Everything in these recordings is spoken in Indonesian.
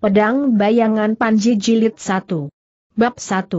Pedang Bayangan Panji Jilid 1. Bab 1.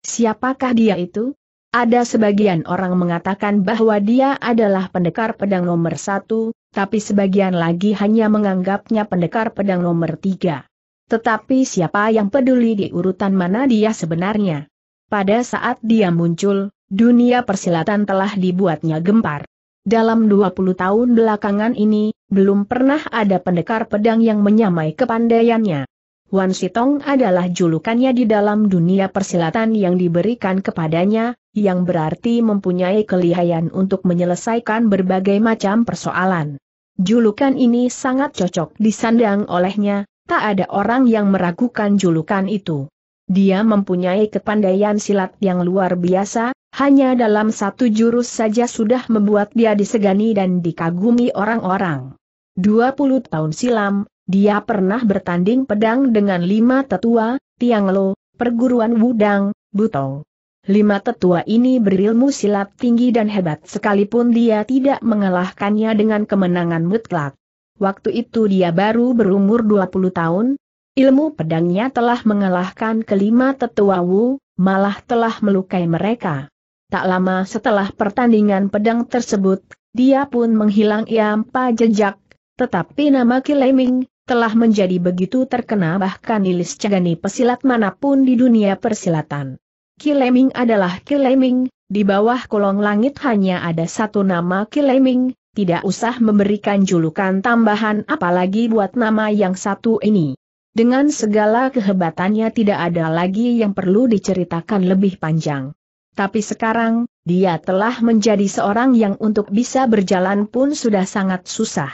Siapakah dia itu? Ada sebagian orang mengatakan bahwa dia adalah pendekar pedang nomor satu, tapi sebagian lagi hanya menganggapnya pendekar pedang nomor tiga. Tetapi siapa yang peduli di urutan mana dia sebenarnya? Pada saat dia muncul, dunia persilatan telah dibuatnya gempar. Dalam 20 tahun belakangan ini, belum pernah ada pendekar pedang yang menyamai kepandaiannya. Wan Sitong adalah julukannya di dalam dunia persilatan yang diberikan kepadanya, yang berarti mempunyai kelihayan untuk menyelesaikan berbagai macam persoalan. Julukan ini sangat cocok disandang olehnya, tak ada orang yang meragukan julukan itu. Dia mempunyai kepandaian silat yang luar biasa, hanya dalam satu jurus saja sudah membuat dia disegani dan dikagumi orang-orang. 20 tahun silam, dia pernah bertanding pedang dengan lima tetua, Tianglo, perguruan Wudang, Butong. Lima tetua ini berilmu silat tinggi dan hebat sekalipun dia tidak mengalahkannya dengan kemenangan mutlak. Waktu itu dia baru berumur 20 tahun, Ilmu pedangnya telah mengalahkan kelima tetua Wu, malah telah melukai mereka. Tak lama setelah pertandingan pedang tersebut, dia pun menghilang iampa jejak, tetapi nama Kileming telah menjadi begitu terkena bahkan Ilis Cagani pesilat manapun di dunia persilatan. Kileming adalah Kileming, di bawah kolong langit hanya ada satu nama Kileming, tidak usah memberikan julukan tambahan apalagi buat nama yang satu ini. Dengan segala kehebatannya tidak ada lagi yang perlu diceritakan lebih panjang. Tapi sekarang, dia telah menjadi seorang yang untuk bisa berjalan pun sudah sangat susah.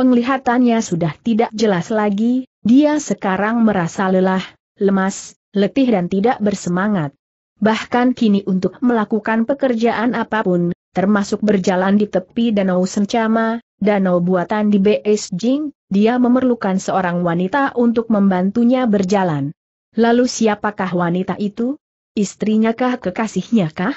Penglihatannya sudah tidak jelas lagi, dia sekarang merasa lelah, lemas, letih dan tidak bersemangat. Bahkan kini untuk melakukan pekerjaan apapun, termasuk berjalan di tepi Danau Sencama, danau buatan di Beijing, dia memerlukan seorang wanita untuk membantunya berjalan. Lalu siapakah wanita itu? Istrinya kah kekasihnya kah?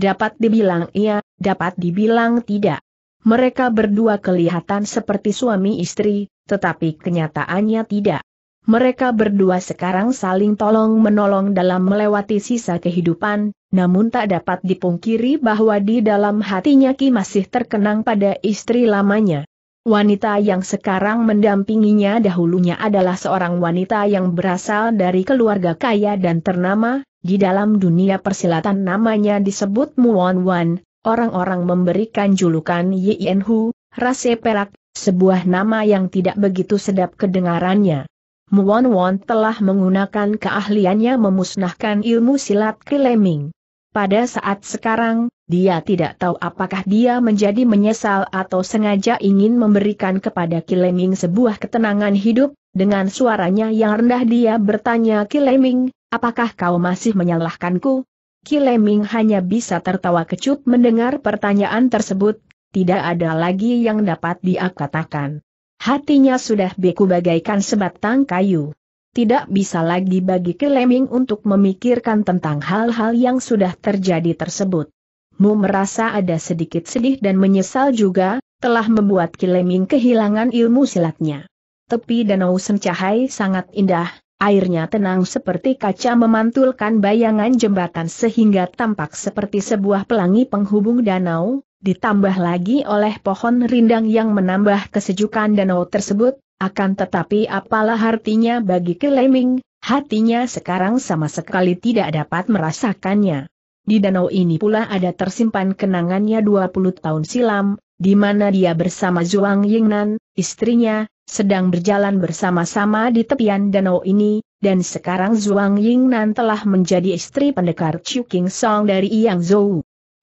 Dapat dibilang iya, dapat dibilang tidak. Mereka berdua kelihatan seperti suami istri, tetapi kenyataannya tidak. Mereka berdua sekarang saling tolong-menolong dalam melewati sisa kehidupan, namun tak dapat dipungkiri bahwa di dalam hatinya Ki masih terkenang pada istri lamanya. Wanita yang sekarang mendampinginya dahulunya adalah seorang wanita yang berasal dari keluarga kaya dan ternama, di dalam dunia persilatan namanya disebut Muon Wan, orang-orang memberikan julukan Yien Hu, Rase Perak, sebuah nama yang tidak begitu sedap kedengarannya. Muon Wan telah menggunakan keahliannya memusnahkan ilmu silat Kileming. Pada saat sekarang, dia tidak tahu apakah dia menjadi menyesal atau sengaja ingin memberikan kepada Kileming sebuah ketenangan hidup, dengan suaranya yang rendah dia bertanya Kileming, apakah kau masih menyalahkanku? Kileming hanya bisa tertawa kecup mendengar pertanyaan tersebut, tidak ada lagi yang dapat dia katakan. Hatinya sudah beku bagaikan sebatang kayu. Tidak bisa lagi bagi Kileming untuk memikirkan tentang hal-hal yang sudah terjadi tersebut. Mu merasa ada sedikit sedih dan menyesal juga, telah membuat Kileming kehilangan ilmu silatnya. Tepi danau sencahai sangat indah, airnya tenang seperti kaca memantulkan bayangan jembatan sehingga tampak seperti sebuah pelangi penghubung danau, ditambah lagi oleh pohon rindang yang menambah kesejukan danau tersebut, akan tetapi apalah artinya bagi Kileming, hatinya sekarang sama sekali tidak dapat merasakannya. Di danau ini pula ada tersimpan kenangannya 20 tahun silam, di mana dia bersama Zhuang Yingnan, istrinya, sedang berjalan bersama-sama di tepian danau ini, dan sekarang Zhuang Yingnan telah menjadi istri pendekar Chu King Song dari Yang Zhou.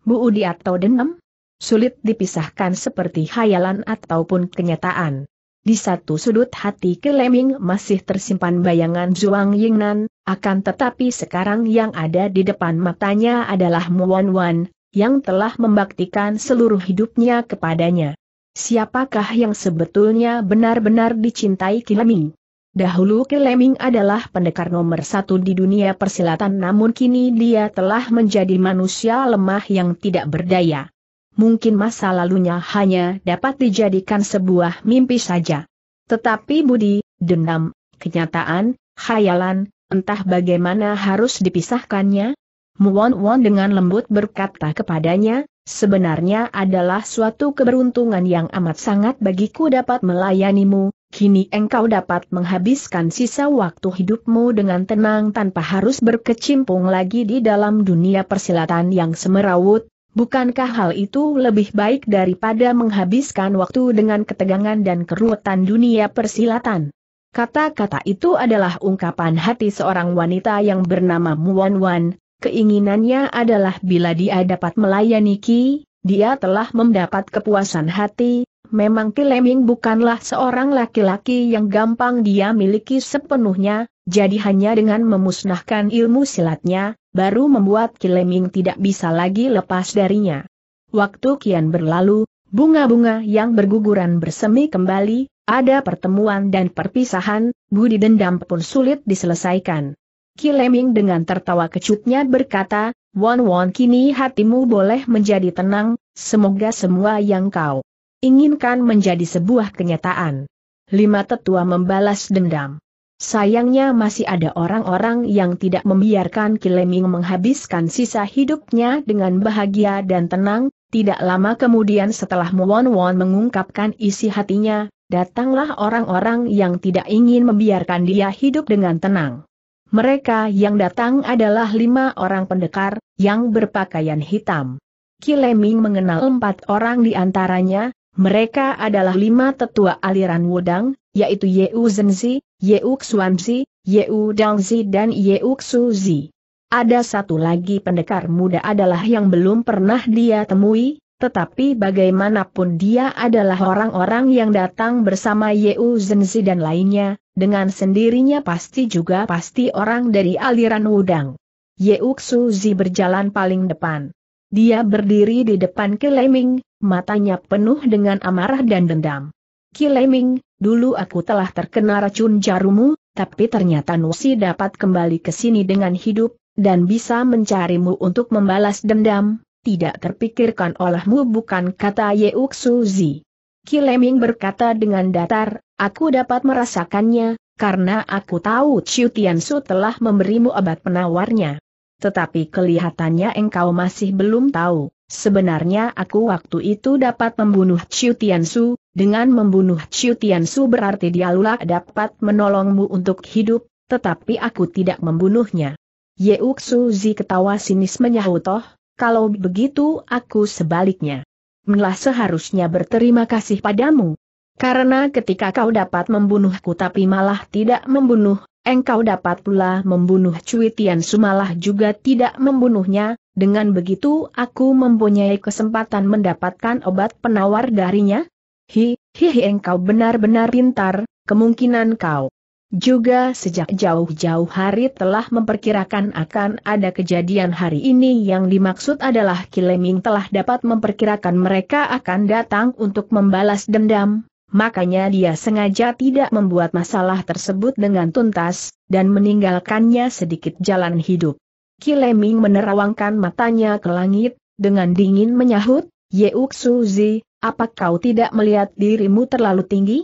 Buudi atau Denem? Sulit dipisahkan seperti hayalan ataupun kenyataan. Di satu sudut hati Keleming masih tersimpan bayangan Zhuang Yingnan, akan tetapi sekarang yang ada di depan matanya adalah Muan Wan, yang telah membaktikan seluruh hidupnya kepadanya. Siapakah yang sebetulnya benar-benar dicintai Kileming? Dahulu Kileming adalah pendekar nomor satu di dunia persilatan namun kini dia telah menjadi manusia lemah yang tidak berdaya mungkin masa lalunya hanya dapat dijadikan sebuah mimpi saja. Tetapi budi, dendam, kenyataan, khayalan, entah bagaimana harus dipisahkannya. Muon Won dengan lembut berkata kepadanya, sebenarnya adalah suatu keberuntungan yang amat sangat bagiku dapat melayanimu, kini engkau dapat menghabiskan sisa waktu hidupmu dengan tenang tanpa harus berkecimpung lagi di dalam dunia persilatan yang semerawut, Bukankah hal itu lebih baik daripada menghabiskan waktu dengan ketegangan dan keruwetan dunia persilatan? Kata-kata itu adalah ungkapan hati seorang wanita yang bernama Muan Wan, keinginannya adalah bila dia dapat melayani Ki, dia telah mendapat kepuasan hati, memang Kileming bukanlah seorang laki-laki yang gampang dia miliki sepenuhnya, jadi hanya dengan memusnahkan ilmu silatnya, baru membuat Kileming tidak bisa lagi lepas darinya. Waktu kian berlalu, bunga-bunga yang berguguran bersemi kembali, ada pertemuan dan perpisahan, budi dendam pun sulit diselesaikan. Kileming dengan tertawa kecutnya berkata, Won Won kini hatimu boleh menjadi tenang, semoga semua yang kau inginkan menjadi sebuah kenyataan. Lima tetua membalas dendam. Sayangnya masih ada orang-orang yang tidak membiarkan Kileming menghabiskan sisa hidupnya dengan bahagia dan tenang, tidak lama kemudian setelah Muon Won mengungkapkan isi hatinya, datanglah orang-orang yang tidak ingin membiarkan dia hidup dengan tenang. Mereka yang datang adalah lima orang pendekar, yang berpakaian hitam. Kileming mengenal empat orang di antaranya, mereka adalah lima tetua aliran Wudang, yaitu Ye Zenzi, Yeuk Suanzi, Yeu Dangzi dan Yeuk Suzi. Ada satu lagi pendekar muda adalah yang belum pernah dia temui, tetapi bagaimanapun dia adalah orang-orang yang datang bersama Yeu Zenzi dan lainnya, dengan sendirinya pasti juga pasti orang dari aliran Wudang. Yeuk Suzi berjalan paling depan. Dia berdiri di depan Kileming, matanya penuh dengan amarah dan dendam. Kileming, Dulu aku telah terkena racun jarumu, tapi ternyata Nusi dapat kembali ke sini dengan hidup, dan bisa mencarimu untuk membalas dendam, tidak terpikirkan olehmu bukan kata Yeuk Suzi. Kileming berkata dengan datar, aku dapat merasakannya, karena aku tahu Chiu Tiansu telah memberimu obat penawarnya. Tetapi kelihatannya engkau masih belum tahu, sebenarnya aku waktu itu dapat membunuh Chiu Tiansu, dengan membunuh Chiu Su berarti dia lula dapat menolongmu untuk hidup, tetapi aku tidak membunuhnya. Yeuk Zi ketawa sinis menyahutoh, kalau begitu aku sebaliknya. Melah seharusnya berterima kasih padamu. Karena ketika kau dapat membunuhku tapi malah tidak membunuh, engkau dapat pula membunuh Cui Tian Su malah juga tidak membunuhnya, dengan begitu aku mempunyai kesempatan mendapatkan obat penawar darinya, Hi, hi, hi. engkau benar-benar pintar, kemungkinan kau juga sejak jauh-jauh hari telah memperkirakan akan ada kejadian hari ini yang dimaksud adalah Kileming telah dapat memperkirakan mereka akan datang untuk membalas dendam, makanya dia sengaja tidak membuat masalah tersebut dengan tuntas, dan meninggalkannya sedikit jalan hidup. Kileming menerawangkan matanya ke langit, dengan dingin menyahut, Yeuk Suzi, apa kau tidak melihat dirimu terlalu tinggi?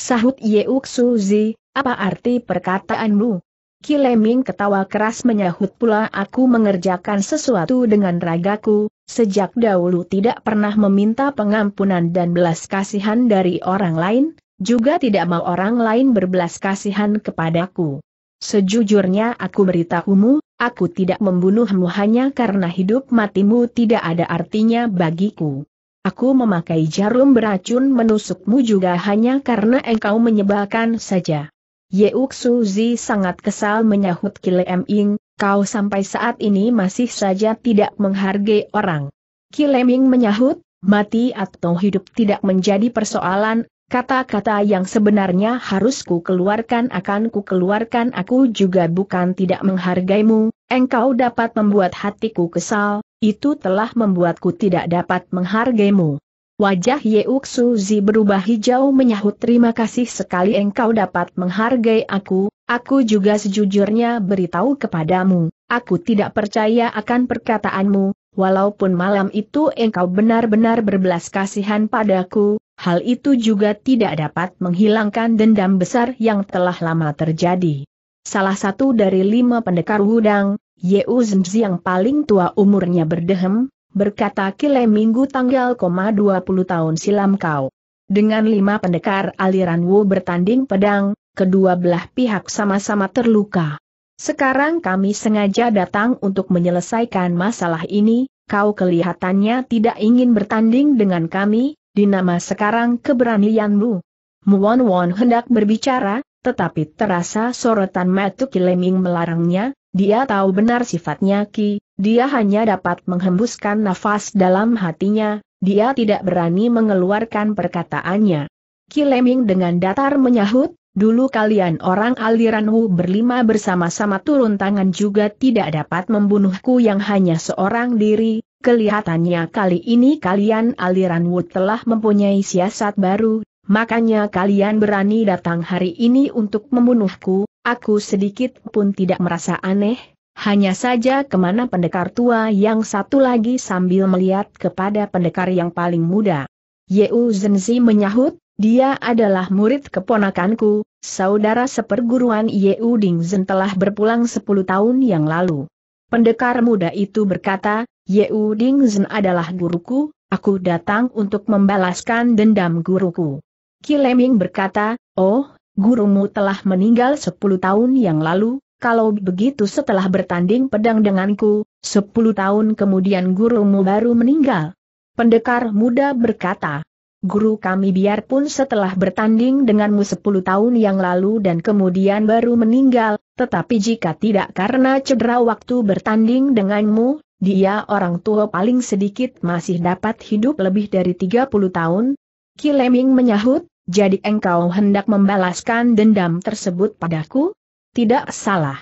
Sahut Yeuk Suzi, apa arti perkataanmu? Kileming ketawa keras menyahut pula aku mengerjakan sesuatu dengan ragaku, sejak dahulu tidak pernah meminta pengampunan dan belas kasihan dari orang lain, juga tidak mau orang lain berbelas kasihan kepadaku. Sejujurnya aku beritahumu, aku tidak membunuhmu hanya karena hidup matimu tidak ada artinya bagiku. Aku memakai jarum beracun menusukmu juga hanya karena engkau menyebalkan saja. Yeuk Suzi sangat kesal menyahut Kilem Ing, kau sampai saat ini masih saja tidak menghargai orang. Kilem Ing menyahut, mati atau hidup tidak menjadi persoalan, kata-kata yang sebenarnya harus ku keluarkan akan ku keluarkan aku juga bukan tidak menghargaimu, engkau dapat membuat hatiku kesal, itu telah membuatku tidak dapat menghargaimu. Wajah Yeuk Suzi berubah hijau menyahut terima kasih sekali engkau dapat menghargai aku, aku juga sejujurnya beritahu kepadamu, aku tidak percaya akan perkataanmu, walaupun malam itu engkau benar-benar berbelas kasihan padaku, hal itu juga tidak dapat menghilangkan dendam besar yang telah lama terjadi. Salah satu dari lima pendekar wudang, Yeuzens yang paling tua umurnya berdehem, berkata Kile Minggu tanggal 20 tahun silam kau. Dengan lima pendekar aliran Wu bertanding pedang, kedua belah pihak sama-sama terluka. Sekarang kami sengaja datang untuk menyelesaikan masalah ini, kau kelihatannya tidak ingin bertanding dengan kami, dinama sekarang keberanianmu. Muon Won hendak berbicara, tetapi terasa sorotan Matu Kileming melarangnya, dia tahu benar sifatnya Ki, dia hanya dapat menghembuskan nafas dalam hatinya, dia tidak berani mengeluarkan perkataannya. Ki Leming dengan datar menyahut, dulu kalian orang aliran Hu berlima bersama-sama turun tangan juga tidak dapat membunuhku yang hanya seorang diri, kelihatannya kali ini kalian aliran Wu telah mempunyai siasat baru, makanya kalian berani datang hari ini untuk membunuhku, Aku sedikit pun tidak merasa aneh, hanya saja kemana pendekar tua yang satu lagi sambil melihat kepada pendekar yang paling muda. Yeu Zenzi menyahut, dia adalah murid keponakanku, saudara seperguruan Yeu Zen telah berpulang 10 tahun yang lalu. Pendekar muda itu berkata, Yeu Zen adalah guruku, aku datang untuk membalaskan dendam guruku. Kileming berkata, oh, gurumu telah meninggal 10 tahun yang lalu, kalau begitu setelah bertanding pedang denganku, 10 tahun kemudian gurumu baru meninggal. Pendekar muda berkata, Guru kami biarpun setelah bertanding denganmu 10 tahun yang lalu dan kemudian baru meninggal, tetapi jika tidak karena cedera waktu bertanding denganmu, dia orang tua paling sedikit masih dapat hidup lebih dari 30 tahun. Kileming menyahut, jadi engkau hendak membalaskan dendam tersebut padaku? Tidak salah.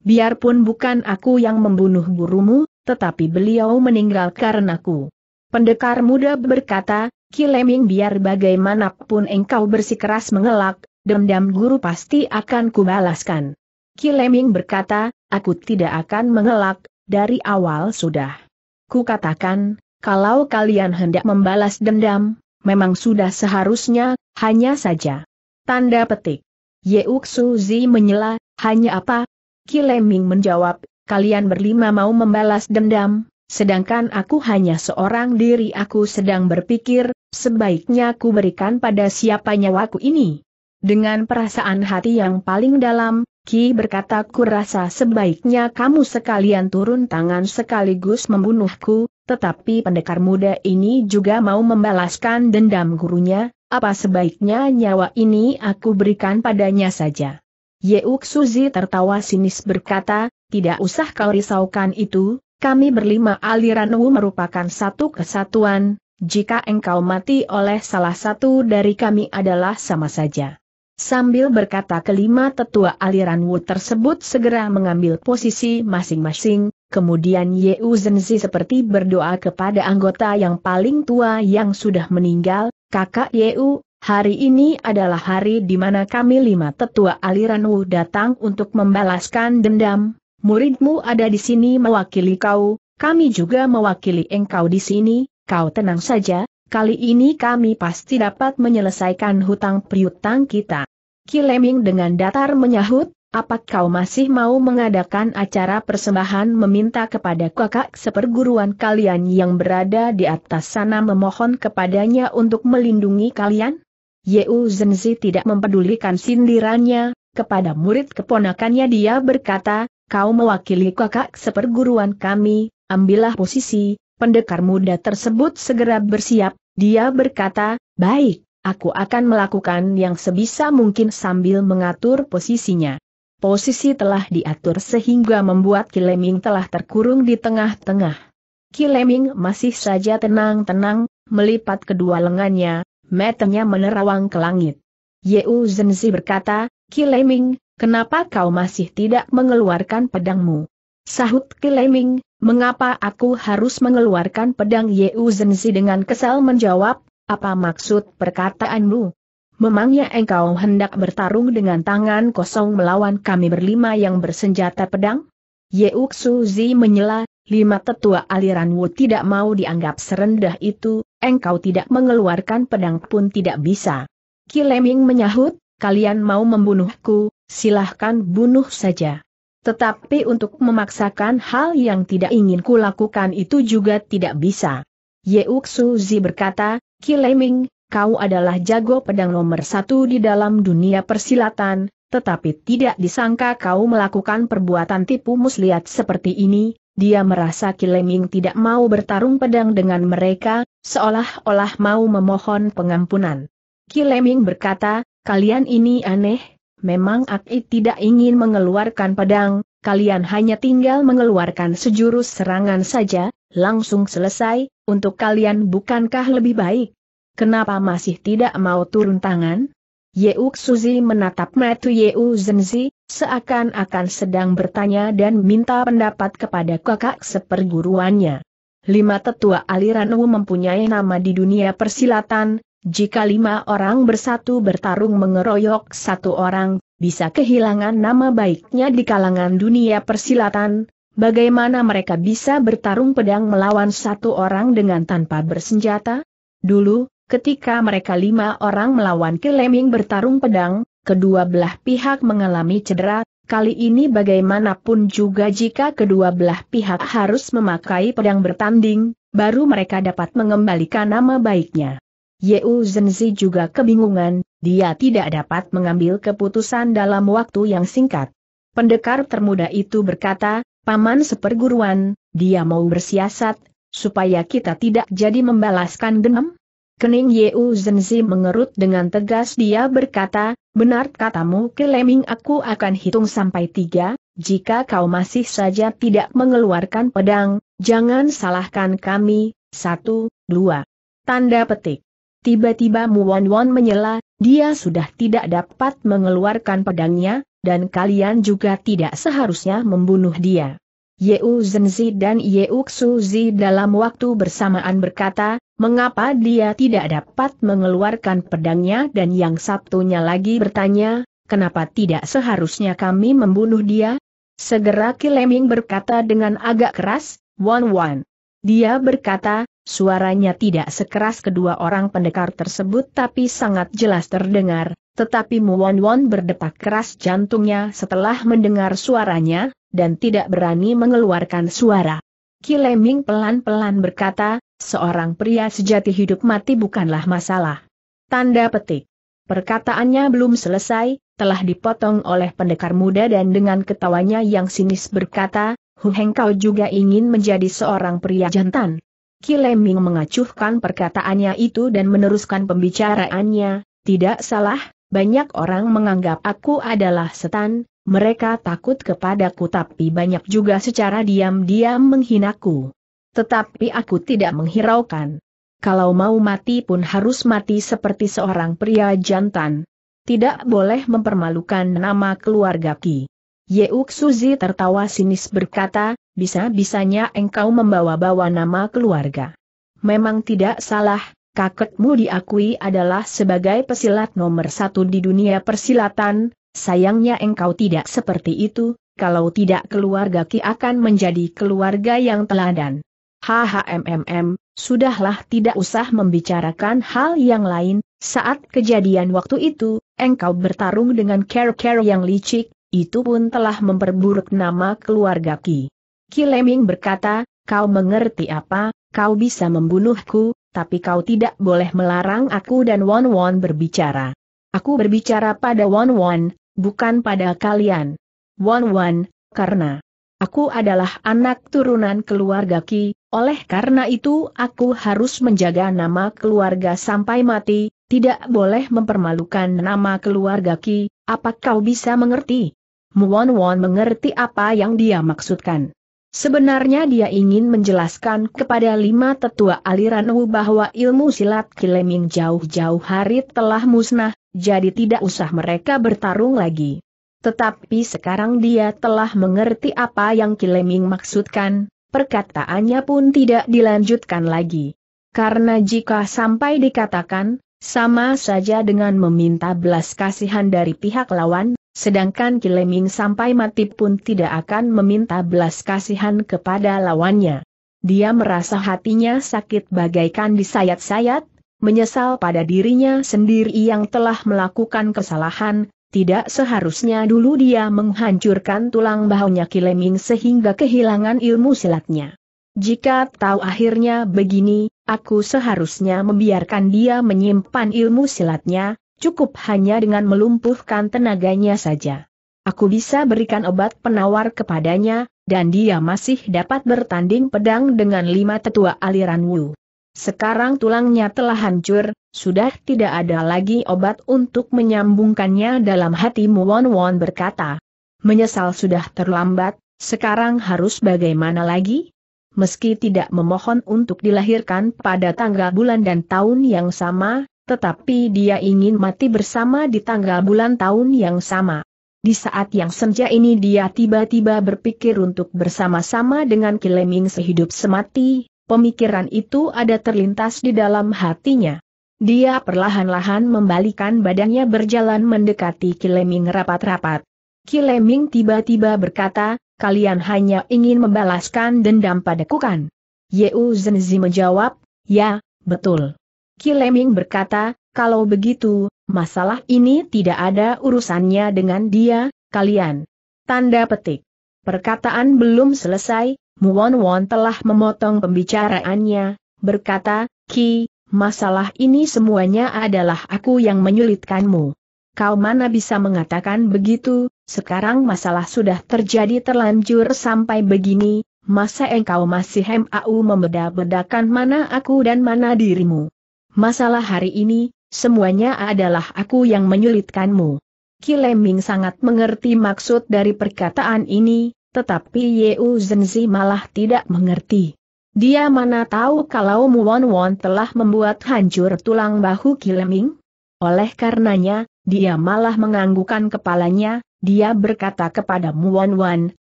Biarpun bukan aku yang membunuh gurumu, tetapi beliau meninggal karenaku. Pendekar muda berkata, Kileming biar bagaimanapun engkau bersikeras mengelak, dendam guru pasti akan kubalaskan. Kileming berkata, aku tidak akan mengelak, dari awal sudah. Kukatakan, kalau kalian hendak membalas dendam, memang sudah seharusnya, hanya saja. Tanda petik. Yeuk Suzi menyela, hanya apa? Ki Leming menjawab, kalian berlima mau membalas dendam, sedangkan aku hanya seorang diri aku sedang berpikir, sebaiknya aku berikan pada siapa nyawaku ini. Dengan perasaan hati yang paling dalam, Ki berkata kurasa sebaiknya kamu sekalian turun tangan sekaligus membunuhku, tetapi pendekar muda ini juga mau membalaskan dendam gurunya, apa sebaiknya nyawa ini aku berikan padanya saja. Yeuk Suzi tertawa sinis berkata, tidak usah kau risaukan itu, kami berlima Aliran Wu merupakan satu kesatuan, jika engkau mati oleh salah satu dari kami adalah sama saja. Sambil berkata kelima tetua aliran Wu tersebut segera mengambil posisi masing-masing, Kemudian Ye Uzenzi seperti berdoa kepada anggota yang paling tua yang sudah meninggal, kakak U, hari ini adalah hari di mana kami lima tetua aliran Wu datang untuk membalaskan dendam, muridmu ada di sini mewakili kau, kami juga mewakili engkau di sini, kau tenang saja, kali ini kami pasti dapat menyelesaikan hutang piutang kita. Kileming dengan datar menyahut, apa kau masih mau mengadakan acara persembahan meminta kepada kakak seperguruan kalian yang berada di atas sana memohon kepadanya untuk melindungi kalian? Yeu Zenzi tidak mempedulikan sindirannya, kepada murid keponakannya dia berkata, kau mewakili kakak seperguruan kami, ambillah posisi, pendekar muda tersebut segera bersiap, dia berkata, baik, aku akan melakukan yang sebisa mungkin sambil mengatur posisinya. Posisi telah diatur sehingga membuat Kileming telah terkurung di tengah-tengah. Kileming masih saja tenang-tenang, melipat kedua lengannya, matanya menerawang ke langit. Yeu Zenzi berkata, Kileming, kenapa kau masih tidak mengeluarkan pedangmu? Sahut Kileming, mengapa aku harus mengeluarkan pedang Yeu Zenzi dengan kesal menjawab, apa maksud perkataanmu? Memangnya engkau hendak bertarung dengan tangan kosong melawan kami berlima yang bersenjata pedang? Yeuk Suzi menyela, lima tetua aliran Wu tidak mau dianggap serendah itu, engkau tidak mengeluarkan pedang pun tidak bisa. Kileming menyahut, kalian mau membunuhku, silahkan bunuh saja. Tetapi untuk memaksakan hal yang tidak ingin kulakukan itu juga tidak bisa. Yeuk Suzi berkata, Kileming, kau adalah jago pedang nomor satu di dalam dunia persilatan, tetapi tidak disangka kau melakukan perbuatan tipu muslihat seperti ini, dia merasa Kileming tidak mau bertarung pedang dengan mereka, seolah-olah mau memohon pengampunan. Kileming berkata, kalian ini aneh, memang Aki tidak ingin mengeluarkan pedang, kalian hanya tinggal mengeluarkan sejurus serangan saja, langsung selesai, untuk kalian bukankah lebih baik? Kenapa masih tidak mau turun tangan? Yeuk Suzi menatap Matu Yeu Zenzi, seakan-akan sedang bertanya dan minta pendapat kepada kakak seperguruannya. Lima tetua aliran Wu mempunyai nama di dunia persilatan, jika lima orang bersatu bertarung mengeroyok satu orang, bisa kehilangan nama baiknya di kalangan dunia persilatan, bagaimana mereka bisa bertarung pedang melawan satu orang dengan tanpa bersenjata? Dulu, Ketika mereka lima orang melawan Keleming bertarung pedang, kedua belah pihak mengalami cedera, kali ini bagaimanapun juga jika kedua belah pihak harus memakai pedang bertanding, baru mereka dapat mengembalikan nama baiknya. Yeu Zenzi juga kebingungan, dia tidak dapat mengambil keputusan dalam waktu yang singkat. Pendekar termuda itu berkata, Paman seperguruan, dia mau bersiasat, supaya kita tidak jadi membalaskan dendam? Kening Yu Zenzi mengerut dengan tegas dia berkata, benar katamu Keleming aku akan hitung sampai tiga, jika kau masih saja tidak mengeluarkan pedang, jangan salahkan kami, satu, dua. Tanda petik. Tiba-tiba Muan Wan menyela, dia sudah tidak dapat mengeluarkan pedangnya, dan kalian juga tidak seharusnya membunuh dia. Yeu Zenzi dan Yeu Xuzi dalam waktu bersamaan berkata, mengapa dia tidak dapat mengeluarkan pedangnya dan yang Sabtunya lagi bertanya, kenapa tidak seharusnya kami membunuh dia? Segera Kileming berkata dengan agak keras, Wan Wan. Dia berkata, suaranya tidak sekeras kedua orang pendekar tersebut tapi sangat jelas terdengar, tetapi Muan Won berdetak keras jantungnya setelah mendengar suaranya, dan tidak berani mengeluarkan suara. Kileming pelan-pelan berkata, seorang pria sejati hidup mati bukanlah masalah. Tanda petik. Perkataannya belum selesai, telah dipotong oleh pendekar muda dan dengan ketawanya yang sinis berkata, Huheng kau juga ingin menjadi seorang pria jantan. Kileming mengacuhkan perkataannya itu dan meneruskan pembicaraannya, tidak salah, banyak orang menganggap aku adalah setan, mereka takut kepadaku tapi banyak juga secara diam-diam menghinaku. Tetapi aku tidak menghiraukan. Kalau mau mati pun harus mati seperti seorang pria jantan. Tidak boleh mempermalukan nama keluarga Ki. Yeuk Suzi tertawa sinis berkata, bisa-bisanya engkau membawa-bawa nama keluarga. Memang tidak salah, kakekmu diakui adalah sebagai pesilat nomor satu di dunia persilatan, sayangnya engkau tidak seperti itu, kalau tidak keluarga Ki akan menjadi keluarga yang teladan. HHMMM, sudahlah tidak usah membicarakan hal yang lain, saat kejadian waktu itu, engkau bertarung dengan care-care yang licik, itu pun telah memperburuk nama keluarga Ki. Ki Leming berkata, kau mengerti apa, kau bisa membunuhku, tapi kau tidak boleh melarang aku dan Won Won berbicara. Aku berbicara pada Won Won, bukan pada kalian. Won Won, karena aku adalah anak turunan keluarga Ki, oleh karena itu aku harus menjaga nama keluarga sampai mati, tidak boleh mempermalukan nama keluarga Ki, apa kau bisa mengerti? Won Won mengerti apa yang dia maksudkan. Sebenarnya dia ingin menjelaskan kepada lima tetua aliran Wu bahwa ilmu silat Kileming jauh-jauh hari telah musnah, jadi tidak usah mereka bertarung lagi. Tetapi sekarang dia telah mengerti apa yang Kileming maksudkan, perkataannya pun tidak dilanjutkan lagi. Karena jika sampai dikatakan, sama saja dengan meminta belas kasihan dari pihak lawan, Sedangkan Kileming sampai mati pun tidak akan meminta belas kasihan kepada lawannya. Dia merasa hatinya sakit bagaikan disayat-sayat, menyesal pada dirinya sendiri yang telah melakukan kesalahan, tidak seharusnya dulu dia menghancurkan tulang bahunya Kileming sehingga kehilangan ilmu silatnya. Jika tahu akhirnya begini, aku seharusnya membiarkan dia menyimpan ilmu silatnya, Cukup hanya dengan melumpuhkan tenaganya saja. Aku bisa berikan obat penawar kepadanya, dan dia masih dapat bertanding pedang dengan lima tetua aliran Wu. Sekarang tulangnya telah hancur, sudah tidak ada lagi obat untuk menyambungkannya dalam hatimu Won Won berkata. Menyesal sudah terlambat, sekarang harus bagaimana lagi? Meski tidak memohon untuk dilahirkan pada tanggal bulan dan tahun yang sama, tetapi dia ingin mati bersama di tanggal bulan tahun yang sama. Di saat yang senja ini dia tiba-tiba berpikir untuk bersama-sama dengan Kileming sehidup semati, pemikiran itu ada terlintas di dalam hatinya. Dia perlahan-lahan membalikan badannya berjalan mendekati Kileming rapat-rapat. Kileming tiba-tiba berkata, kalian hanya ingin membalaskan dendam padaku kan? Yeu Zenzi menjawab, ya, betul. Kileming berkata, kalau begitu, masalah ini tidak ada urusannya dengan dia, kalian. Tanda petik. Perkataan belum selesai, Muon Won telah memotong pembicaraannya, berkata, Ki, masalah ini semuanya adalah aku yang menyulitkanmu. Kau mana bisa mengatakan begitu, sekarang masalah sudah terjadi terlanjur sampai begini, masa engkau masih MAU membeda-bedakan mana aku dan mana dirimu. Masalah hari ini, semuanya adalah aku yang menyulitkanmu. Kileming sangat mengerti maksud dari perkataan ini, tetapi Yeu Zenzi malah tidak mengerti. Dia mana tahu kalau Muon Won telah membuat hancur tulang bahu Kileming? Oleh karenanya, dia malah menganggukkan kepalanya, dia berkata kepada Muon Wan,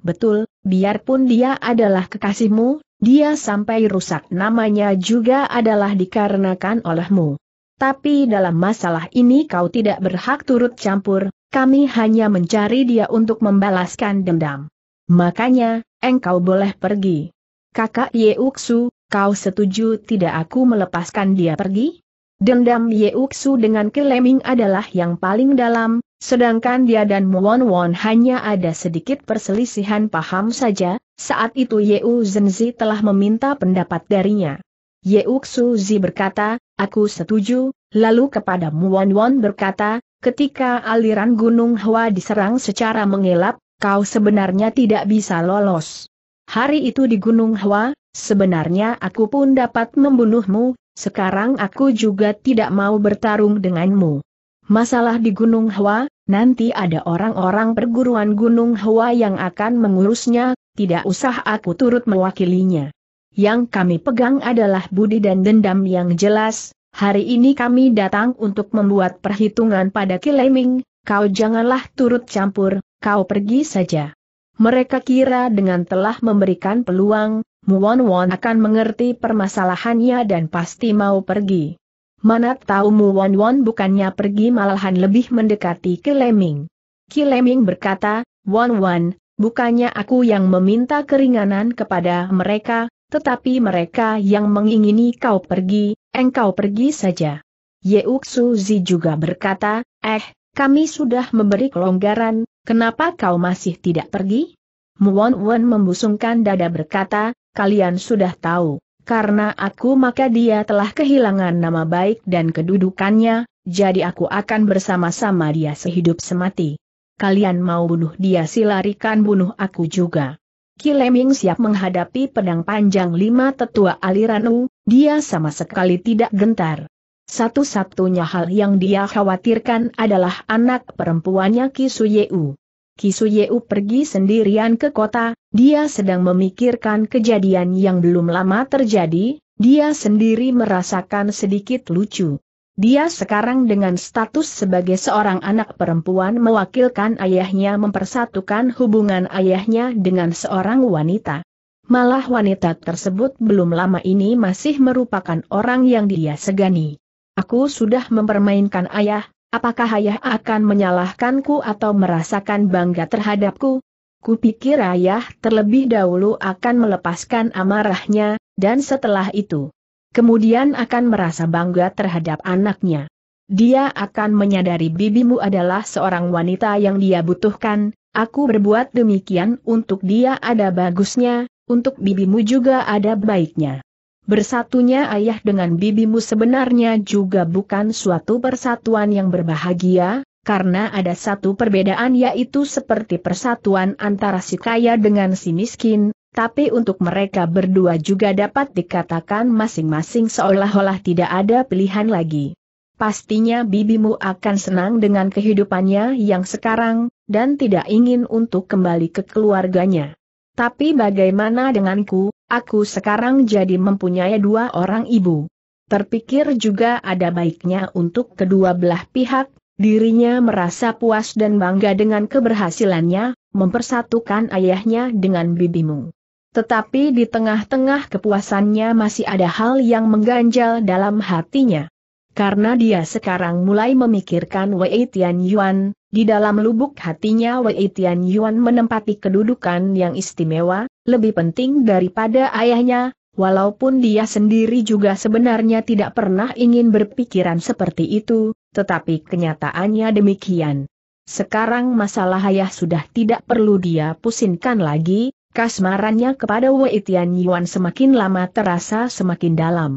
betul, biarpun dia adalah kekasihmu, dia sampai rusak namanya juga adalah dikarenakan olehmu. Tapi dalam masalah ini kau tidak berhak turut campur, kami hanya mencari dia untuk membalaskan dendam. Makanya, engkau boleh pergi. Kakak Yeuksu, kau setuju tidak aku melepaskan dia pergi? Dendam Yeuksu dengan Keleming adalah yang paling dalam, Sedangkan dia dan Muon Won hanya ada sedikit perselisihan paham saja, saat itu Yeu Zenzi telah meminta pendapat darinya. Yeu Xuzi berkata, aku setuju, lalu kepada Muon Won berkata, ketika aliran Gunung Hua diserang secara mengelap, kau sebenarnya tidak bisa lolos. Hari itu di Gunung Hua, sebenarnya aku pun dapat membunuhmu, sekarang aku juga tidak mau bertarung denganmu. Masalah di Gunung Hua, nanti ada orang-orang perguruan Gunung Hua yang akan mengurusnya, tidak usah aku turut mewakilinya. Yang kami pegang adalah budi dan dendam yang jelas, hari ini kami datang untuk membuat perhitungan pada Kileming, kau janganlah turut campur, kau pergi saja. Mereka kira dengan telah memberikan peluang, Muwon Won akan mengerti permasalahannya dan pasti mau pergi. Mana tahu Mu Wan Wan bukannya pergi malahan lebih mendekati Kileming. Kileming berkata, Wan Wan, bukannya aku yang meminta keringanan kepada mereka, tetapi mereka yang mengingini kau pergi, engkau pergi saja. Yeuk Suzi juga berkata, eh, kami sudah memberi kelonggaran, kenapa kau masih tidak pergi? Wan Wan membusungkan dada berkata, kalian sudah tahu. Karena aku maka dia telah kehilangan nama baik dan kedudukannya, jadi aku akan bersama-sama dia sehidup semati. Kalian mau bunuh dia silarikan bunuh aku juga. Kileming siap menghadapi pedang panjang lima tetua aliran U, dia sama sekali tidak gentar. Satu-satunya hal yang dia khawatirkan adalah anak perempuannya Kisuyeu. Kisu Yeu pergi sendirian ke kota, dia sedang memikirkan kejadian yang belum lama terjadi, dia sendiri merasakan sedikit lucu. Dia sekarang dengan status sebagai seorang anak perempuan mewakilkan ayahnya mempersatukan hubungan ayahnya dengan seorang wanita. Malah wanita tersebut belum lama ini masih merupakan orang yang dia segani. Aku sudah mempermainkan ayah, Apakah ayah akan menyalahkanku atau merasakan bangga terhadapku? Kupikir ayah terlebih dahulu akan melepaskan amarahnya, dan setelah itu, kemudian akan merasa bangga terhadap anaknya. Dia akan menyadari bibimu adalah seorang wanita yang dia butuhkan, aku berbuat demikian untuk dia ada bagusnya, untuk bibimu juga ada baiknya. Bersatunya ayah dengan bibimu sebenarnya juga bukan suatu persatuan yang berbahagia, karena ada satu perbedaan yaitu seperti persatuan antara si kaya dengan si miskin, tapi untuk mereka berdua juga dapat dikatakan masing-masing seolah-olah tidak ada pilihan lagi. Pastinya bibimu akan senang dengan kehidupannya yang sekarang, dan tidak ingin untuk kembali ke keluarganya. Tapi bagaimana denganku, Aku sekarang jadi mempunyai dua orang ibu. Terpikir juga ada baiknya untuk kedua belah pihak, dirinya merasa puas dan bangga dengan keberhasilannya, mempersatukan ayahnya dengan bibimu. Tetapi di tengah-tengah kepuasannya masih ada hal yang mengganjal dalam hatinya. Karena dia sekarang mulai memikirkan Wei Tian Yuan, di dalam lubuk hatinya Wei Tian Yuan menempati kedudukan yang istimewa, lebih penting daripada ayahnya, walaupun dia sendiri juga sebenarnya tidak pernah ingin berpikiran seperti itu, tetapi kenyataannya demikian. Sekarang masalah ayah sudah tidak perlu dia pusingkan lagi, kasmarannya kepada Wei Tian Yuan semakin lama terasa semakin dalam.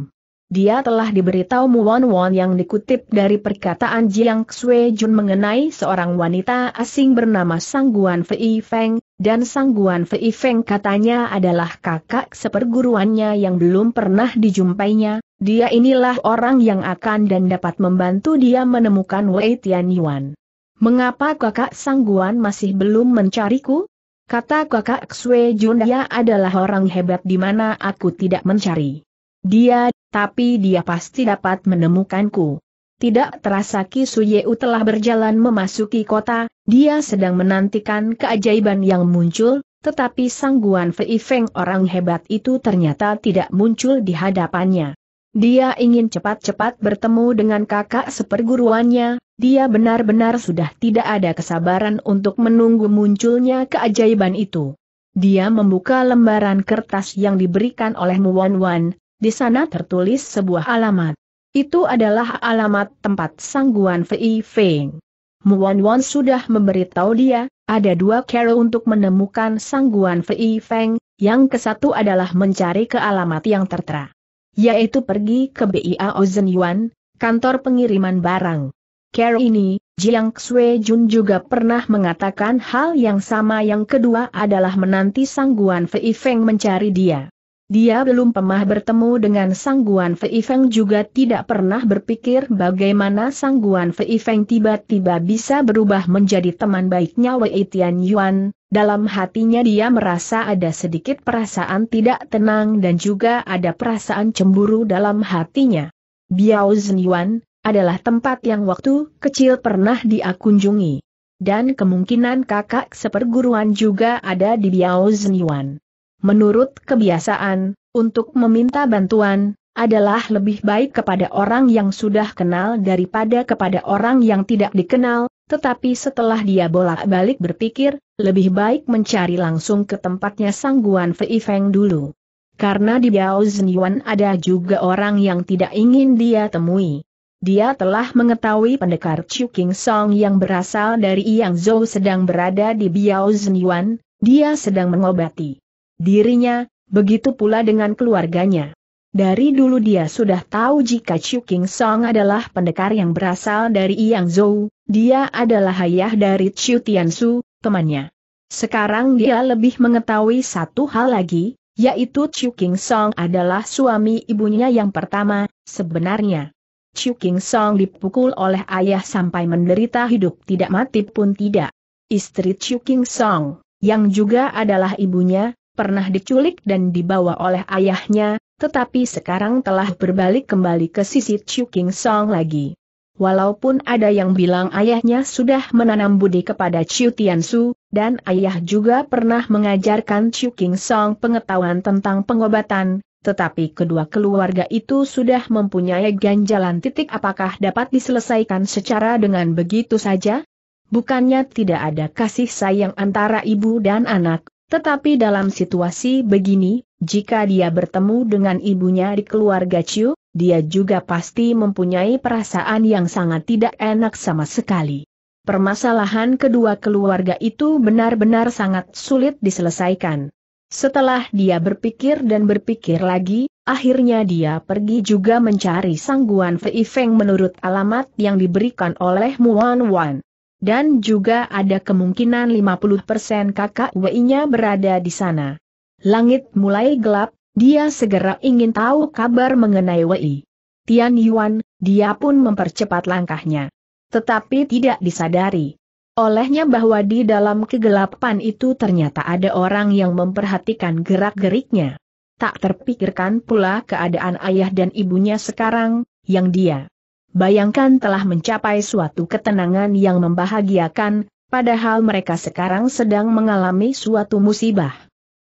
Dia telah diberitahu Muan Wan yang dikutip dari perkataan Jiang Xue Jun mengenai seorang wanita asing bernama Sangguan Fei Feng, dan Sangguan Fei Feng katanya adalah kakak seperguruannya yang belum pernah dijumpainya, dia inilah orang yang akan dan dapat membantu dia menemukan Wei Tian Yuan. Mengapa kakak Sangguan masih belum mencariku? Kata kakak Xue Jun dia adalah orang hebat di mana aku tidak mencari. Dia tapi dia pasti dapat menemukanku. Tidak terasa Ki Suyeu telah berjalan memasuki kota, dia sedang menantikan keajaiban yang muncul, tetapi sangguan Fei Feng orang hebat itu ternyata tidak muncul di hadapannya. Dia ingin cepat-cepat bertemu dengan kakak seperguruannya, dia benar-benar sudah tidak ada kesabaran untuk menunggu munculnya keajaiban itu. Dia membuka lembaran kertas yang diberikan oleh Muan Wan, di sana tertulis sebuah alamat. Itu adalah alamat tempat sangguan Fei Feng. Muan Wan sudah memberitahu dia, ada dua cara untuk menemukan sangguan Fei Feng, yang kesatu adalah mencari ke alamat yang tertera. Yaitu pergi ke BIA Ozen Yuan, kantor pengiriman barang. Cara ini, Jiang Xue Jun juga pernah mengatakan hal yang sama yang kedua adalah menanti sangguan Fei Feng mencari dia. Dia belum pernah bertemu dengan Sangguan Fei Feng juga tidak pernah berpikir bagaimana Sangguan Fei Feng tiba-tiba bisa berubah menjadi teman baiknya Wei Tian Yuan. Dalam hatinya dia merasa ada sedikit perasaan tidak tenang dan juga ada perasaan cemburu dalam hatinya. Biao Yuan adalah tempat yang waktu kecil pernah dia kunjungi. Dan kemungkinan kakak seperguruan juga ada di Biao Yuan menurut kebiasaan, untuk meminta bantuan, adalah lebih baik kepada orang yang sudah kenal daripada kepada orang yang tidak dikenal, tetapi setelah dia bolak-balik berpikir, lebih baik mencari langsung ke tempatnya sangguan Fei Feng dulu. Karena di Biao Zenyuan ada juga orang yang tidak ingin dia temui. Dia telah mengetahui pendekar Chu King Song yang berasal dari Yang Zhou sedang berada di Biao Zenyuan, dia sedang mengobati dirinya, begitu pula dengan keluarganya. Dari dulu dia sudah tahu jika Chu King Song adalah pendekar yang berasal dari Yang Zhou, dia adalah ayah dari Chu Tian Su, temannya. Sekarang dia lebih mengetahui satu hal lagi, yaitu Chu King Song adalah suami ibunya yang pertama, sebenarnya. Chu King Song dipukul oleh ayah sampai menderita hidup tidak mati pun tidak. Istri Chu King Song, yang juga adalah ibunya, pernah diculik dan dibawa oleh ayahnya, tetapi sekarang telah berbalik kembali ke sisi Chu King Song lagi. Walaupun ada yang bilang ayahnya sudah menanam budi kepada Chu Tian Su, dan ayah juga pernah mengajarkan Chu King Song pengetahuan tentang pengobatan, tetapi kedua keluarga itu sudah mempunyai ganjalan titik apakah dapat diselesaikan secara dengan begitu saja? Bukannya tidak ada kasih sayang antara ibu dan anak, tetapi dalam situasi begini, jika dia bertemu dengan ibunya di keluarga Ciu, dia juga pasti mempunyai perasaan yang sangat tidak enak sama sekali. Permasalahan kedua keluarga itu benar-benar sangat sulit diselesaikan. Setelah dia berpikir dan berpikir lagi, akhirnya dia pergi juga mencari sangguan Fei Feng menurut alamat yang diberikan oleh Muan Wan dan juga ada kemungkinan 50% kakak WI-nya berada di sana. Langit mulai gelap, dia segera ingin tahu kabar mengenai Wei. Tian Yuan, dia pun mempercepat langkahnya. Tetapi tidak disadari olehnya bahwa di dalam kegelapan itu ternyata ada orang yang memperhatikan gerak-geriknya. Tak terpikirkan pula keadaan ayah dan ibunya sekarang, yang dia Bayangkan telah mencapai suatu ketenangan yang membahagiakan, padahal mereka sekarang sedang mengalami suatu musibah.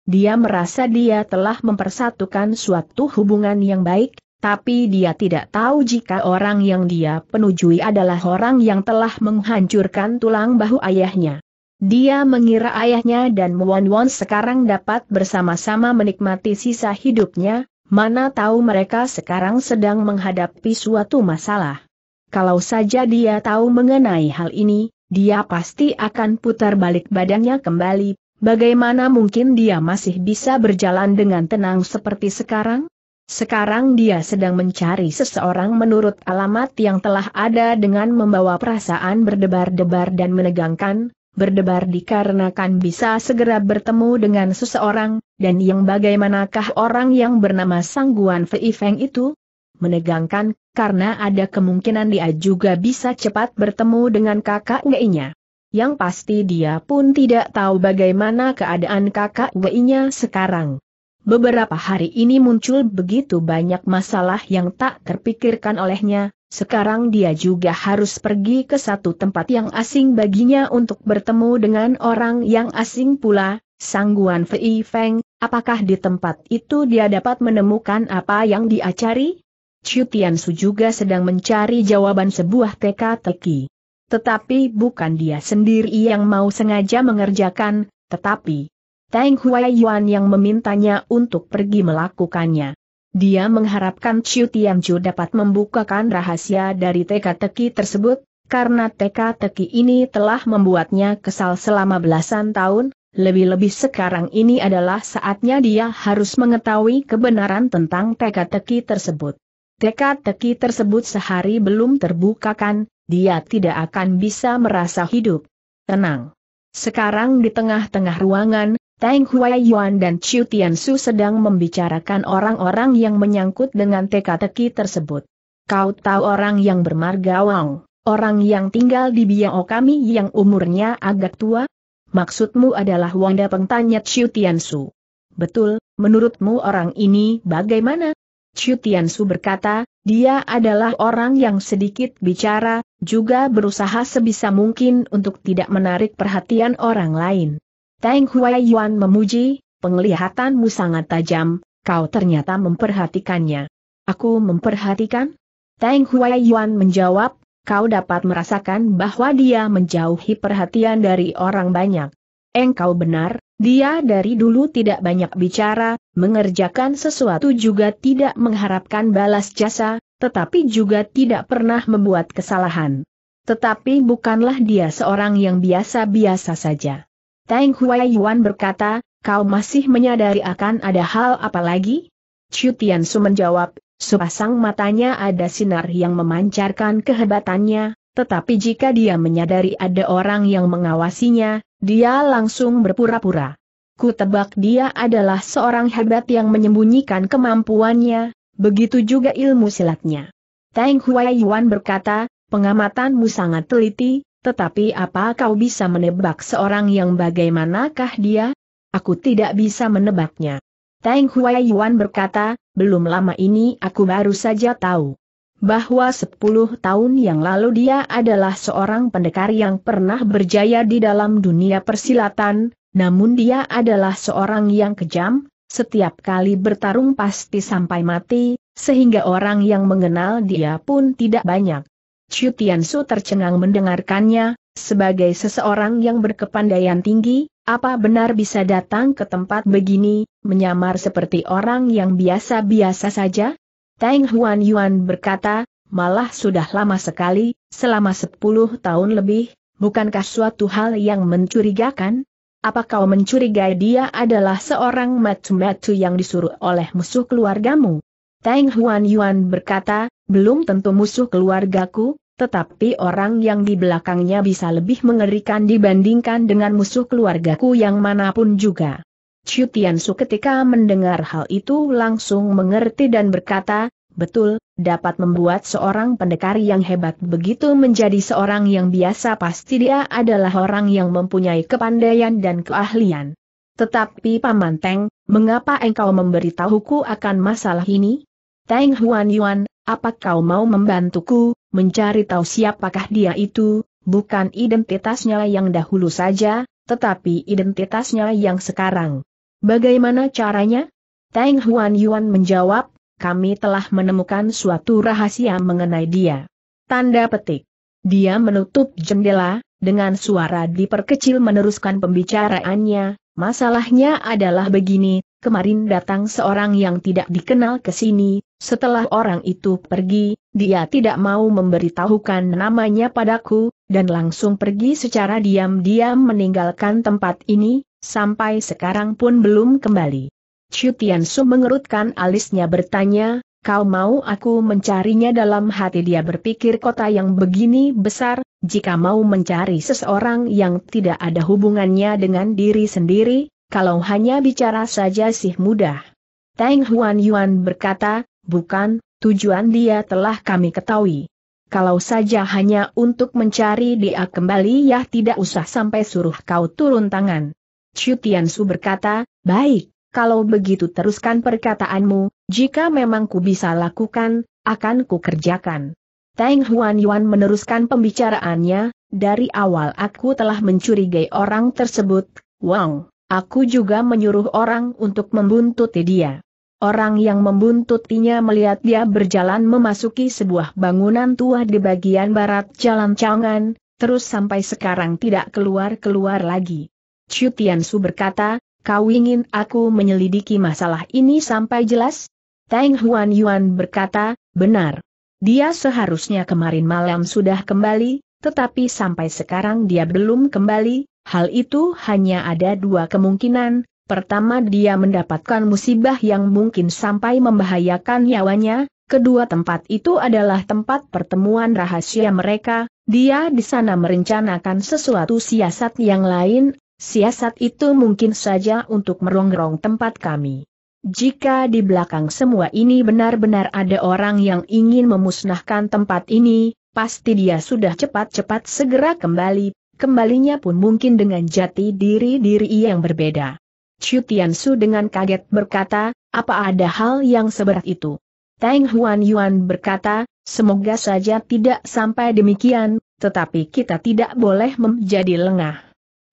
Dia merasa dia telah mempersatukan suatu hubungan yang baik, tapi dia tidak tahu jika orang yang dia penujui adalah orang yang telah menghancurkan tulang bahu ayahnya. Dia mengira ayahnya dan Muan Won sekarang dapat bersama-sama menikmati sisa hidupnya, Mana tahu mereka sekarang sedang menghadapi suatu masalah. Kalau saja dia tahu mengenai hal ini, dia pasti akan putar balik badannya kembali, bagaimana mungkin dia masih bisa berjalan dengan tenang seperti sekarang? Sekarang dia sedang mencari seseorang menurut alamat yang telah ada dengan membawa perasaan berdebar-debar dan menegangkan, berdebar dikarenakan bisa segera bertemu dengan seseorang, dan yang bagaimanakah orang yang bernama Sangguan Fei Feng itu? Menegangkan, karena ada kemungkinan dia juga bisa cepat bertemu dengan kakak Wei nya. Yang pasti dia pun tidak tahu bagaimana keadaan kakak Wei nya sekarang. Beberapa hari ini muncul begitu banyak masalah yang tak terpikirkan olehnya, sekarang dia juga harus pergi ke satu tempat yang asing baginya untuk bertemu dengan orang yang asing pula, Sangguan Fei Feng, Apakah di tempat itu dia dapat menemukan apa yang dia cari? Chu Su juga sedang mencari jawaban sebuah teka-teki. Tetapi bukan dia sendiri yang mau sengaja mengerjakan, tetapi Tang Huai Yuan yang memintanya untuk pergi melakukannya. Dia mengharapkan Chu Su dapat membukakan rahasia dari teka-teki tersebut, karena teka-teki ini telah membuatnya kesal selama belasan tahun, lebih-lebih sekarang ini adalah saatnya dia harus mengetahui kebenaran tentang teka-teki tersebut. Teka-teki tersebut sehari belum terbukakan, dia tidak akan bisa merasa hidup. Tenang. Sekarang di tengah-tengah ruangan, Tang Huaiyuan Yuan dan Chiu Su sedang membicarakan orang-orang yang menyangkut dengan teka-teki tersebut. Kau tahu orang yang bermarga Wang, orang yang tinggal di Biao kami yang umurnya agak tua, Maksudmu adalah Wanda Peng tanya Chiu Tiansu. Betul, menurutmu orang ini bagaimana? Chiu Tiansu berkata, dia adalah orang yang sedikit bicara, juga berusaha sebisa mungkin untuk tidak menarik perhatian orang lain. Tang Huaiyuan Yuan memuji, penglihatanmu sangat tajam, kau ternyata memperhatikannya. Aku memperhatikan? Tang Huaiyuan Yuan menjawab, kau dapat merasakan bahwa dia menjauhi perhatian dari orang banyak. Engkau benar, dia dari dulu tidak banyak bicara, mengerjakan sesuatu juga tidak mengharapkan balas jasa, tetapi juga tidak pernah membuat kesalahan. Tetapi bukanlah dia seorang yang biasa-biasa saja. Tang Hui Yuan berkata, kau masih menyadari akan ada hal apa lagi? Chu Su menjawab, Sepasang matanya ada sinar yang memancarkan kehebatannya, tetapi jika dia menyadari ada orang yang mengawasinya, dia langsung berpura-pura. Ku tebak dia adalah seorang hebat yang menyembunyikan kemampuannya, begitu juga ilmu silatnya. Tang Huai Yuan berkata, pengamatanmu sangat teliti, tetapi apa kau bisa menebak seorang yang bagaimanakah dia? Aku tidak bisa menebaknya. Tang Huaiyuan berkata, belum lama ini aku baru saja tahu bahwa 10 tahun yang lalu dia adalah seorang pendekar yang pernah berjaya di dalam dunia persilatan, namun dia adalah seorang yang kejam, setiap kali bertarung pasti sampai mati, sehingga orang yang mengenal dia pun tidak banyak. Chu Su tercengang mendengarkannya, sebagai seseorang yang berkepandaian tinggi, apa benar bisa datang ke tempat begini, menyamar seperti orang yang biasa-biasa saja? Tang Huan Yuan berkata, malah sudah lama sekali, selama sepuluh tahun lebih, bukankah suatu hal yang mencurigakan? Apa kau mencurigai dia adalah seorang matu-matu yang disuruh oleh musuh keluargamu? Tang Huan Yuan berkata, belum tentu musuh keluargaku, tetapi orang yang di belakangnya bisa lebih mengerikan dibandingkan dengan musuh keluargaku yang manapun juga. Chu Tiansu ketika mendengar hal itu langsung mengerti dan berkata, betul, dapat membuat seorang pendekar yang hebat begitu menjadi seorang yang biasa pasti dia adalah orang yang mempunyai kepandaian dan keahlian. Tetapi Paman Teng, mengapa engkau memberitahuku akan masalah ini? Teng Huan Yuan, apa kau mau membantuku? mencari tahu siapakah dia itu, bukan identitasnya yang dahulu saja, tetapi identitasnya yang sekarang. Bagaimana caranya? Tang Huan Yuan menjawab, kami telah menemukan suatu rahasia mengenai dia. Tanda petik. Dia menutup jendela, dengan suara diperkecil meneruskan pembicaraannya, masalahnya adalah begini, kemarin datang seorang yang tidak dikenal ke sini, setelah orang itu pergi, dia tidak mau memberitahukan namanya padaku, dan langsung pergi secara diam-diam meninggalkan tempat ini, sampai sekarang pun belum kembali. Chu Chutiansu mengerutkan alisnya bertanya, kau mau aku mencarinya dalam hati dia berpikir kota yang begini besar, jika mau mencari seseorang yang tidak ada hubungannya dengan diri sendiri, kalau hanya bicara saja sih mudah. Tang Huan Yuan berkata, Bukan, tujuan dia telah kami ketahui. Kalau saja hanya untuk mencari dia kembali ya tidak usah sampai suruh kau turun tangan. Chu Su berkata, baik, kalau begitu teruskan perkataanmu, jika memang ku bisa lakukan, akan ku kerjakan. Tang Huan Yuan meneruskan pembicaraannya, dari awal aku telah mencurigai orang tersebut, Wang, aku juga menyuruh orang untuk membuntuti dia. Orang yang membuntutinya melihat dia berjalan memasuki sebuah bangunan tua di bagian barat Jalan Changan, terus sampai sekarang tidak keluar-keluar lagi. Chu Tiansu berkata, kau ingin aku menyelidiki masalah ini sampai jelas? Tang Huan Yuan berkata, benar. Dia seharusnya kemarin malam sudah kembali, tetapi sampai sekarang dia belum kembali, hal itu hanya ada dua kemungkinan, Pertama dia mendapatkan musibah yang mungkin sampai membahayakan nyawanya, kedua tempat itu adalah tempat pertemuan rahasia mereka, dia di sana merencanakan sesuatu siasat yang lain, siasat itu mungkin saja untuk merongrong tempat kami. Jika di belakang semua ini benar-benar ada orang yang ingin memusnahkan tempat ini, pasti dia sudah cepat-cepat segera kembali, kembalinya pun mungkin dengan jati diri-diri yang berbeda. Chu Tiansu dengan kaget berkata, apa ada hal yang seberat itu? Tang Huan Yuan berkata, semoga saja tidak sampai demikian, tetapi kita tidak boleh menjadi lengah.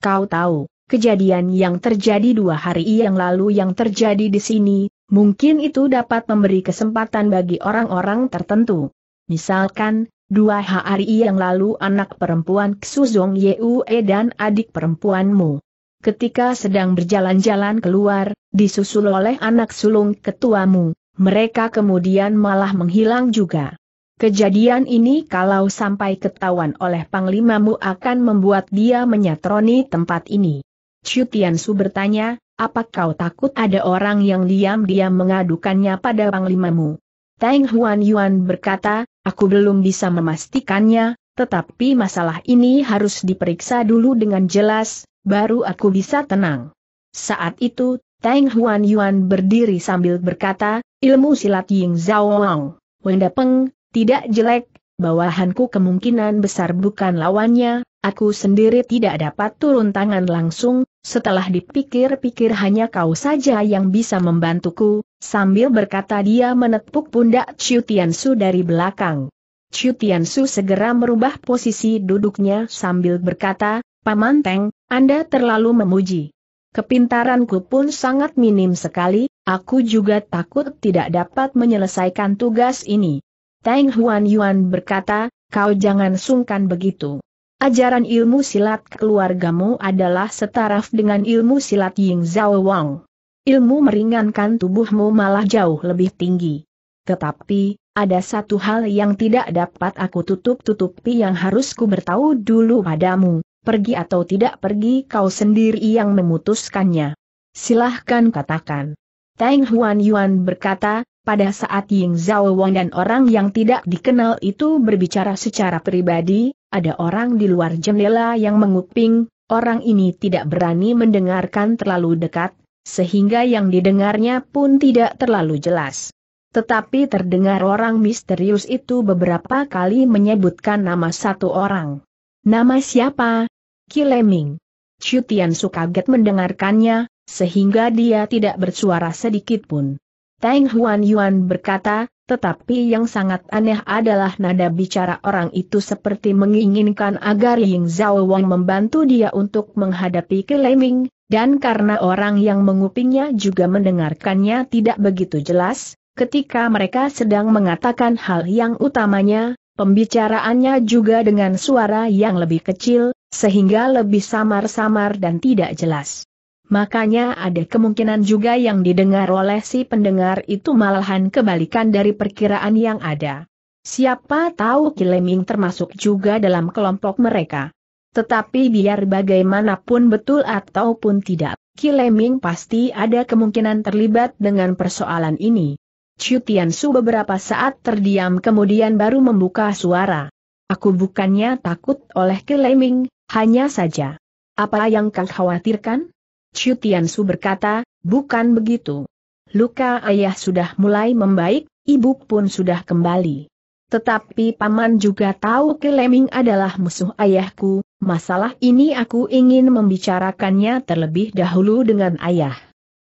Kau tahu, kejadian yang terjadi dua hari yang lalu yang terjadi di sini, mungkin itu dapat memberi kesempatan bagi orang-orang tertentu. Misalkan, dua hari yang lalu anak perempuan Xu Zhong Yue dan adik perempuanmu. Ketika sedang berjalan-jalan keluar, disusul oleh anak sulung ketuamu, mereka kemudian malah menghilang juga. Kejadian ini kalau sampai ketahuan oleh panglimamu akan membuat dia menyatroni tempat ini. Chutiansu bertanya, apa kau takut ada orang yang diam-diam mengadukannya pada panglimamu? Tang Huan Yuan berkata, aku belum bisa memastikannya, tetapi masalah ini harus diperiksa dulu dengan jelas, baru aku bisa tenang. Saat itu, Tang Huan Yuan berdiri sambil berkata, ilmu silat Ying Zhao Wang, Wenda Peng, tidak jelek, bawahanku kemungkinan besar bukan lawannya, aku sendiri tidak dapat turun tangan langsung, setelah dipikir-pikir hanya kau saja yang bisa membantuku, sambil berkata dia menepuk pundak Chiu Su dari belakang. Chiu Su segera merubah posisi duduknya sambil berkata, Paman Teng, anda terlalu memuji. Kepintaranku pun sangat minim sekali, aku juga takut tidak dapat menyelesaikan tugas ini. Tang Huan Yuan berkata, kau jangan sungkan begitu. Ajaran ilmu silat keluargamu adalah setaraf dengan ilmu silat Ying Zhao Wang. Ilmu meringankan tubuhmu malah jauh lebih tinggi. Tetapi, ada satu hal yang tidak dapat aku tutup-tutupi yang harus ku bertahu dulu padamu pergi atau tidak pergi kau sendiri yang memutuskannya. Silahkan katakan. Tang Huan Yuan berkata, pada saat Ying Zhao Wang dan orang yang tidak dikenal itu berbicara secara pribadi, ada orang di luar jendela yang menguping, orang ini tidak berani mendengarkan terlalu dekat, sehingga yang didengarnya pun tidak terlalu jelas. Tetapi terdengar orang misterius itu beberapa kali menyebutkan nama satu orang. Nama siapa, Kileming. suka kaget mendengarkannya, sehingga dia tidak bersuara sedikit pun. Tang Huan Yuan berkata, tetapi yang sangat aneh adalah nada bicara orang itu seperti menginginkan agar Ying Zhao Wang membantu dia untuk menghadapi Kileming, dan karena orang yang mengupingnya juga mendengarkannya tidak begitu jelas, ketika mereka sedang mengatakan hal yang utamanya, pembicaraannya juga dengan suara yang lebih kecil, sehingga lebih samar-samar dan tidak jelas. Makanya ada kemungkinan juga yang didengar oleh si pendengar itu malahan kebalikan dari perkiraan yang ada. Siapa tahu Kileming termasuk juga dalam kelompok mereka. Tetapi biar bagaimanapun betul ataupun tidak, Kileming pasti ada kemungkinan terlibat dengan persoalan ini. Tian Su beberapa saat terdiam kemudian baru membuka suara. Aku bukannya takut oleh Kileming, hanya saja. Apa yang kau khawatirkan? Chu Su berkata, bukan begitu. Luka ayah sudah mulai membaik, ibu pun sudah kembali. Tetapi paman juga tahu Keleming adalah musuh ayahku, masalah ini aku ingin membicarakannya terlebih dahulu dengan ayah.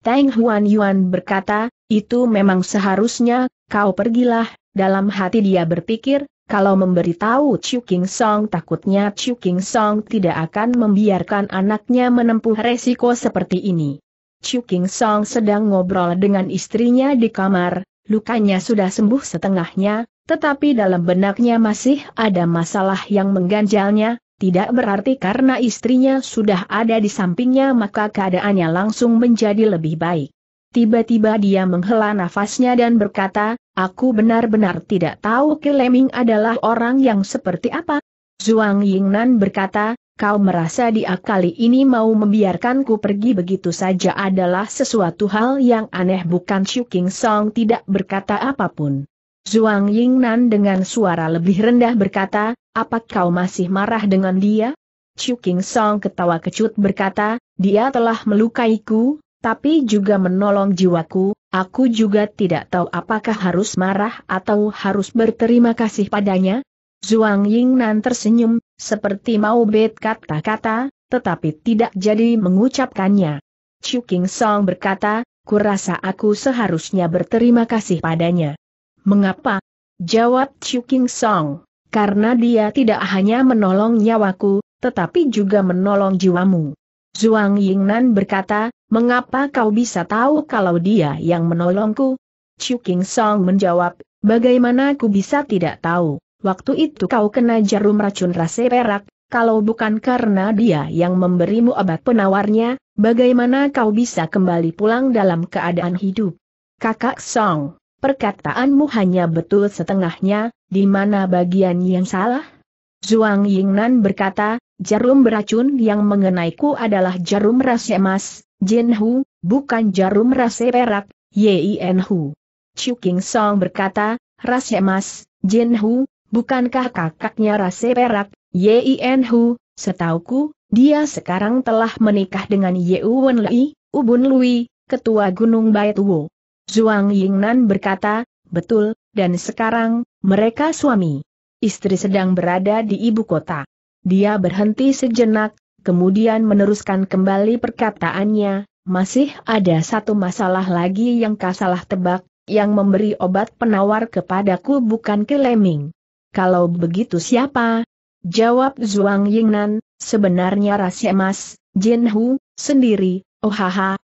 Tang Huan Yuan berkata, itu memang seharusnya, kau pergilah, dalam hati dia berpikir, kalau memberitahu Chu King Song takutnya Chu King Song tidak akan membiarkan anaknya menempuh resiko seperti ini. Chu King Song sedang ngobrol dengan istrinya di kamar, lukanya sudah sembuh setengahnya, tetapi dalam benaknya masih ada masalah yang mengganjalnya, tidak berarti karena istrinya sudah ada di sampingnya maka keadaannya langsung menjadi lebih baik. Tiba-tiba dia menghela nafasnya dan berkata, Aku benar-benar tidak tahu Kileming adalah orang yang seperti apa. Zhuang Yingnan berkata, kau merasa dia kali ini mau membiarkanku pergi begitu saja adalah sesuatu hal yang aneh bukan Xu King Song tidak berkata apapun. Zhuang Yingnan dengan suara lebih rendah berkata, apa kau masih marah dengan dia? Xu King Song ketawa kecut berkata, dia telah melukaiku, tapi juga menolong jiwaku, Aku juga tidak tahu apakah harus marah atau harus berterima kasih padanya. Zhuang Yingnan tersenyum, seperti mau bet kata-kata, tetapi tidak jadi mengucapkannya. Chu King Song berkata, kurasa aku seharusnya berterima kasih padanya. Mengapa? Jawab Chu King Song, karena dia tidak hanya menolong nyawaku, tetapi juga menolong jiwamu. Zhuang Yingnan berkata, mengapa kau bisa tahu kalau dia yang menolongku? Chu King Song menjawab, bagaimana ku bisa tidak tahu, waktu itu kau kena jarum racun rase perak, kalau bukan karena dia yang memberimu obat penawarnya, bagaimana kau bisa kembali pulang dalam keadaan hidup? Kakak Song, perkataanmu hanya betul setengahnya, di mana bagian yang salah? Zhuang Yingnan berkata, Jarum beracun yang mengenai ku adalah jarum rasa emas, Jin Hu, bukan jarum rasa perak, Yin Hu. Chu King Song berkata, rasa emas, Jin Hu, bukankah kakaknya rasa perak, Yin Hu, setauku, dia sekarang telah menikah dengan Wen Lei, Ubun Lui, ketua Gunung Baituo. Zhuang Yingnan berkata, betul, dan sekarang, mereka suami. Istri sedang berada di ibu kota. Dia berhenti sejenak, kemudian meneruskan kembali perkataannya, masih ada satu masalah lagi yang kasalah tebak, yang memberi obat penawar kepadaku bukan keleming. Kalau begitu siapa? Jawab Zhuang Yingnan, sebenarnya rahasia emas, Jin Hu, sendiri, oh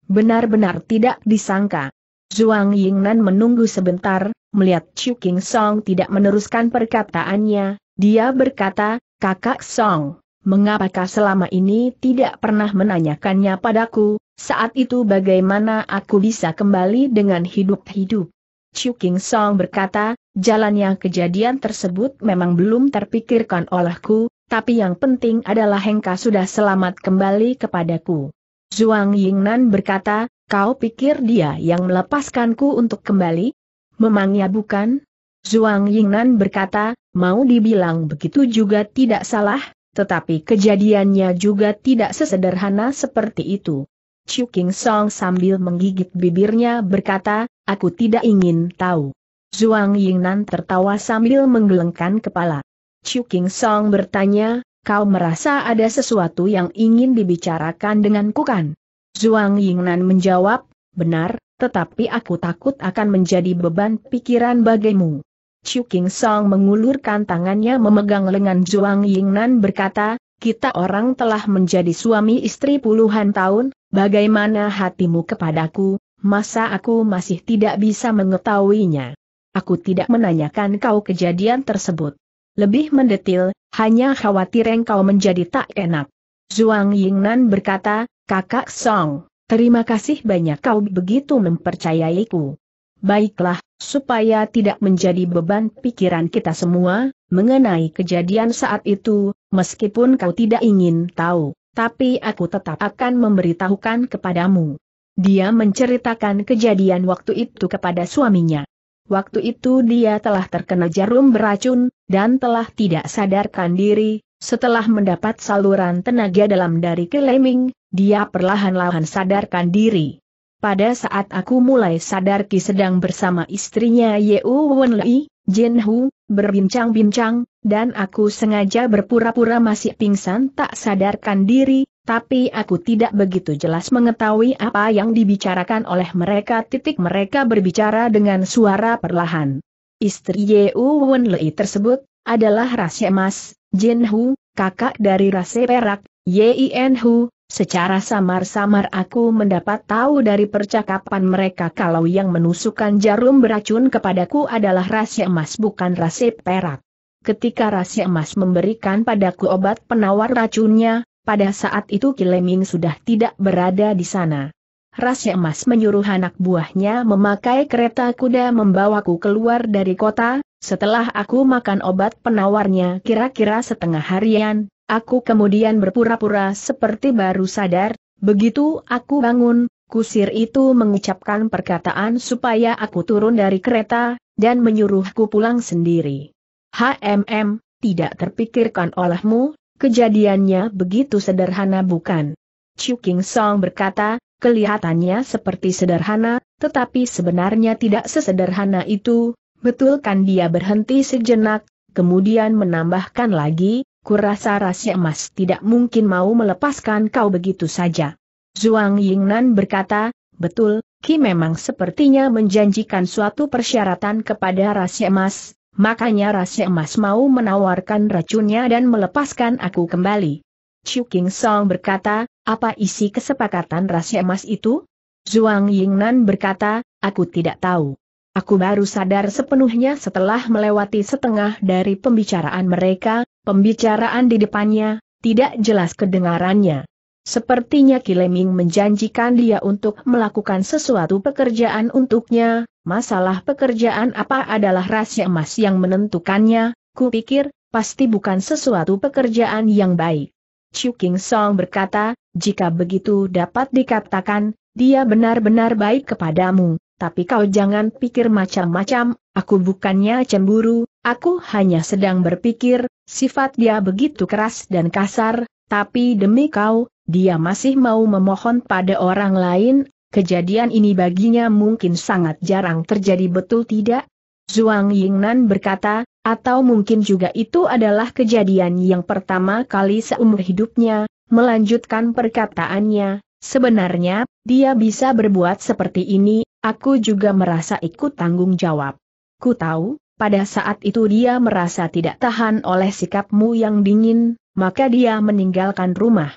benar-benar tidak disangka. Zhuang Yingnan menunggu sebentar, melihat Chu King Song tidak meneruskan perkataannya, dia berkata, Kakak Song, mengapakah selama ini tidak pernah menanyakannya padaku, saat itu bagaimana aku bisa kembali dengan hidup-hidup? Chu King Song berkata, jalan yang kejadian tersebut memang belum terpikirkan olehku, tapi yang penting adalah Hengka sudah selamat kembali kepadaku. Zhuang Yingnan berkata, kau pikir dia yang melepaskanku untuk kembali? Memangnya bukan? Zhuang Yingnan berkata, mau dibilang begitu juga tidak salah, tetapi kejadiannya juga tidak sesederhana seperti itu. Chu King Song sambil menggigit bibirnya berkata, aku tidak ingin tahu. Zhuang Yingnan tertawa sambil menggelengkan kepala. Chu King Song bertanya, kau merasa ada sesuatu yang ingin dibicarakan denganku kan? Zhuang Yingnan menjawab, benar, tetapi aku takut akan menjadi beban pikiran bagimu. Chu King Song mengulurkan tangannya memegang lengan Zhuang Yingnan berkata, kita orang telah menjadi suami istri puluhan tahun, bagaimana hatimu kepadaku, masa aku masih tidak bisa mengetahuinya. Aku tidak menanyakan kau kejadian tersebut. Lebih mendetil, hanya khawatir engkau menjadi tak enak. Zhuang Yingnan berkata, kakak Song, terima kasih banyak kau begitu mempercayaiku. Baiklah, supaya tidak menjadi beban pikiran kita semua, mengenai kejadian saat itu, meskipun kau tidak ingin tahu, tapi aku tetap akan memberitahukan kepadamu. Dia menceritakan kejadian waktu itu kepada suaminya. Waktu itu dia telah terkena jarum beracun, dan telah tidak sadarkan diri, setelah mendapat saluran tenaga dalam dari keleming, dia perlahan-lahan sadarkan diri. Pada saat aku mulai sadar Ki sedang bersama istrinya Yeu Wenli, Jin Hu, berbincang-bincang, dan aku sengaja berpura-pura masih pingsan tak sadarkan diri, tapi aku tidak begitu jelas mengetahui apa yang dibicarakan oleh mereka. Titik mereka berbicara dengan suara perlahan. Istri Yeu Wenli tersebut, adalah Rasye Mas, Jin Hu, kakak dari Rasye Perak, Yin Hu, secara samar-samar aku mendapat tahu dari percakapan mereka kalau yang menusukkan jarum beracun kepadaku adalah rahasia emas bukan rahasia perak. Ketika rahasia emas memberikan padaku obat penawar racunnya, pada saat itu Kileming sudah tidak berada di sana. Rasi Emas menyuruh anak buahnya memakai kereta kuda membawaku keluar dari kota, setelah aku makan obat penawarnya kira-kira setengah harian, Aku kemudian berpura-pura seperti baru sadar, begitu aku bangun, kusir itu mengucapkan perkataan supaya aku turun dari kereta, dan menyuruhku pulang sendiri. HMM, tidak terpikirkan olehmu, kejadiannya begitu sederhana bukan? Chu King Song berkata, kelihatannya seperti sederhana, tetapi sebenarnya tidak sesederhana itu, betulkan dia berhenti sejenak, kemudian menambahkan lagi, kurasa rasi emas tidak mungkin mau melepaskan kau begitu saja. Zhuang Yingnan berkata, betul, Ki memang sepertinya menjanjikan suatu persyaratan kepada rasi emas, makanya rasi emas mau menawarkan racunnya dan melepaskan aku kembali. Chu King Song berkata, apa isi kesepakatan rasi emas itu? Zhuang Yingnan berkata, aku tidak tahu. Aku baru sadar sepenuhnya setelah melewati setengah dari pembicaraan mereka, Pembicaraan di depannya, tidak jelas kedengarannya. Sepertinya Kileming menjanjikan dia untuk melakukan sesuatu pekerjaan untuknya, masalah pekerjaan apa adalah rahasia emas yang menentukannya, kupikir, pasti bukan sesuatu pekerjaan yang baik. Chu King Song berkata, jika begitu dapat dikatakan, dia benar-benar baik kepadamu, tapi kau jangan pikir macam-macam, aku bukannya cemburu, Aku hanya sedang berpikir, sifat dia begitu keras dan kasar, tapi demi kau, dia masih mau memohon pada orang lain, kejadian ini baginya mungkin sangat jarang terjadi betul tidak? Zhuang Yingnan berkata, atau mungkin juga itu adalah kejadian yang pertama kali seumur hidupnya, melanjutkan perkataannya, sebenarnya, dia bisa berbuat seperti ini, aku juga merasa ikut tanggung jawab. Ku tahu, pada saat itu dia merasa tidak tahan oleh sikapmu yang dingin, maka dia meninggalkan rumah.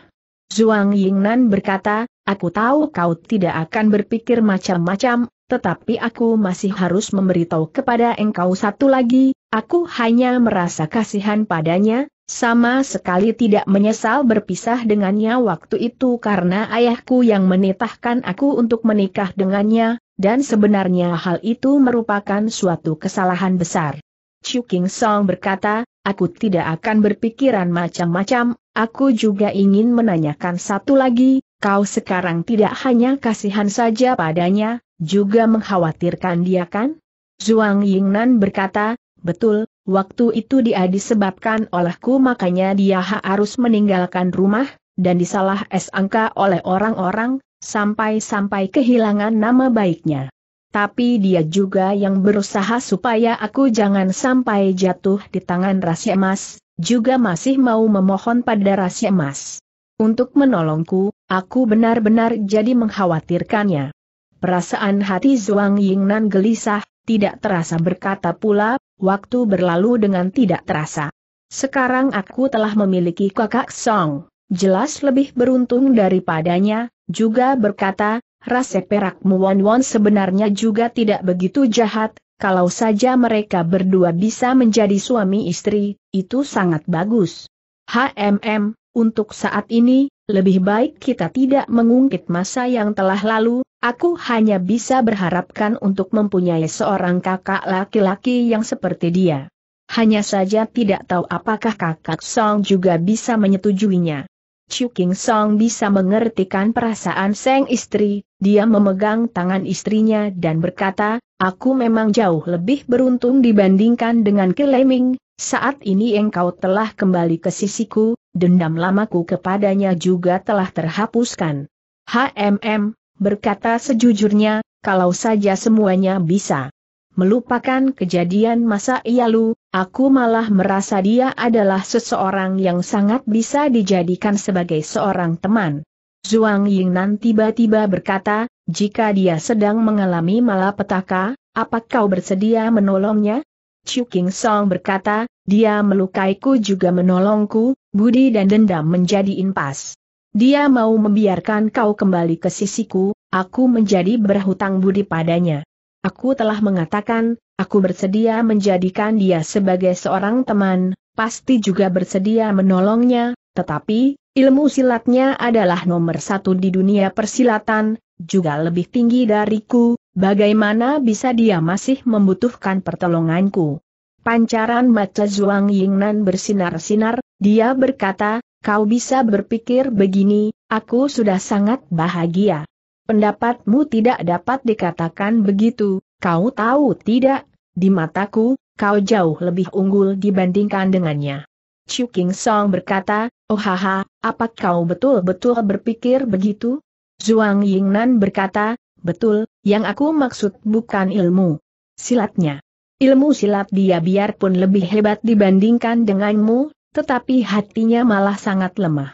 Zhuang Yingnan berkata, aku tahu kau tidak akan berpikir macam-macam, tetapi aku masih harus memberitahu kepada engkau satu lagi, aku hanya merasa kasihan padanya, sama sekali tidak menyesal berpisah dengannya waktu itu karena ayahku yang menitahkan aku untuk menikah dengannya, dan sebenarnya hal itu merupakan suatu kesalahan besar. Chu King Song berkata, aku tidak akan berpikiran macam-macam, aku juga ingin menanyakan satu lagi, kau sekarang tidak hanya kasihan saja padanya, juga mengkhawatirkan dia kan? Zhuang Yingnan berkata, betul, waktu itu dia disebabkan olehku makanya dia harus meninggalkan rumah, dan disalah es angka oleh orang-orang, sampai-sampai kehilangan nama baiknya. Tapi dia juga yang berusaha supaya aku jangan sampai jatuh di tangan Rasi Emas, juga masih mau memohon pada Rasi Emas. Untuk menolongku, aku benar-benar jadi mengkhawatirkannya. Perasaan hati Zhuang Yingnan gelisah, tidak terasa berkata pula, waktu berlalu dengan tidak terasa. Sekarang aku telah memiliki kakak Song jelas lebih beruntung daripadanya, juga berkata, rase perak Muan Wan sebenarnya juga tidak begitu jahat, kalau saja mereka berdua bisa menjadi suami istri, itu sangat bagus. HMM, untuk saat ini, lebih baik kita tidak mengungkit masa yang telah lalu, aku hanya bisa berharapkan untuk mempunyai seorang kakak laki-laki yang seperti dia. Hanya saja tidak tahu apakah kakak Song juga bisa menyetujuinya. Chu King Song bisa mengertikan perasaan sang istri, dia memegang tangan istrinya dan berkata, aku memang jauh lebih beruntung dibandingkan dengan Keleming, saat ini engkau telah kembali ke sisiku, dendam lamaku kepadanya juga telah terhapuskan. HMM, berkata sejujurnya, kalau saja semuanya bisa melupakan kejadian masa lalu, Aku malah merasa dia adalah seseorang yang sangat bisa dijadikan sebagai seorang teman. Zhuang Yingnan tiba-tiba berkata, jika dia sedang mengalami malapetaka, apakah kau bersedia menolongnya? Chu King Song berkata, dia melukaiku juga menolongku, budi dan dendam menjadi impas. Dia mau membiarkan kau kembali ke sisiku, aku menjadi berhutang budi padanya. Aku telah mengatakan, aku bersedia menjadikan dia sebagai seorang teman, pasti juga bersedia menolongnya, tetapi, ilmu silatnya adalah nomor satu di dunia persilatan, juga lebih tinggi dariku, bagaimana bisa dia masih membutuhkan pertolonganku? Pancaran mata Zhuang Yingnan bersinar-sinar, dia berkata, kau bisa berpikir begini, aku sudah sangat bahagia. Pendapatmu tidak dapat dikatakan begitu, kau tahu tidak? Di mataku, kau jauh lebih unggul dibandingkan dengannya. Chu King Song berkata, oh haha, apa kau betul-betul berpikir begitu? Zhuang Yingnan berkata, betul, yang aku maksud bukan ilmu. Silatnya. Ilmu silat dia biarpun lebih hebat dibandingkan denganmu, tetapi hatinya malah sangat lemah.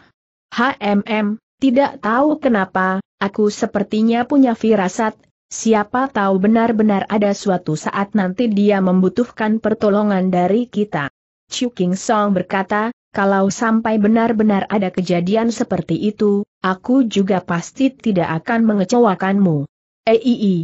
HMM, tidak tahu kenapa, aku sepertinya punya firasat, siapa tahu benar-benar ada suatu saat nanti dia membutuhkan pertolongan dari kita. Chu King Song berkata, kalau sampai benar-benar ada kejadian seperti itu, aku juga pasti tidak akan mengecewakanmu. Eii. Eh,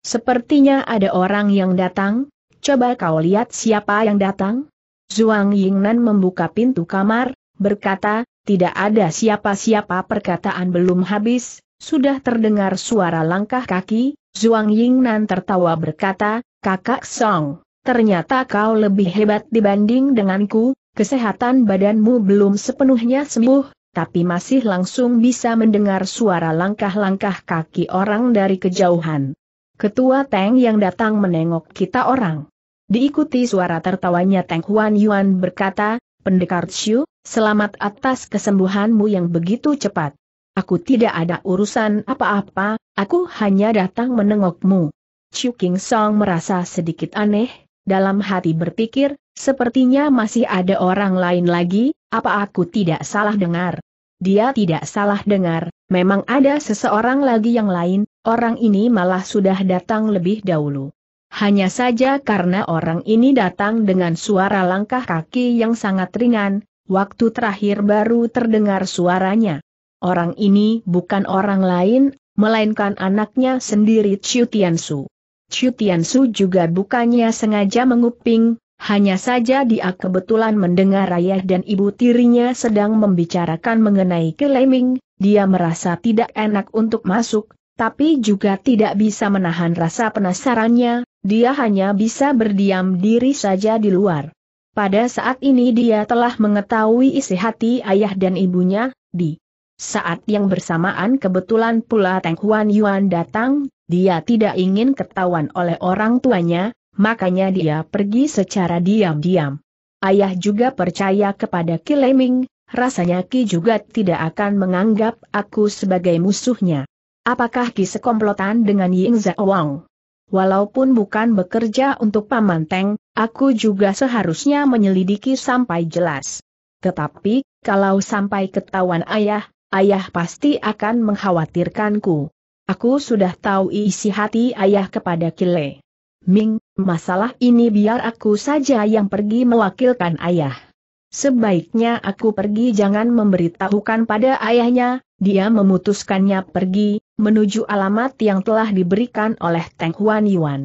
sepertinya ada orang yang datang, coba kau lihat siapa yang datang. Zhuang Yingnan membuka pintu kamar, berkata, tidak ada siapa-siapa perkataan belum habis, sudah terdengar suara langkah kaki, Zhuang Yingnan tertawa berkata, Kakak Song, ternyata kau lebih hebat dibanding denganku, kesehatan badanmu belum sepenuhnya sembuh, tapi masih langsung bisa mendengar suara langkah-langkah kaki orang dari kejauhan. Ketua Teng yang datang menengok kita orang. Diikuti suara tertawanya Teng Huan Yuan berkata, Pendekar Xiu, Selamat atas kesembuhanmu yang begitu cepat. Aku tidak ada urusan apa-apa, aku hanya datang menengokmu. Chu King Song merasa sedikit aneh, dalam hati berpikir, sepertinya masih ada orang lain lagi, apa aku tidak salah dengar? Dia tidak salah dengar, memang ada seseorang lagi yang lain, orang ini malah sudah datang lebih dahulu. Hanya saja karena orang ini datang dengan suara langkah kaki yang sangat ringan, waktu terakhir baru terdengar suaranya. Orang ini bukan orang lain, melainkan anaknya sendiri Chiu Tiansu. Chiu Tiansu juga bukannya sengaja menguping, hanya saja dia kebetulan mendengar ayah dan ibu tirinya sedang membicarakan mengenai keleming, dia merasa tidak enak untuk masuk, tapi juga tidak bisa menahan rasa penasarannya, dia hanya bisa berdiam diri saja di luar. Pada saat ini dia telah mengetahui isi hati ayah dan ibunya, di saat yang bersamaan kebetulan pula Teng Huan Yuan datang, dia tidak ingin ketahuan oleh orang tuanya, makanya dia pergi secara diam-diam. Ayah juga percaya kepada Leming, rasanya Ki juga tidak akan menganggap aku sebagai musuhnya. Apakah Ki sekomplotan dengan Ying Zha Wang? Walaupun bukan bekerja untuk Paman Teng, aku juga seharusnya menyelidiki sampai jelas. Tetapi, kalau sampai ketahuan ayah, ayah pasti akan mengkhawatirkanku. Aku sudah tahu isi hati ayah kepada Kile. Ming, masalah ini biar aku saja yang pergi mewakilkan ayah. Sebaiknya aku pergi jangan memberitahukan pada ayahnya, dia memutuskannya pergi, menuju alamat yang telah diberikan oleh Teng Huan Yuan.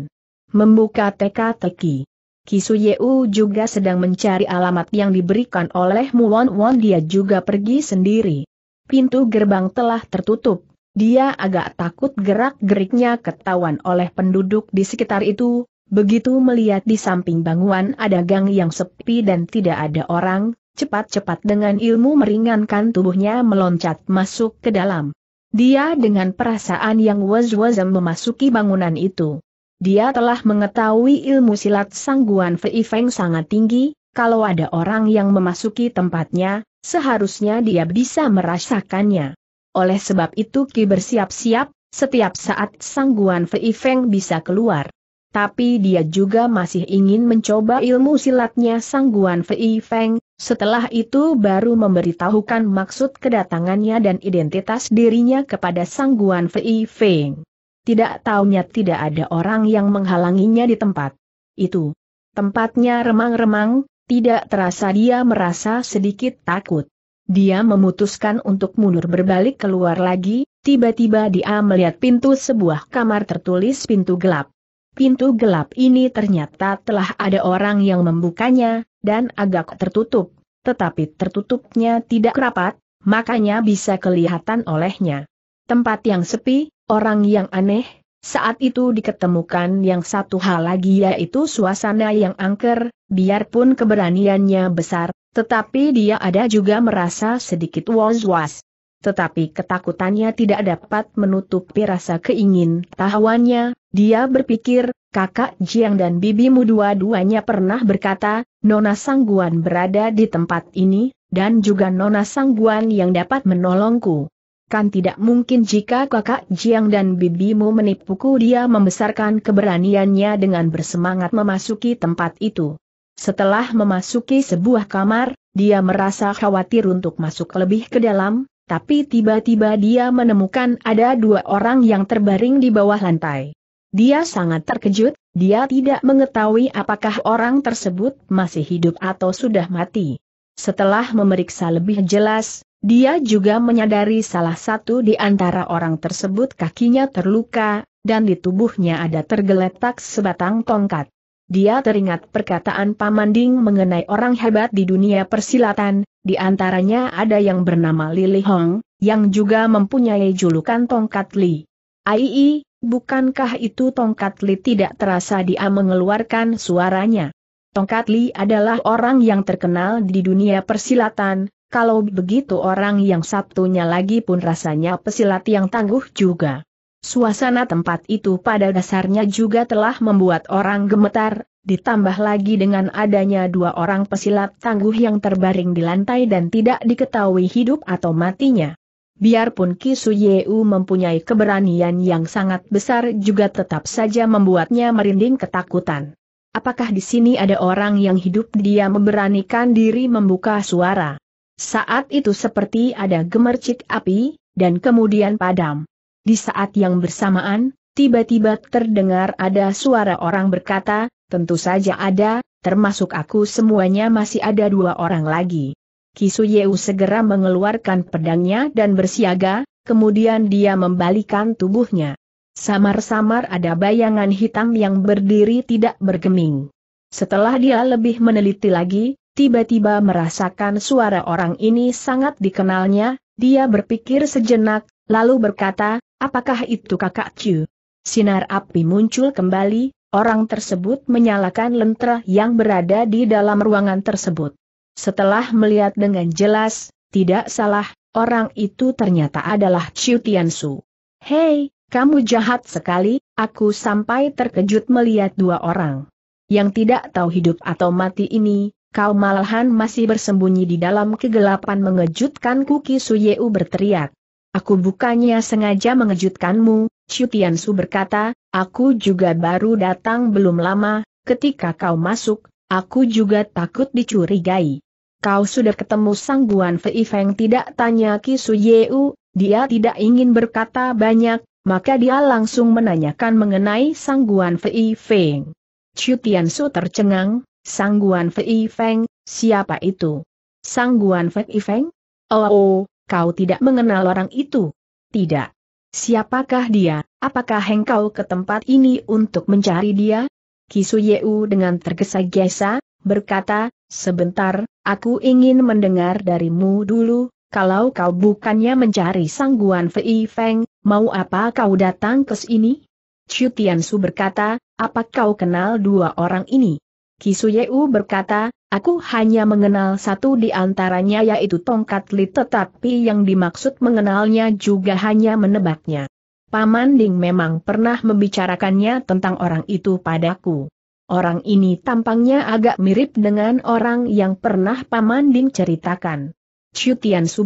Membuka teka-teki. Kisu Yeu juga sedang mencari alamat yang diberikan oleh Muwon Won dia juga pergi sendiri. Pintu gerbang telah tertutup, dia agak takut gerak-geriknya ketahuan oleh penduduk di sekitar itu, Begitu melihat di samping bangunan ada gang yang sepi dan tidak ada orang, cepat-cepat dengan ilmu meringankan tubuhnya meloncat masuk ke dalam. Dia dengan perasaan yang was was memasuki bangunan itu. Dia telah mengetahui ilmu silat sangguan Fei Feng sangat tinggi, kalau ada orang yang memasuki tempatnya, seharusnya dia bisa merasakannya. Oleh sebab itu Ki bersiap-siap, setiap saat sangguan Fei Feng bisa keluar tapi dia juga masih ingin mencoba ilmu silatnya sangguan Fei Feng, setelah itu baru memberitahukan maksud kedatangannya dan identitas dirinya kepada sangguan Fei Feng. Tidak taunya tidak ada orang yang menghalanginya di tempat itu. Tempatnya remang-remang, tidak terasa dia merasa sedikit takut. Dia memutuskan untuk mundur berbalik keluar lagi, tiba-tiba dia melihat pintu sebuah kamar tertulis pintu gelap. Pintu gelap ini ternyata telah ada orang yang membukanya, dan agak tertutup. Tetapi tertutupnya tidak rapat, makanya bisa kelihatan olehnya. Tempat yang sepi, orang yang aneh, saat itu diketemukan yang satu hal lagi yaitu suasana yang angker, biarpun keberaniannya besar, tetapi dia ada juga merasa sedikit was-was tetapi ketakutannya tidak dapat menutupi rasa keingin tahuannya, dia berpikir, kakak Jiang dan bibimu dua-duanya pernah berkata, Nona Sangguan berada di tempat ini, dan juga Nona Sangguan yang dapat menolongku. Kan tidak mungkin jika kakak Jiang dan bibimu menipuku dia membesarkan keberaniannya dengan bersemangat memasuki tempat itu. Setelah memasuki sebuah kamar, dia merasa khawatir untuk masuk lebih ke dalam, tapi tiba-tiba dia menemukan ada dua orang yang terbaring di bawah lantai. Dia sangat terkejut, dia tidak mengetahui apakah orang tersebut masih hidup atau sudah mati. Setelah memeriksa lebih jelas, dia juga menyadari salah satu di antara orang tersebut kakinya terluka, dan di tubuhnya ada tergeletak sebatang tongkat dia teringat perkataan Pamanding mengenai orang hebat di dunia persilatan, di antaranya ada yang bernama Lili Hong, yang juga mempunyai julukan Tongkat Li. Aii, bukankah itu Tongkat Li tidak terasa dia mengeluarkan suaranya? Tongkat Li adalah orang yang terkenal di dunia persilatan, kalau begitu orang yang satunya lagi pun rasanya pesilat yang tangguh juga. Suasana tempat itu pada dasarnya juga telah membuat orang gemetar, ditambah lagi dengan adanya dua orang pesilat tangguh yang terbaring di lantai dan tidak diketahui hidup atau matinya. Biarpun Ki Suyeu mempunyai keberanian yang sangat besar juga tetap saja membuatnya merinding ketakutan. Apakah di sini ada orang yang hidup dia memberanikan diri membuka suara? Saat itu seperti ada gemercik api, dan kemudian padam. Di saat yang bersamaan, tiba-tiba terdengar ada suara orang berkata, tentu saja ada, termasuk aku semuanya masih ada dua orang lagi. Kisuyeu segera mengeluarkan pedangnya dan bersiaga, kemudian dia membalikan tubuhnya. Samar-samar ada bayangan hitam yang berdiri tidak bergeming. Setelah dia lebih meneliti lagi, tiba-tiba merasakan suara orang ini sangat dikenalnya, dia berpikir sejenak, lalu berkata, Apakah itu kakak Chu? Sinar api muncul kembali, orang tersebut menyalakan lentera yang berada di dalam ruangan tersebut. Setelah melihat dengan jelas, tidak salah, orang itu ternyata adalah Chu Tiansu. Hei, kamu jahat sekali, aku sampai terkejut melihat dua orang. Yang tidak tahu hidup atau mati ini, kau malahan masih bersembunyi di dalam kegelapan mengejutkan Kuki Suyeu berteriak. Aku bukannya sengaja mengejutkanmu, Su berkata, aku juga baru datang belum lama, ketika kau masuk, aku juga takut dicurigai. Kau sudah ketemu Sang Guan Fei Feng tidak tanya Ki Su Yeu, dia tidak ingin berkata banyak, maka dia langsung menanyakan mengenai Sang Guan Fei Feng. Chu Su tercengang, Sang Guan Fei Feng, siapa itu? Sang Guan Fei Feng? Oh, oh, Kau tidak mengenal orang itu? Tidak. Siapakah dia? Apakah engkau ke tempat ini untuk mencari dia? Kisu Yeu dengan tergesa-gesa, berkata, sebentar, aku ingin mendengar darimu dulu, kalau kau bukannya mencari sangguan Fei Feng, mau apa kau datang ke sini? Chu Tian Su berkata, apa kau kenal dua orang ini? Kisuyeu berkata, aku hanya mengenal satu di antaranya yaitu tongkat Li tetapi yang dimaksud mengenalnya juga hanya menebaknya. Paman Ding memang pernah membicarakannya tentang orang itu padaku. Orang ini tampangnya agak mirip dengan orang yang pernah Paman Ding ceritakan. Su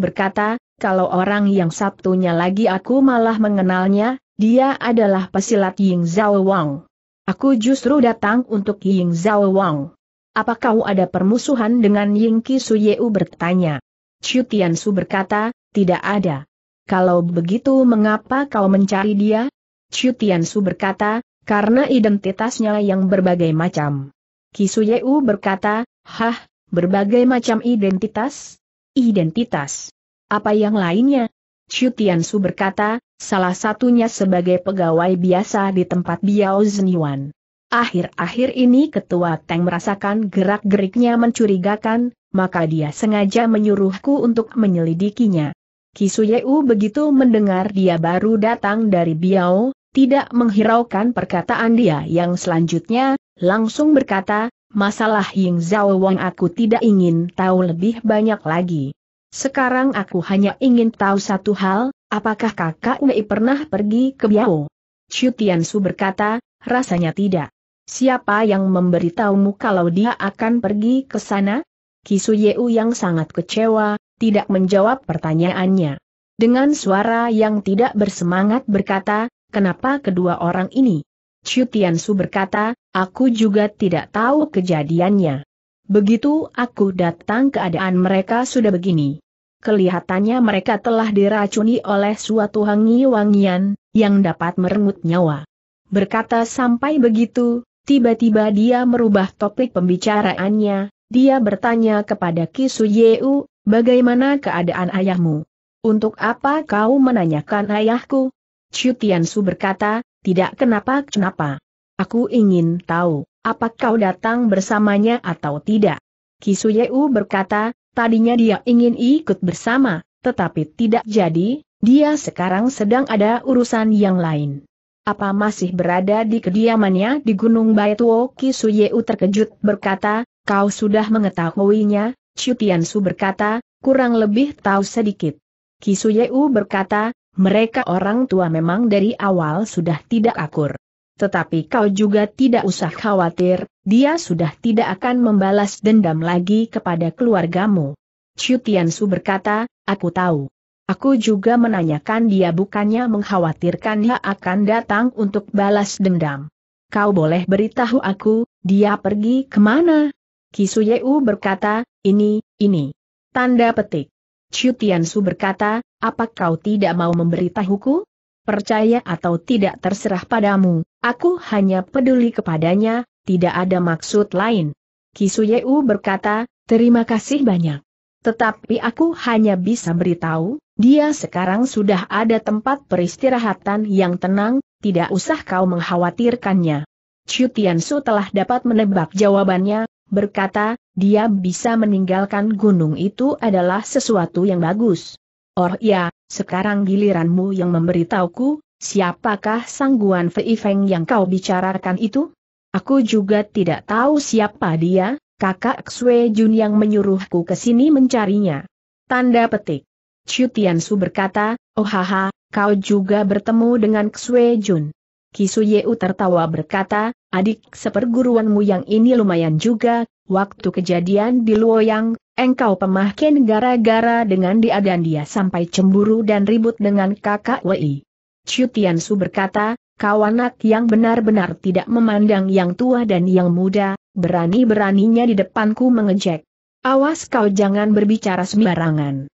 berkata, kalau orang yang sabtunya lagi aku malah mengenalnya, dia adalah pesilat Ying Zhao Wang. Aku justru datang untuk Ying Zhao Wang. Apa kau ada permusuhan dengan Ying Qi Su Yeu bertanya. Tian Su berkata, tidak ada. Kalau begitu mengapa kau mencari dia? Tian Su berkata, karena identitasnya yang berbagai macam. Qi Su Yeu berkata, hah, berbagai macam identitas? Identitas. Apa yang lainnya? Chu Su berkata, salah satunya sebagai pegawai biasa di tempat Biao Zeniwan. Akhir-akhir ini ketua Teng merasakan gerak-geriknya mencurigakan, maka dia sengaja menyuruhku untuk menyelidikinya. Kisuyeu begitu mendengar dia baru datang dari Biao, tidak menghiraukan perkataan dia yang selanjutnya, langsung berkata, masalah Ying Zhao Wang aku tidak ingin tahu lebih banyak lagi sekarang aku hanya ingin tahu satu hal, apakah kakak Mei pernah pergi ke Biao? Chu Tiansu berkata, rasanya tidak. Siapa yang memberitahumu kalau dia akan pergi ke sana? Kisu Yeu yang sangat kecewa, tidak menjawab pertanyaannya. Dengan suara yang tidak bersemangat berkata, kenapa kedua orang ini? Chu Tiansu berkata, aku juga tidak tahu kejadiannya. Begitu aku datang keadaan mereka sudah begini. Kelihatannya mereka telah diracuni oleh suatu hangi wangian yang dapat merenggut nyawa. Berkata sampai begitu, tiba-tiba dia merubah topik pembicaraannya, dia bertanya kepada Kisu Yeu, bagaimana keadaan ayahmu? Untuk apa kau menanyakan ayahku? Chu Su berkata, tidak kenapa-kenapa. Aku ingin tahu apa kau datang bersamanya atau tidak? Kisuyeu berkata, tadinya dia ingin ikut bersama, tetapi tidak jadi, dia sekarang sedang ada urusan yang lain. Apa masih berada di kediamannya di Gunung Baituo? Kisuyeu terkejut berkata, kau sudah mengetahuinya, Chutiansu berkata, kurang lebih tahu sedikit. Kisuyeu berkata, mereka orang tua memang dari awal sudah tidak akur tetapi kau juga tidak usah khawatir, dia sudah tidak akan membalas dendam lagi kepada keluargamu. Chu Su berkata, aku tahu. Aku juga menanyakan dia bukannya mengkhawatirkan dia akan datang untuk balas dendam. Kau boleh beritahu aku, dia pergi kemana? Kisuyeu berkata, ini, ini. Tanda petik. Chu Su berkata, apa kau tidak mau memberitahuku? percaya atau tidak terserah padamu, aku hanya peduli kepadanya, tidak ada maksud lain. Kisuyeu berkata, terima kasih banyak. Tetapi aku hanya bisa beritahu, dia sekarang sudah ada tempat peristirahatan yang tenang, tidak usah kau mengkhawatirkannya. Chu telah dapat menebak jawabannya, berkata, dia bisa meninggalkan gunung itu adalah sesuatu yang bagus. Or oh, ya, sekarang giliranmu yang memberitahuku, siapakah sangguan Fei Feng yang kau bicarakan itu? Aku juga tidak tahu siapa dia, kakak Xue Jun yang menyuruhku ke sini mencarinya. Tanda petik. Chu Su berkata, oh haha, kau juga bertemu dengan Xue Jun. Kisu Yeu tertawa berkata, adik seperguruanmu yang ini lumayan juga, waktu kejadian di Luoyang, engkau pemahkin gara-gara dengan dia dan dia sampai cemburu dan ribut dengan kakak Wei. Chu Tiansu berkata, kau anak yang benar-benar tidak memandang yang tua dan yang muda, berani-beraninya di depanku mengejek. Awas kau jangan berbicara sembarangan.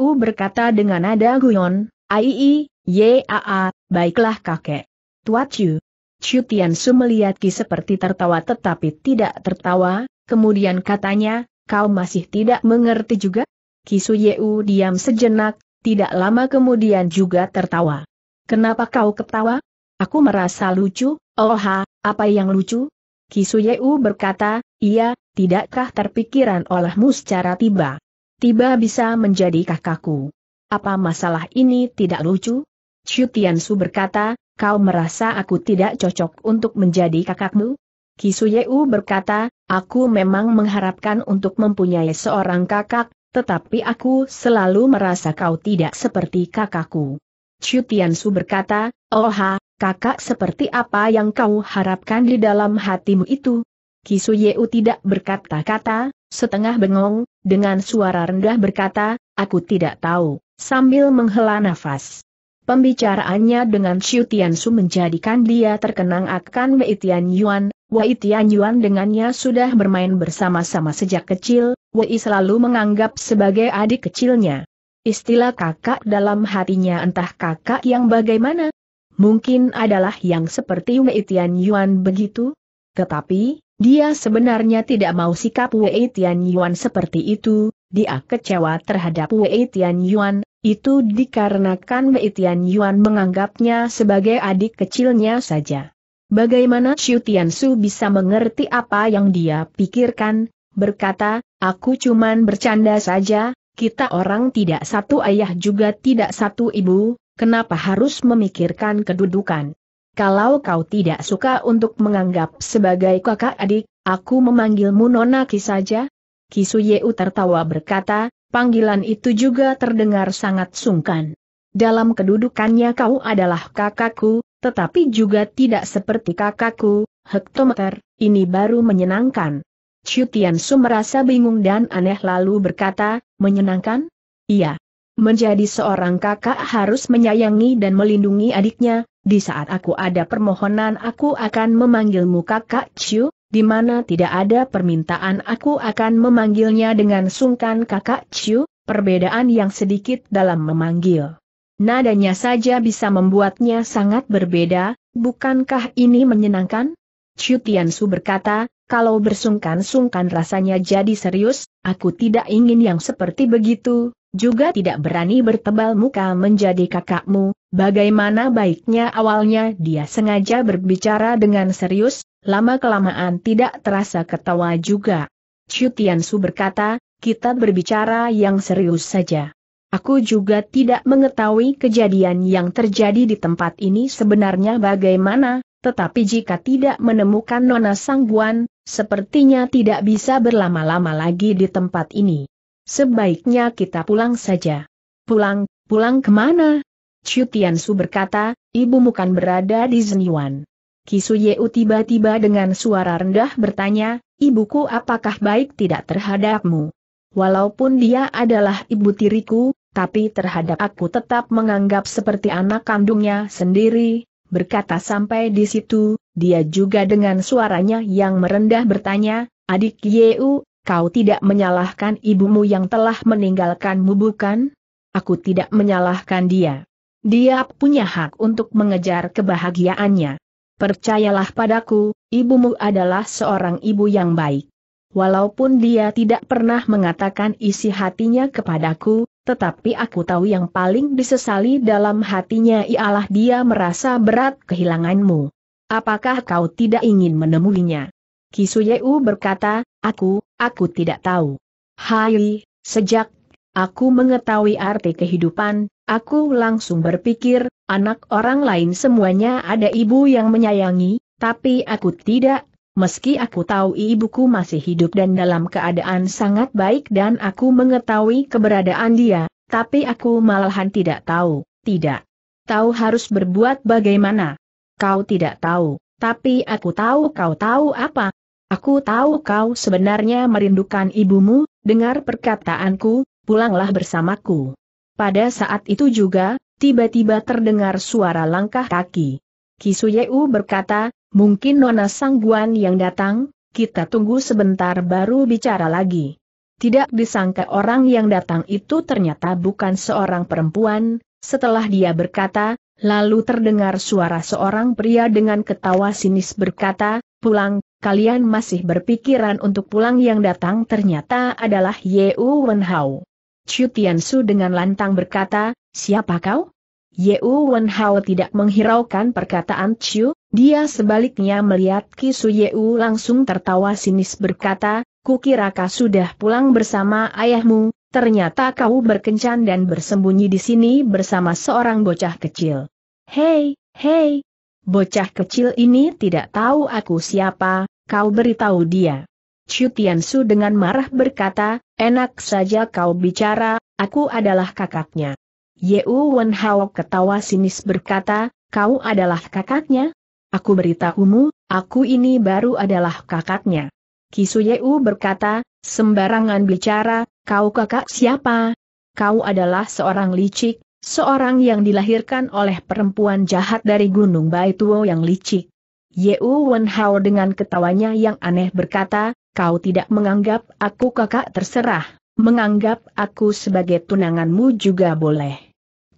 U berkata dengan nada guyon, Aii, Yaa, baiklah kakek. Tuacu, Chu Su melihat Ki seperti tertawa tetapi tidak tertawa, kemudian katanya, kau masih tidak mengerti juga? Ki Yeu diam sejenak, tidak lama kemudian juga tertawa. Kenapa kau ketawa? Aku merasa lucu, oh ha, apa yang lucu? Ki Yeu berkata, iya, tidakkah terpikiran olehmu secara tiba? Tiba bisa menjadi kakakku. Apa masalah ini tidak lucu? Chu Su berkata, kau merasa aku tidak cocok untuk menjadi kakakmu? Kisuyeu berkata, aku memang mengharapkan untuk mempunyai seorang kakak, tetapi aku selalu merasa kau tidak seperti kakakku. Chutiansu berkata, Oha, oh kakak seperti apa yang kau harapkan di dalam hatimu itu? Kisuyeu tidak berkata-kata, setengah bengong, dengan suara rendah berkata, aku tidak tahu, sambil menghela nafas. Pembicaraannya dengan Xiu Su menjadikan dia terkenang akan Wei Tian Yuan. Wei Tian Yuan dengannya sudah bermain bersama-sama sejak kecil, Wei selalu menganggap sebagai adik kecilnya. Istilah kakak dalam hatinya entah kakak yang bagaimana. Mungkin adalah yang seperti Wei Tian Yuan begitu. Tetapi, dia sebenarnya tidak mau sikap Wei Tian Yuan seperti itu, dia kecewa terhadap Wei Tian Yuan, itu dikarenakan Wei Tian Yuan menganggapnya sebagai adik kecilnya saja. Bagaimana Xiu Tiansu bisa mengerti apa yang dia pikirkan, berkata, aku cuman bercanda saja, kita orang tidak satu ayah juga tidak satu ibu, kenapa harus memikirkan kedudukan? Kalau kau tidak suka untuk menganggap sebagai kakak adik, aku memanggilmu Nona Ki saja? Kisuye tertawa berkata, panggilan itu juga terdengar sangat sungkan. Dalam kedudukannya kau adalah kakakku, tetapi juga tidak seperti kakakku, hektometer, ini baru menyenangkan. Chutian Su merasa bingung dan aneh lalu berkata, menyenangkan? Iya. Menjadi seorang kakak harus menyayangi dan melindungi adiknya, di saat aku ada permohonan aku akan memanggilmu kakak Chiu, di mana tidak ada permintaan aku akan memanggilnya dengan sungkan kakak Ciu, perbedaan yang sedikit dalam memanggil. Nadanya saja bisa membuatnya sangat berbeda, bukankah ini menyenangkan? Ciu Tiansu berkata, kalau bersungkan-sungkan rasanya jadi serius, aku tidak ingin yang seperti begitu, juga tidak berani bertebal muka menjadi kakakmu, bagaimana baiknya awalnya dia sengaja berbicara dengan serius, lama-kelamaan tidak terasa ketawa juga. Chu Su berkata, kita berbicara yang serius saja. Aku juga tidak mengetahui kejadian yang terjadi di tempat ini sebenarnya bagaimana, tetapi jika tidak menemukan Nona Sangguan, sepertinya tidak bisa berlama-lama lagi di tempat ini. Sebaiknya kita pulang saja. Pulang, pulang kemana? Chu Tiansu berkata, Ibu bukan berada di Zeniwan. Kisuyeu tiba-tiba dengan suara rendah bertanya, ibuku apakah baik tidak terhadapmu? Walaupun dia adalah ibu tiriku, tapi terhadap aku tetap menganggap seperti anak kandungnya sendiri, berkata sampai di situ, dia juga dengan suaranya yang merendah bertanya, adik Yeu, kau tidak menyalahkan ibumu yang telah meninggalkanmu bukan? Aku tidak menyalahkan dia. Dia punya hak untuk mengejar kebahagiaannya. Percayalah padaku, ibumu adalah seorang ibu yang baik. Walaupun dia tidak pernah mengatakan isi hatinya kepadaku, tetapi aku tahu yang paling disesali dalam hatinya ialah dia merasa berat kehilanganmu. Apakah kau tidak ingin menemuinya? Kisuyeu berkata, Aku, aku tidak tahu. Hai, sejak aku mengetahui arti kehidupan, aku langsung berpikir, anak orang lain semuanya ada ibu yang menyayangi, tapi aku tidak Meski aku tahu ibuku masih hidup dan dalam keadaan sangat baik dan aku mengetahui keberadaan dia, tapi aku malahan tidak tahu, tidak tahu harus berbuat bagaimana. Kau tidak tahu, tapi aku tahu kau tahu apa, Aku tahu kau sebenarnya merindukan ibumu, dengar perkataanku, pulanglah bersamaku. Pada saat itu juga, tiba-tiba terdengar suara langkah kaki. Kisuyeu berkata, mungkin Nona Sangguan yang datang, kita tunggu sebentar baru bicara lagi. Tidak disangka orang yang datang itu ternyata bukan seorang perempuan, setelah dia berkata, lalu terdengar suara seorang pria dengan ketawa sinis berkata, pulang, kalian masih berpikiran untuk pulang yang datang ternyata adalah Ye Wenhao. Chu Tiansu dengan lantang berkata, siapa kau? Ye Wenhao tidak menghiraukan perkataan Chu, dia sebaliknya melihat Su Ye langsung tertawa sinis berkata, kukira kau sudah pulang bersama ayahmu, ternyata kau berkencan dan bersembunyi di sini bersama seorang bocah kecil. Hei, hei, Bocah kecil ini tidak tahu aku siapa, kau beritahu dia. Chu Tiansu dengan marah berkata, enak saja kau bicara, aku adalah kakaknya. Ye Wen Hao ketawa sinis berkata, kau adalah kakaknya? Aku beritahumu, aku ini baru adalah kakaknya. Kisu Yeu berkata, sembarangan bicara, kau kakak siapa? Kau adalah seorang licik, seorang yang dilahirkan oleh perempuan jahat dari Gunung Baituo yang licik. Yeu Wenhao dengan ketawanya yang aneh berkata, kau tidak menganggap aku kakak terserah, menganggap aku sebagai tunanganmu juga boleh.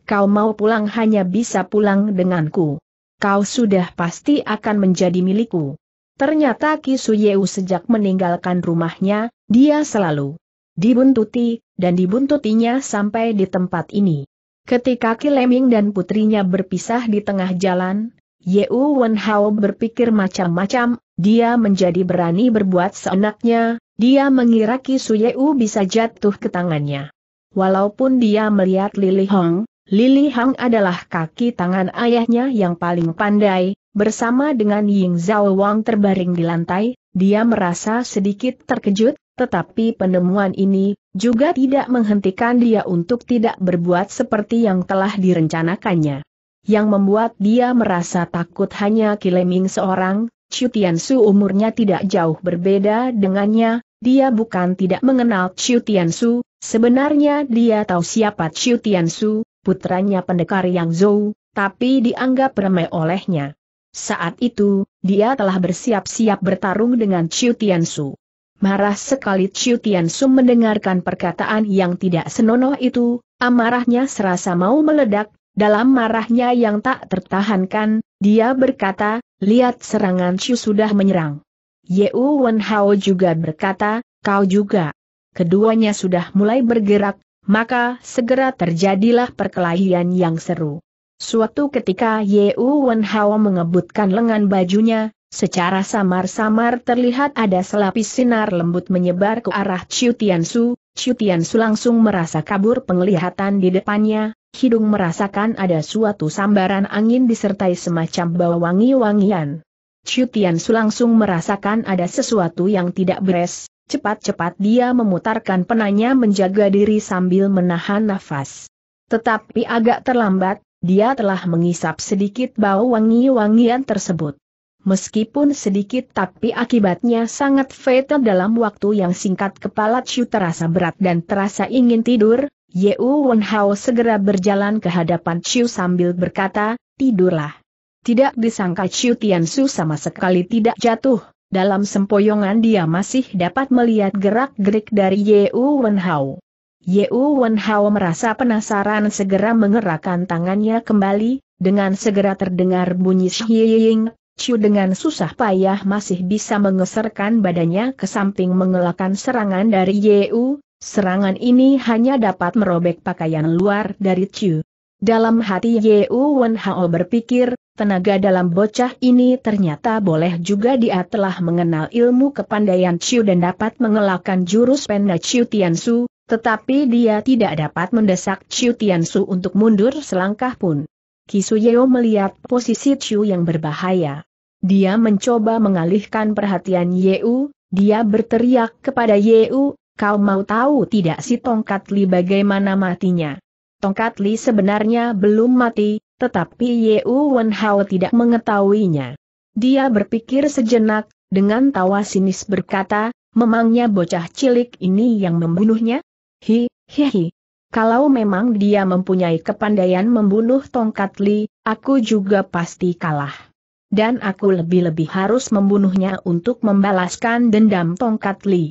Kau mau pulang hanya bisa pulang denganku. Kau sudah pasti akan menjadi milikku. Ternyata Kisu Yeu sejak meninggalkan rumahnya, dia selalu dibuntuti, dan dibuntutinya sampai di tempat ini. Ketika Kileming dan putrinya berpisah di tengah jalan, Yeu Wenhao berpikir macam-macam, dia menjadi berani berbuat seenaknya, dia mengira Kisu Yeu bisa jatuh ke tangannya. Walaupun dia melihat Lili Hong, Lili Hong adalah kaki tangan ayahnya yang paling pandai, bersama dengan Ying Zhao Wang terbaring di lantai, dia merasa sedikit terkejut, tetapi penemuan ini juga tidak menghentikan dia untuk tidak berbuat seperti yang telah direncanakannya. Yang membuat dia merasa takut hanya Kileming seorang, Su umurnya tidak jauh berbeda dengannya, dia bukan tidak mengenal Su. sebenarnya dia tahu siapa Su, putranya pendekar Yang Zhou, tapi dianggap remeh olehnya. Saat itu, dia telah bersiap-siap bertarung dengan Su. Marah sekali Su mendengarkan perkataan yang tidak senonoh itu, amarahnya serasa mau meledak, dalam marahnya yang tak tertahankan, dia berkata, lihat serangan Shu sudah menyerang. Yeu Wen Hao juga berkata, kau juga. Keduanya sudah mulai bergerak, maka segera terjadilah perkelahian yang seru. Suatu ketika Yeu Wen Hao mengebutkan lengan bajunya, secara samar-samar terlihat ada selapis sinar lembut menyebar ke arah Chiu Su. Chiu Su langsung merasa kabur penglihatan di depannya, hidung merasakan ada suatu sambaran angin disertai semacam bau wangi-wangian. su langsung merasakan ada sesuatu yang tidak beres, cepat-cepat dia memutarkan penanya menjaga diri sambil menahan nafas. Tetapi agak terlambat, dia telah mengisap sedikit bau wangi-wangian tersebut meskipun sedikit tapi akibatnya sangat fatal dalam waktu yang singkat kepala Chu terasa berat dan terasa ingin tidur, Ye Won Hao segera berjalan ke hadapan Chu sambil berkata, tidurlah. Tidak disangka Chu Tian Su sama sekali tidak jatuh, dalam sempoyongan dia masih dapat melihat gerak-gerik dari Ye Won Hao. Ye Won Hao merasa penasaran segera mengerahkan tangannya kembali, dengan segera terdengar bunyi syiying, Chu dengan susah payah masih bisa mengeserkan badannya ke samping mengelakkan serangan dari Yu, serangan ini hanya dapat merobek pakaian luar dari Chu. Dalam hati Yu Wen Hao berpikir, tenaga dalam bocah ini ternyata boleh juga dia telah mengenal ilmu kepandaian Chu dan dapat mengelakkan jurus pena Chu Tiansu, tetapi dia tidak dapat mendesak Chu Tiansu untuk mundur selangkah pun. Kisuyeo melihat posisi Chu yang berbahaya. Dia mencoba mengalihkan perhatian Yeu, dia berteriak kepada Yeu, kau mau tahu tidak si Tongkat Li bagaimana matinya? Tongkat Li sebenarnya belum mati, tetapi Yeu Wenhao tidak mengetahuinya. Dia berpikir sejenak, dengan tawa sinis berkata, memangnya bocah cilik ini yang membunuhnya? Hi, hi, hi. Kalau memang dia mempunyai kepandaian membunuh Tongkat Li, aku juga pasti kalah dan aku lebih-lebih harus membunuhnya untuk membalaskan dendam tongkat Li.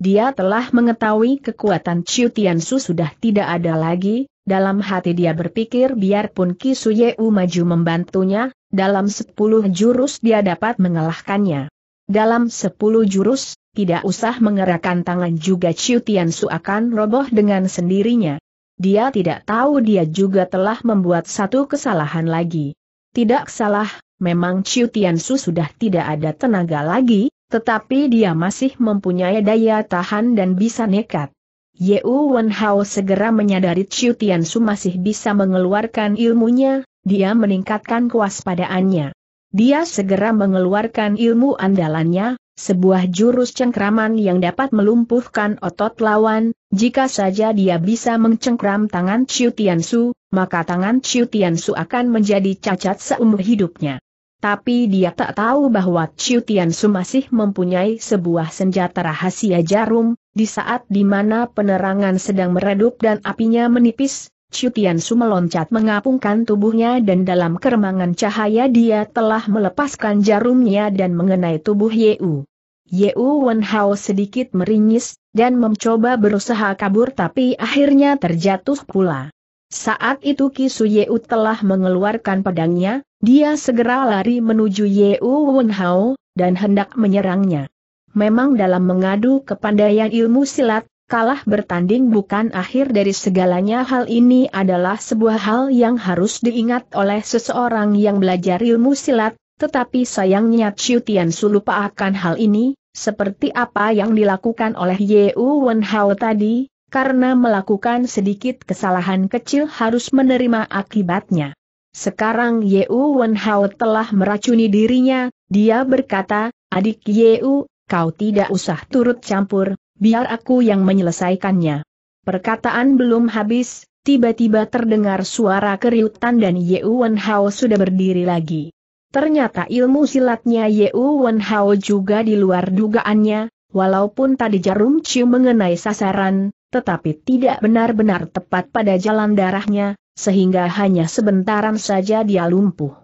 Dia telah mengetahui kekuatan Chiu Su sudah tidak ada lagi, dalam hati dia berpikir biarpun Ki U maju membantunya, dalam sepuluh jurus dia dapat mengalahkannya. Dalam sepuluh jurus, tidak usah mengerahkan tangan juga Chiu Su akan roboh dengan sendirinya. Dia tidak tahu dia juga telah membuat satu kesalahan lagi. Tidak salah, Memang Chiu Su sudah tidak ada tenaga lagi, tetapi dia masih mempunyai daya tahan dan bisa nekat. Ye Wen Hao segera menyadari Chiu Su masih bisa mengeluarkan ilmunya, dia meningkatkan kewaspadaannya. Dia segera mengeluarkan ilmu andalannya, sebuah jurus cengkraman yang dapat melumpuhkan otot lawan, jika saja dia bisa mencengkram tangan Chiu Su, maka tangan Chiu Su akan menjadi cacat seumur hidupnya. Tapi dia tak tahu bahwa Chiu Tiansu masih mempunyai sebuah senjata rahasia jarum, di saat di mana penerangan sedang meredup dan apinya menipis, Chiu Tiansu meloncat mengapungkan tubuhnya dan dalam keremangan cahaya dia telah melepaskan jarumnya dan mengenai tubuh Yeu. Yeu Hao sedikit meringis, dan mencoba berusaha kabur tapi akhirnya terjatuh pula. Saat itu Ki Yeu telah mengeluarkan pedangnya, dia segera lari menuju Yeu Wenhao, dan hendak menyerangnya. Memang dalam mengadu kepandaian ilmu silat, kalah bertanding bukan akhir dari segalanya hal ini adalah sebuah hal yang harus diingat oleh seseorang yang belajar ilmu silat, tetapi sayangnya Chiu Su lupa akan hal ini, seperti apa yang dilakukan oleh Yeu Wenhao tadi, karena melakukan sedikit kesalahan kecil harus menerima akibatnya. Sekarang Yeu Wenhao telah meracuni dirinya, dia berkata, adik Yeu, kau tidak usah turut campur, biar aku yang menyelesaikannya. Perkataan belum habis, tiba-tiba terdengar suara keriutan dan Yeu Wenhao sudah berdiri lagi. Ternyata ilmu silatnya Yeu Wenhao juga di luar dugaannya, walaupun tadi jarum cium mengenai sasaran, tetapi tidak benar-benar tepat pada jalan darahnya, sehingga hanya sebentaran saja dia lumpuh.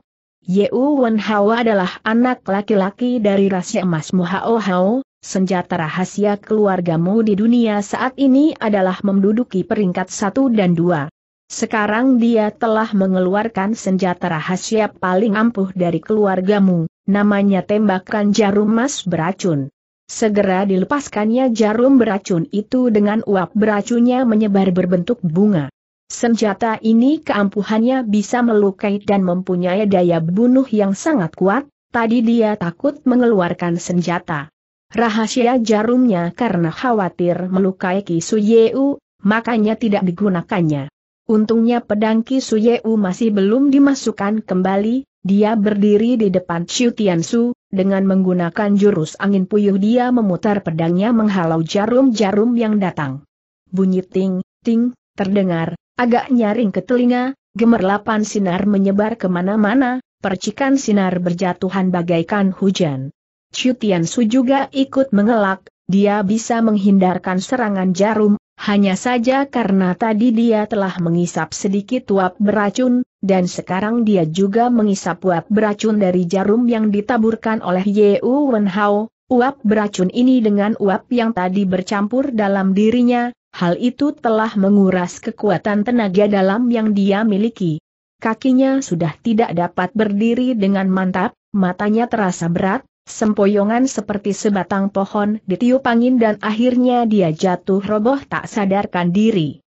Yeu Wen Hao adalah anak laki-laki dari rahasia emas Hao Hao, senjata rahasia keluargamu di dunia saat ini adalah menduduki peringkat satu dan dua. Sekarang dia telah mengeluarkan senjata rahasia paling ampuh dari keluargamu, namanya tembakan jarum emas beracun. Segera dilepaskannya jarum beracun itu dengan uap beracunnya menyebar berbentuk bunga. Senjata ini keampuhannya bisa melukai dan mempunyai daya bunuh yang sangat kuat, tadi dia takut mengeluarkan senjata. Rahasia jarumnya karena khawatir melukai Ki Suyeu, makanya tidak digunakannya. Untungnya pedang Ki Suyeu masih belum dimasukkan kembali, dia berdiri di depan Xiu Su. Dengan menggunakan jurus angin puyuh dia memutar pedangnya menghalau jarum-jarum yang datang. Bunyi ting, ting, terdengar, agak nyaring ke telinga, gemerlapan sinar menyebar kemana-mana, percikan sinar berjatuhan bagaikan hujan. Chu Su juga ikut mengelak, dia bisa menghindarkan serangan jarum hanya saja karena tadi dia telah mengisap sedikit uap beracun, dan sekarang dia juga mengisap uap beracun dari jarum yang ditaburkan oleh Wen Wenhao, uap beracun ini dengan uap yang tadi bercampur dalam dirinya, hal itu telah menguras kekuatan tenaga dalam yang dia miliki. Kakinya sudah tidak dapat berdiri dengan mantap, matanya terasa berat, Sempoyongan seperti sebatang pohon ditiup angin dan akhirnya dia jatuh roboh tak sadarkan diri.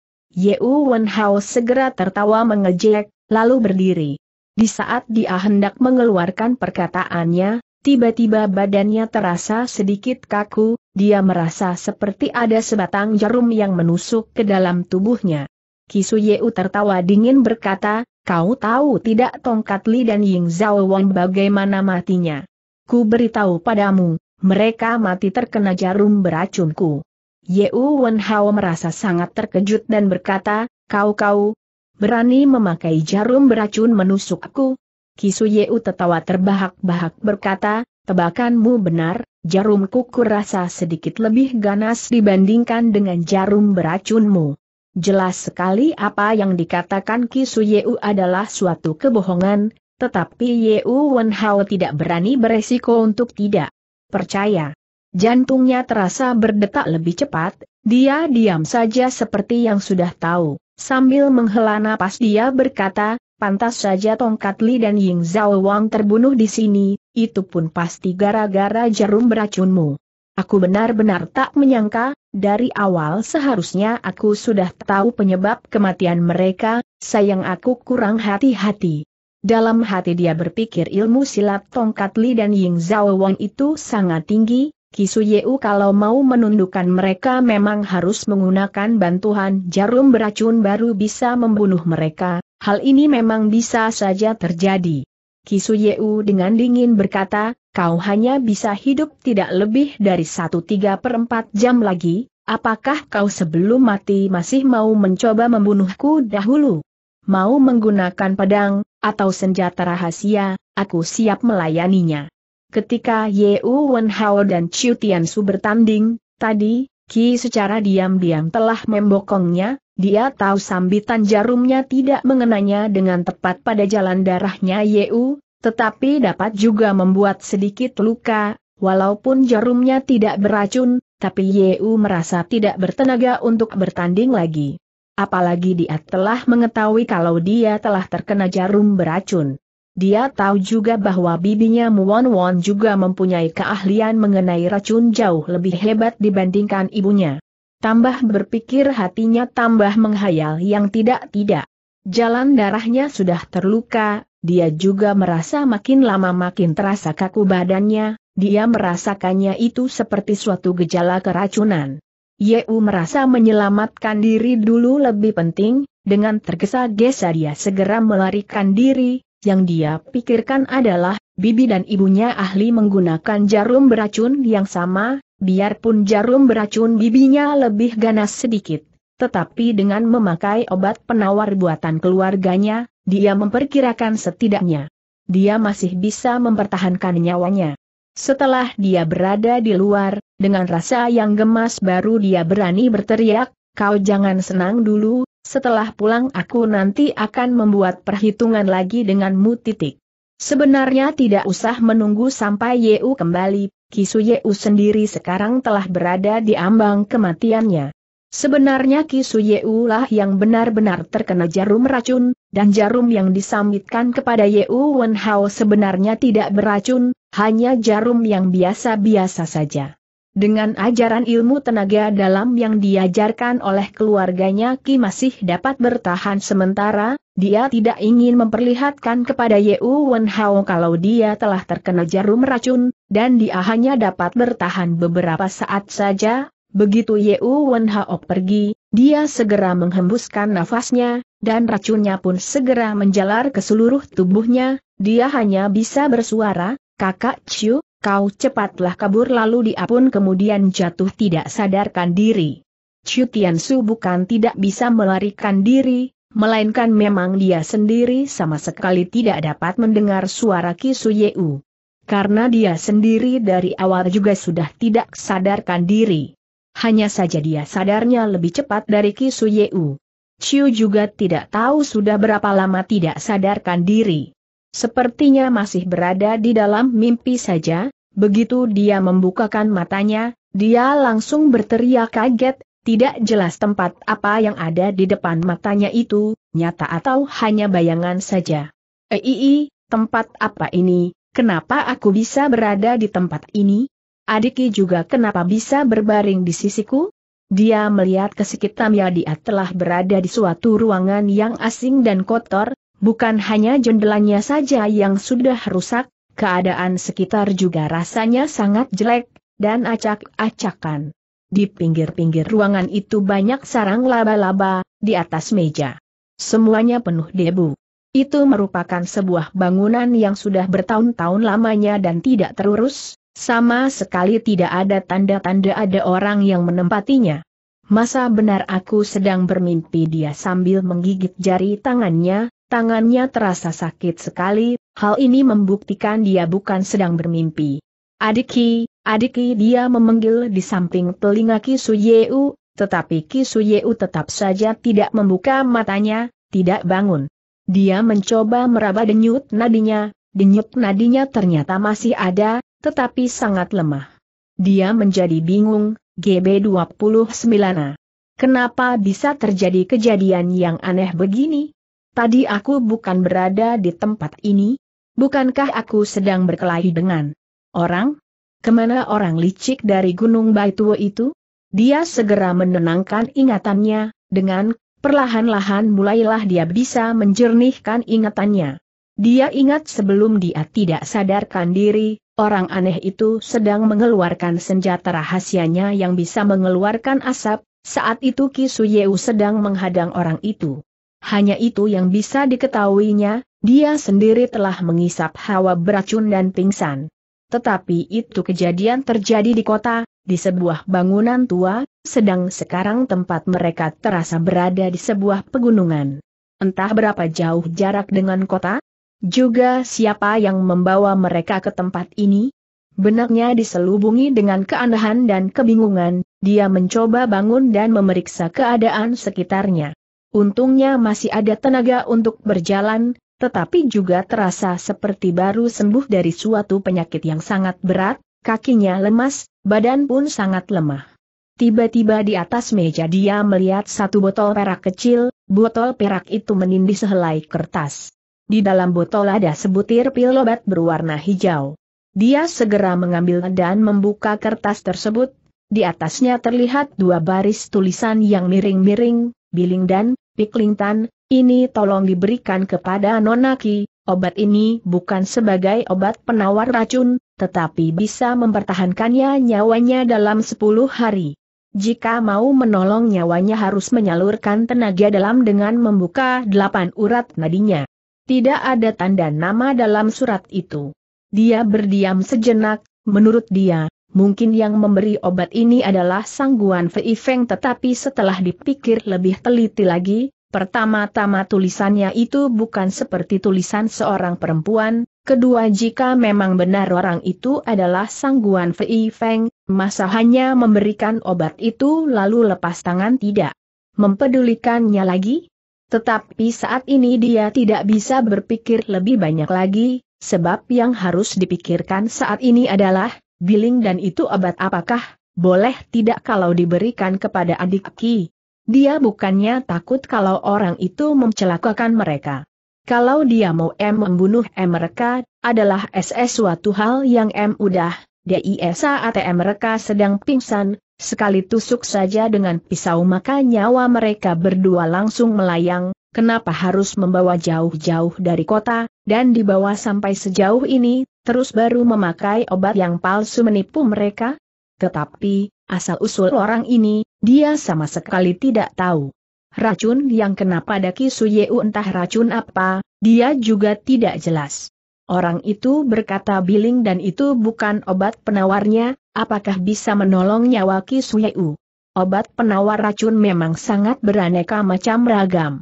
Wen Hao segera tertawa mengejek, lalu berdiri. Di saat dia hendak mengeluarkan perkataannya, tiba-tiba badannya terasa sedikit kaku, dia merasa seperti ada sebatang jarum yang menusuk ke dalam tubuhnya. Kisu Yeu tertawa dingin berkata, kau tahu tidak tongkat Li dan Ying Zhao Wang bagaimana matinya. Ku beritahu padamu, mereka mati terkena jarum beracunku. Yeu Wen Hao merasa sangat terkejut dan berkata, kau-kau, berani memakai jarum beracun menusuk aku? Kisu Yeu tertawa terbahak-bahak berkata, tebakanmu benar, jarumku kurasa sedikit lebih ganas dibandingkan dengan jarum beracunmu. Jelas sekali apa yang dikatakan Kisu Yeu adalah suatu kebohongan, tetapi Ye Wen Hao tidak berani beresiko untuk tidak percaya. Jantungnya terasa berdetak lebih cepat, dia diam saja seperti yang sudah tahu. Sambil menghela napas dia berkata, pantas saja Tongkat Li dan Ying Zhao Wang terbunuh di sini, itu pun pasti gara-gara jarum beracunmu. Aku benar-benar tak menyangka, dari awal seharusnya aku sudah tahu penyebab kematian mereka, sayang aku kurang hati-hati. Dalam hati dia berpikir ilmu silat tongkat Li dan Ying Zhao Wang itu sangat tinggi, Kisu Yeu kalau mau menundukkan mereka memang harus menggunakan bantuan jarum beracun baru bisa membunuh mereka, hal ini memang bisa saja terjadi. Kisu Yeu dengan dingin berkata, kau hanya bisa hidup tidak lebih dari satu tiga per empat jam lagi, apakah kau sebelum mati masih mau mencoba membunuhku dahulu? Mau menggunakan pedang, atau senjata rahasia, aku siap melayaninya. Ketika Ye Wen Hao dan Chiu Su bertanding, tadi, Ki secara diam-diam telah membokongnya, dia tahu sambitan jarumnya tidak mengenanya dengan tepat pada jalan darahnya Ye U, tetapi dapat juga membuat sedikit luka, walaupun jarumnya tidak beracun, tapi Ye U merasa tidak bertenaga untuk bertanding lagi. Apalagi dia telah mengetahui kalau dia telah terkena jarum beracun. Dia tahu juga bahwa bibinya Muon Won juga mempunyai keahlian mengenai racun jauh lebih hebat dibandingkan ibunya. Tambah berpikir hatinya tambah menghayal yang tidak-tidak. Jalan darahnya sudah terluka, dia juga merasa makin lama makin terasa kaku badannya, dia merasakannya itu seperti suatu gejala keracunan. Yeu merasa menyelamatkan diri dulu lebih penting, dengan tergesa-gesa dia segera melarikan diri, yang dia pikirkan adalah, bibi dan ibunya ahli menggunakan jarum beracun yang sama, biarpun jarum beracun bibinya lebih ganas sedikit. Tetapi dengan memakai obat penawar buatan keluarganya, dia memperkirakan setidaknya. Dia masih bisa mempertahankan nyawanya. Setelah dia berada di luar, dengan rasa yang gemas baru dia berani berteriak, kau jangan senang dulu, setelah pulang aku nanti akan membuat perhitungan lagi denganmu titik. Sebenarnya tidak usah menunggu sampai Yeu kembali, Kisu Yeu sendiri sekarang telah berada di ambang kematiannya. Sebenarnya Kisu Yeu lah yang benar-benar terkena jarum racun, dan jarum yang disambitkan kepada Yeu Wenhao sebenarnya tidak beracun, hanya jarum yang biasa-biasa saja. Dengan ajaran ilmu tenaga dalam yang diajarkan oleh keluarganya Ki masih dapat bertahan sementara, dia tidak ingin memperlihatkan kepada Yu Wen Hao kalau dia telah terkena jarum racun, dan dia hanya dapat bertahan beberapa saat saja. Begitu Yu Wen Hao pergi, dia segera menghembuskan nafasnya, dan racunnya pun segera menjalar ke seluruh tubuhnya, dia hanya bisa bersuara, kakak Ciu, Kau cepatlah kabur lalu dia pun kemudian jatuh tidak sadarkan diri. Chu Tiansu bukan tidak bisa melarikan diri, melainkan memang dia sendiri sama sekali tidak dapat mendengar suara Kisu Yeu. Karena dia sendiri dari awal juga sudah tidak sadarkan diri. Hanya saja dia sadarnya lebih cepat dari Kisu Yeu. Chiu juga tidak tahu sudah berapa lama tidak sadarkan diri. Sepertinya masih berada di dalam mimpi saja, Begitu dia membukakan matanya, dia langsung berteriak kaget, tidak jelas tempat apa yang ada di depan matanya itu, nyata atau hanya bayangan saja. Ei, eh, tempat apa ini? Kenapa aku bisa berada di tempat ini? Adiki juga kenapa bisa berbaring di sisiku? Dia melihat ke ya dia telah berada di suatu ruangan yang asing dan kotor, bukan hanya jendelanya saja yang sudah rusak, Keadaan sekitar juga rasanya sangat jelek, dan acak-acakan. Di pinggir-pinggir ruangan itu banyak sarang laba-laba, di atas meja. Semuanya penuh debu. Itu merupakan sebuah bangunan yang sudah bertahun-tahun lamanya dan tidak terurus, sama sekali tidak ada tanda-tanda ada orang yang menempatinya. Masa benar aku sedang bermimpi dia sambil menggigit jari tangannya, Tangannya terasa sakit sekali, hal ini membuktikan dia bukan sedang bermimpi. Adiki, adiki dia memanggil di samping telinga Ki Yeu, tetapi Ki Yeu tetap saja tidak membuka matanya, tidak bangun. Dia mencoba meraba denyut nadinya, denyut nadinya ternyata masih ada, tetapi sangat lemah. Dia menjadi bingung, GB29A. Kenapa bisa terjadi kejadian yang aneh begini? Tadi aku bukan berada di tempat ini? Bukankah aku sedang berkelahi dengan orang? Kemana orang licik dari Gunung Baituo itu? Dia segera menenangkan ingatannya, dengan perlahan-lahan mulailah dia bisa menjernihkan ingatannya. Dia ingat sebelum dia tidak sadarkan diri, orang aneh itu sedang mengeluarkan senjata rahasianya yang bisa mengeluarkan asap, saat itu Kisuyeu sedang menghadang orang itu hanya itu yang bisa diketahuinya, dia sendiri telah mengisap hawa beracun dan pingsan. Tetapi itu kejadian terjadi di kota, di sebuah bangunan tua, sedang sekarang tempat mereka terasa berada di sebuah pegunungan. Entah berapa jauh jarak dengan kota? Juga siapa yang membawa mereka ke tempat ini? Benaknya diselubungi dengan keanehan dan kebingungan, dia mencoba bangun dan memeriksa keadaan sekitarnya. Untungnya masih ada tenaga untuk berjalan, tetapi juga terasa seperti baru sembuh dari suatu penyakit yang sangat berat, kakinya lemas, badan pun sangat lemah. Tiba-tiba di atas meja dia melihat satu botol perak kecil, botol perak itu menindih sehelai kertas. Di dalam botol ada sebutir pil obat berwarna hijau. Dia segera mengambil dan membuka kertas tersebut. Di atasnya terlihat dua baris tulisan yang miring-miring, Biling dan Piklingtan, ini tolong diberikan kepada Nonaki, obat ini bukan sebagai obat penawar racun, tetapi bisa mempertahankannya nyawanya dalam 10 hari. Jika mau menolong nyawanya harus menyalurkan tenaga dalam dengan membuka delapan urat nadinya. Tidak ada tanda nama dalam surat itu. Dia berdiam sejenak, menurut dia, Mungkin yang memberi obat ini adalah sangguan Fei Feng tetapi setelah dipikir lebih teliti lagi, pertama-tama tulisannya itu bukan seperti tulisan seorang perempuan, kedua jika memang benar orang itu adalah sangguan Fei Feng, masa hanya memberikan obat itu lalu lepas tangan tidak mempedulikannya lagi? Tetapi saat ini dia tidak bisa berpikir lebih banyak lagi, sebab yang harus dipikirkan saat ini adalah Biling dan itu abad apakah, boleh tidak kalau diberikan kepada adik Ki? Dia bukannya takut kalau orang itu mencelakakan mereka. Kalau dia mau M membunuh M mereka, adalah SS suatu hal yang M udah, DISA ATM mereka sedang pingsan, sekali tusuk saja dengan pisau maka nyawa mereka berdua langsung melayang, kenapa harus membawa jauh-jauh dari kota, dan dibawa sampai sejauh ini, terus baru memakai obat yang palsu menipu mereka? Tetapi, asal-usul orang ini, dia sama sekali tidak tahu. Racun yang kena pada Ki Suyeu entah racun apa, dia juga tidak jelas. Orang itu berkata biling dan itu bukan obat penawarnya, apakah bisa menolong nyawa Ki Suyeu? Obat penawar racun memang sangat beraneka macam ragam.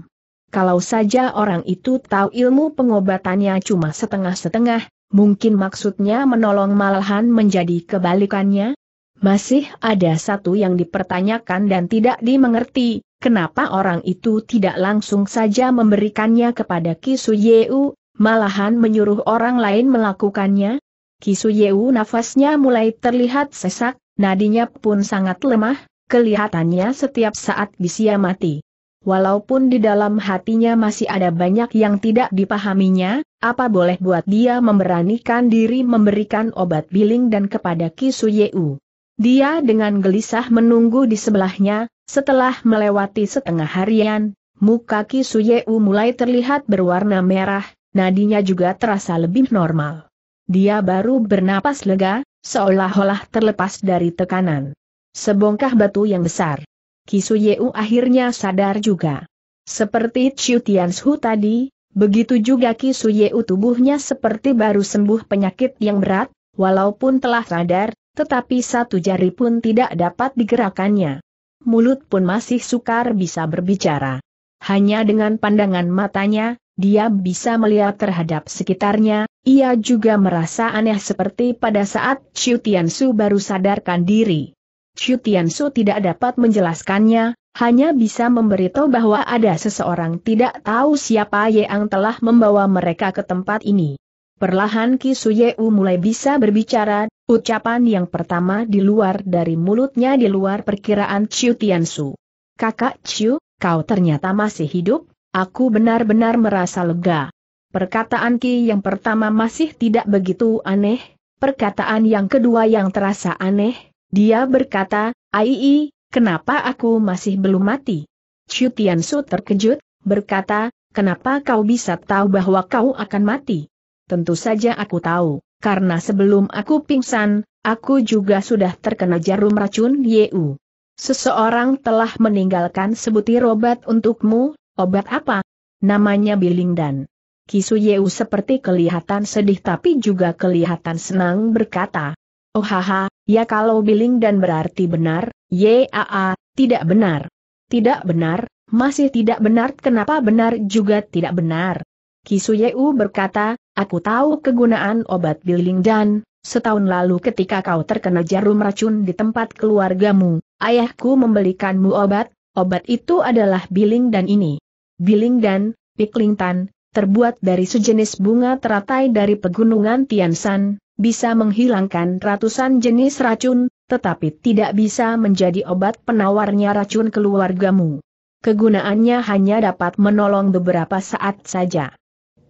Kalau saja orang itu tahu ilmu pengobatannya cuma setengah-setengah, Mungkin maksudnya menolong malahan menjadi kebalikannya? Masih ada satu yang dipertanyakan dan tidak dimengerti, kenapa orang itu tidak langsung saja memberikannya kepada Kisu Yeu, malahan menyuruh orang lain melakukannya? Kisu Yeu nafasnya mulai terlihat sesak, nadinya pun sangat lemah, kelihatannya setiap saat bisa mati. Walaupun di dalam hatinya masih ada banyak yang tidak dipahaminya, apa boleh buat dia memberanikan diri memberikan obat biling dan kepada Ki Suyeu. Dia dengan gelisah menunggu di sebelahnya, setelah melewati setengah harian, muka Ki Suyeu mulai terlihat berwarna merah, nadinya juga terasa lebih normal. Dia baru bernapas lega, seolah-olah terlepas dari tekanan. Sebongkah batu yang besar Kisu Yeu akhirnya sadar juga. Seperti Chiu Tiansu tadi, begitu juga Kisu Yeu tubuhnya seperti baru sembuh penyakit yang berat, walaupun telah sadar, tetapi satu jari pun tidak dapat digerakannya. Mulut pun masih sukar bisa berbicara. Hanya dengan pandangan matanya, dia bisa melihat terhadap sekitarnya, ia juga merasa aneh seperti pada saat Chiu Tiansu baru sadarkan diri. Chu Tiansu tidak dapat menjelaskannya, hanya bisa memberitahu bahwa ada seseorang tidak tahu siapa yang telah membawa mereka ke tempat ini. Perlahan Ki U mulai bisa berbicara, ucapan yang pertama di luar dari mulutnya di luar perkiraan Chu Tiansu. Kakak Chu, kau ternyata masih hidup, aku benar-benar merasa lega. Perkataan Ki yang pertama masih tidak begitu aneh, perkataan yang kedua yang terasa aneh, dia berkata, Aii, kenapa aku masih belum mati? Chu Tiansu terkejut, berkata, kenapa kau bisa tahu bahwa kau akan mati? Tentu saja aku tahu, karena sebelum aku pingsan, aku juga sudah terkena jarum racun Yeu. Seseorang telah meninggalkan sebutir obat untukmu, obat apa? Namanya Bilingdan. Kisu Yeu seperti kelihatan sedih tapi juga kelihatan senang berkata, Oh haha, Ya kalau Biling dan berarti benar, YAA, tidak benar. Tidak benar, masih tidak benar kenapa benar juga tidak benar. Kisuyeu berkata, aku tahu kegunaan obat Biling dan, setahun lalu ketika kau terkena jarum racun di tempat keluargamu, ayahku membelikanmu obat, obat itu adalah Biling dan ini. Biling dan, Piklingtan, terbuat dari sejenis bunga teratai dari pegunungan Tiansan, bisa menghilangkan ratusan jenis racun, tetapi tidak bisa menjadi obat penawarnya racun keluargamu. Kegunaannya hanya dapat menolong beberapa saat saja.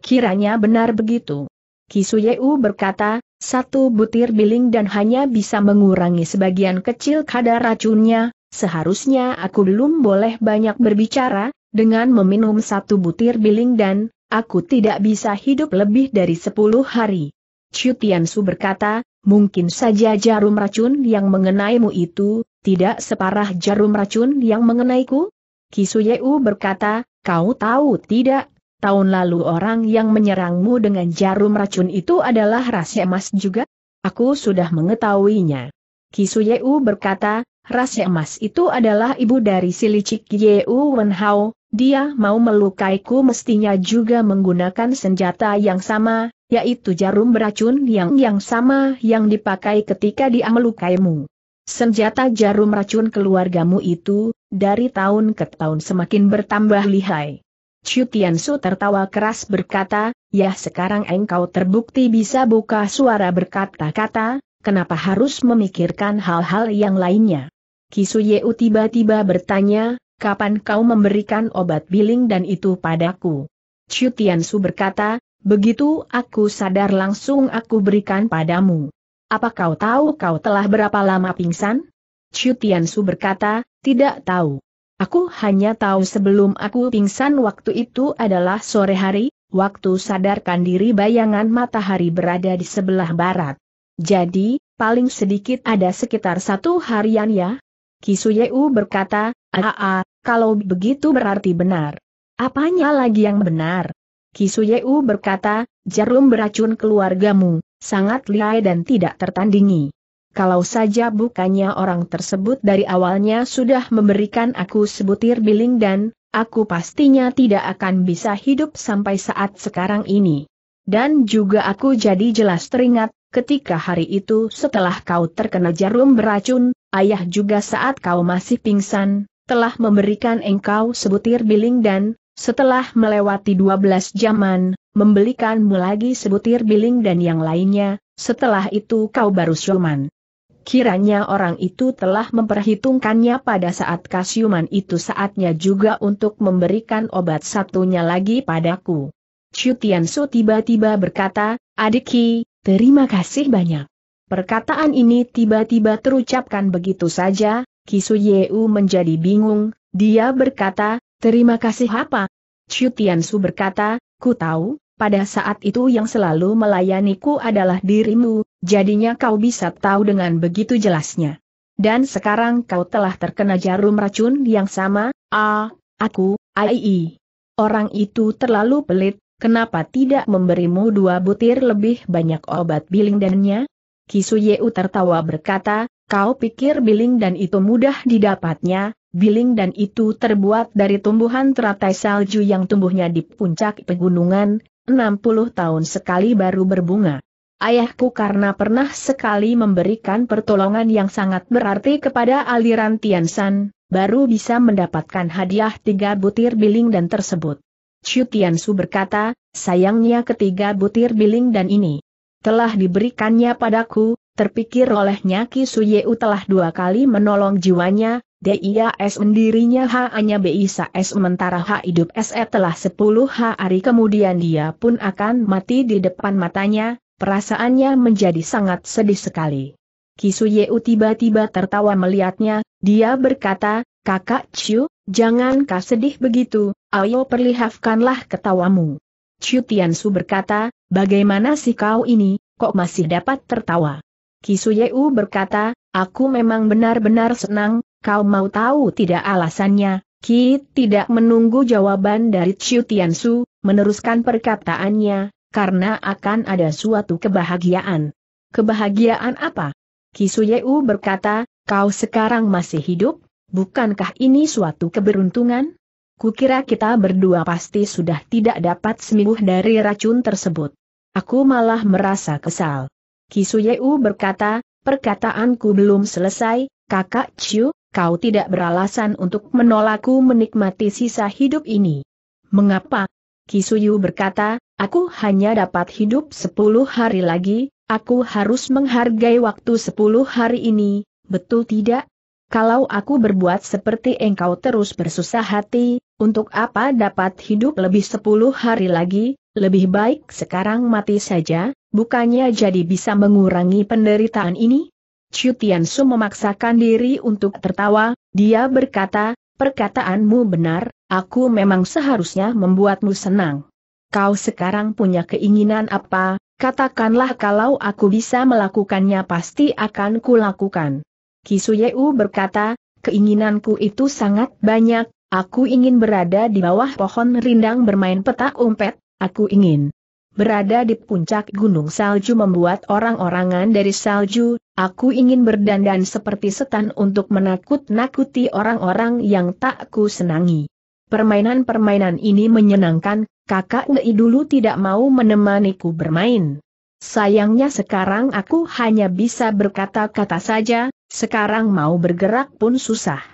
Kiranya benar begitu. Kisuyeu berkata, satu butir biling dan hanya bisa mengurangi sebagian kecil kadar racunnya, seharusnya aku belum boleh banyak berbicara, dengan meminum satu butir biling dan, aku tidak bisa hidup lebih dari sepuluh hari. Su berkata, mungkin saja jarum racun yang mengenaimu itu, tidak separah jarum racun yang mengenaiku? Kisuyeu berkata, kau tahu tidak, tahun lalu orang yang menyerangmu dengan jarum racun itu adalah rahasia emas juga? Aku sudah mengetahuinya. Kisuyeu berkata, rahasia emas itu adalah ibu dari Silicik Wen Hao. dia mau melukaiku mestinya juga menggunakan senjata yang sama, yaitu jarum beracun yang yang sama yang dipakai ketika dia melukaimu. Senjata jarum racun keluargamu itu, dari tahun ke tahun semakin bertambah lihai. Chu Tiansu tertawa keras berkata, ya sekarang engkau terbukti bisa buka suara berkata-kata, kenapa harus memikirkan hal-hal yang lainnya? Yeu tiba-tiba bertanya, kapan kau memberikan obat biling dan itu padaku? Chu Tiansu berkata, Begitu aku sadar langsung aku berikan padamu. Apa kau tahu kau telah berapa lama pingsan? Chu Tiansu berkata, tidak tahu. Aku hanya tahu sebelum aku pingsan waktu itu adalah sore hari, waktu sadarkan diri bayangan matahari berada di sebelah barat. Jadi, paling sedikit ada sekitar satu harian ya? Kisuyeu berkata, ah, kalau begitu berarti benar. Apanya lagi yang benar? Kisuyeu berkata, jarum beracun keluargamu, sangat lihai dan tidak tertandingi. Kalau saja bukannya orang tersebut dari awalnya sudah memberikan aku sebutir biling dan, aku pastinya tidak akan bisa hidup sampai saat sekarang ini. Dan juga aku jadi jelas teringat, ketika hari itu setelah kau terkena jarum beracun, ayah juga saat kau masih pingsan, telah memberikan engkau sebutir biling dan, setelah melewati 12 jaman, membelikanmu lagi sebutir biling dan yang lainnya, setelah itu kau baru siuman. Kiranya orang itu telah memperhitungkannya pada saat kasiuman itu saatnya juga untuk memberikan obat satunya lagi padaku. Chutianso tiba-tiba berkata, Adiki, terima kasih banyak. Perkataan ini tiba-tiba terucapkan begitu saja, Kisuyeu menjadi bingung, dia berkata, Terima kasih apa? Chu Tiansu berkata, ku tahu, pada saat itu yang selalu melayaniku adalah dirimu, jadinya kau bisa tahu dengan begitu jelasnya. Dan sekarang kau telah terkena jarum racun yang sama, ah, aku, ai. Orang itu terlalu pelit, kenapa tidak memberimu dua butir lebih banyak obat biling dannya? Kisuyeu tertawa berkata, Kau pikir biling dan itu mudah didapatnya, biling dan itu terbuat dari tumbuhan teratai salju yang tumbuhnya di puncak pegunungan, 60 tahun sekali baru berbunga. Ayahku karena pernah sekali memberikan pertolongan yang sangat berarti kepada aliran Tiansan, baru bisa mendapatkan hadiah tiga butir biling dan tersebut. Chu Tiansu berkata, sayangnya ketiga butir biling dan ini telah diberikannya padaku, terpikir olehnya Ki Suyeu telah dua kali menolong jiwanya, dia sendirinya hanya bisa sementara H hidup SE telah 10 hari kemudian dia pun akan mati di depan matanya, perasaannya menjadi sangat sedih sekali. Kisuyeu tiba-tiba tertawa melihatnya, dia berkata, kakak Chu, jangan kau sedih begitu, ayo perlihatkanlah ketawamu. Chu Su berkata, bagaimana si kau ini, kok masih dapat tertawa? Yeu berkata, aku memang benar-benar senang, kau mau tahu tidak alasannya, Ki tidak menunggu jawaban dari Chiu Su, meneruskan perkataannya, karena akan ada suatu kebahagiaan. Kebahagiaan apa? Yeu berkata, kau sekarang masih hidup, bukankah ini suatu keberuntungan? Kukira kita berdua pasti sudah tidak dapat sembuh dari racun tersebut. Aku malah merasa kesal. Kisuyeu berkata, perkataanku belum selesai, kakak Ciu, kau tidak beralasan untuk menolakku menikmati sisa hidup ini. Mengapa? Kisuyu berkata, aku hanya dapat hidup 10 hari lagi, aku harus menghargai waktu 10 hari ini, betul tidak? Kalau aku berbuat seperti engkau terus bersusah hati, untuk apa dapat hidup lebih sepuluh hari lagi, lebih baik sekarang mati saja, bukannya jadi bisa mengurangi penderitaan ini? Chu Su memaksakan diri untuk tertawa, dia berkata, perkataanmu benar, aku memang seharusnya membuatmu senang. Kau sekarang punya keinginan apa, katakanlah kalau aku bisa melakukannya pasti akan kulakukan. Kisuyeu berkata, keinginanku itu sangat banyak, Aku ingin berada di bawah pohon rindang bermain petak umpet, aku ingin berada di puncak gunung salju membuat orang-orangan dari salju, aku ingin berdandan seperti setan untuk menakut-nakuti orang-orang yang tak ku senangi. Permainan-permainan ini menyenangkan, kakak Nei dulu tidak mau menemaniku bermain. Sayangnya sekarang aku hanya bisa berkata-kata saja, sekarang mau bergerak pun susah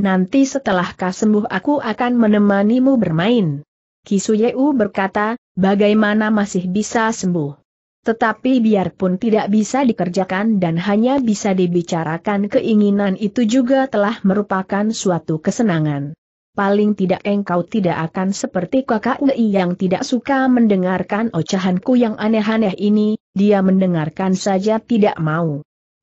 nanti setelah kau sembuh aku akan menemanimu bermain. Kisuyeu berkata, bagaimana masih bisa sembuh? Tetapi biarpun tidak bisa dikerjakan dan hanya bisa dibicarakan keinginan itu juga telah merupakan suatu kesenangan. Paling tidak engkau tidak akan seperti kakak Ngei yang tidak suka mendengarkan ocahanku yang aneh-aneh ini, dia mendengarkan saja tidak mau.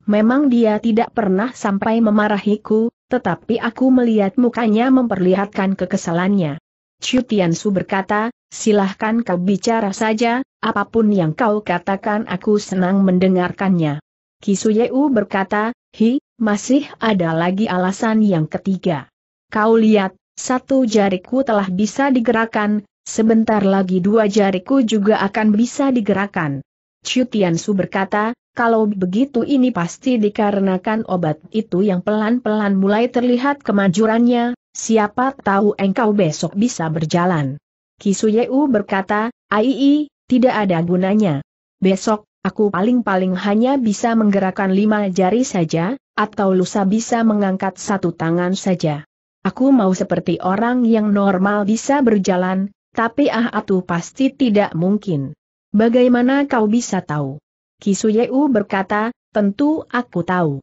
Memang dia tidak pernah sampai memarahiku, tetapi aku melihat mukanya memperlihatkan kekesalannya. Chu Su berkata, silahkan kau bicara saja, apapun yang kau katakan aku senang mendengarkannya. Yeu berkata, hi, masih ada lagi alasan yang ketiga. Kau lihat, satu jariku telah bisa digerakkan, sebentar lagi dua jariku juga akan bisa digerakkan. Chu Su berkata, kalau begitu ini pasti dikarenakan obat itu yang pelan-pelan mulai terlihat kemajurannya, siapa tahu engkau besok bisa berjalan. Kisuyeu berkata, Aii, tidak ada gunanya. Besok, aku paling-paling hanya bisa menggerakkan lima jari saja, atau lusa bisa mengangkat satu tangan saja. Aku mau seperti orang yang normal bisa berjalan, tapi ah atuh pasti tidak mungkin. Bagaimana kau bisa tahu? Kisuyeu berkata, tentu aku tahu.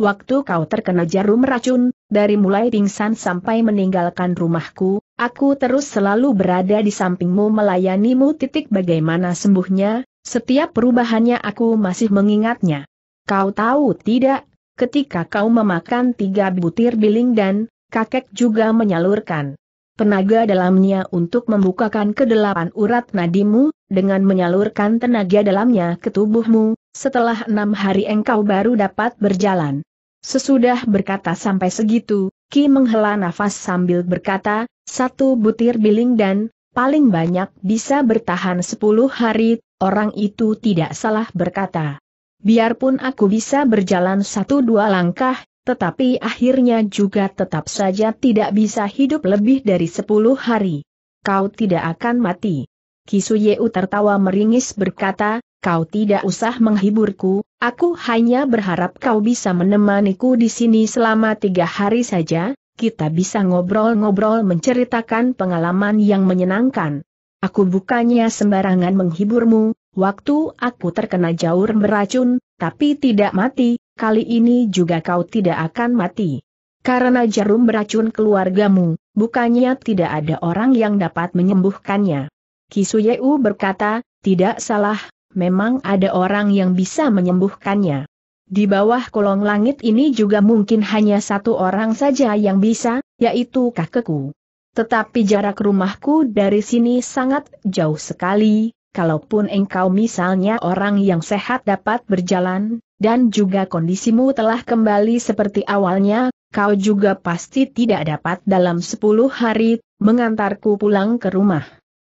Waktu kau terkena jarum racun, dari mulai pingsan sampai meninggalkan rumahku, aku terus selalu berada di sampingmu melayanimu titik bagaimana sembuhnya, setiap perubahannya aku masih mengingatnya. Kau tahu tidak, ketika kau memakan tiga butir biling dan, kakek juga menyalurkan tenaga dalamnya untuk membukakan kedelapan urat nadimu, dengan menyalurkan tenaga dalamnya ke tubuhmu, setelah enam hari engkau baru dapat berjalan. Sesudah berkata sampai segitu, Ki menghela nafas sambil berkata, satu butir biling dan, paling banyak bisa bertahan sepuluh hari, orang itu tidak salah berkata. Biarpun aku bisa berjalan satu dua langkah, tetapi akhirnya juga tetap saja tidak bisa hidup lebih dari sepuluh hari. Kau tidak akan mati. Kisuyeu tertawa meringis berkata, kau tidak usah menghiburku, aku hanya berharap kau bisa menemaniku di sini selama tiga hari saja, kita bisa ngobrol-ngobrol menceritakan pengalaman yang menyenangkan. Aku bukannya sembarangan menghiburmu, waktu aku terkena jaur beracun, tapi tidak mati, kali ini juga kau tidak akan mati. Karena jarum beracun keluargamu, bukannya tidak ada orang yang dapat menyembuhkannya. Kisuyeu berkata, tidak salah, memang ada orang yang bisa menyembuhkannya. Di bawah kolong langit ini juga mungkin hanya satu orang saja yang bisa, yaitu kakekku. Tetapi jarak rumahku dari sini sangat jauh sekali, kalaupun engkau misalnya orang yang sehat dapat berjalan, dan juga kondisimu telah kembali seperti awalnya, kau juga pasti tidak dapat dalam sepuluh hari, mengantarku pulang ke rumah.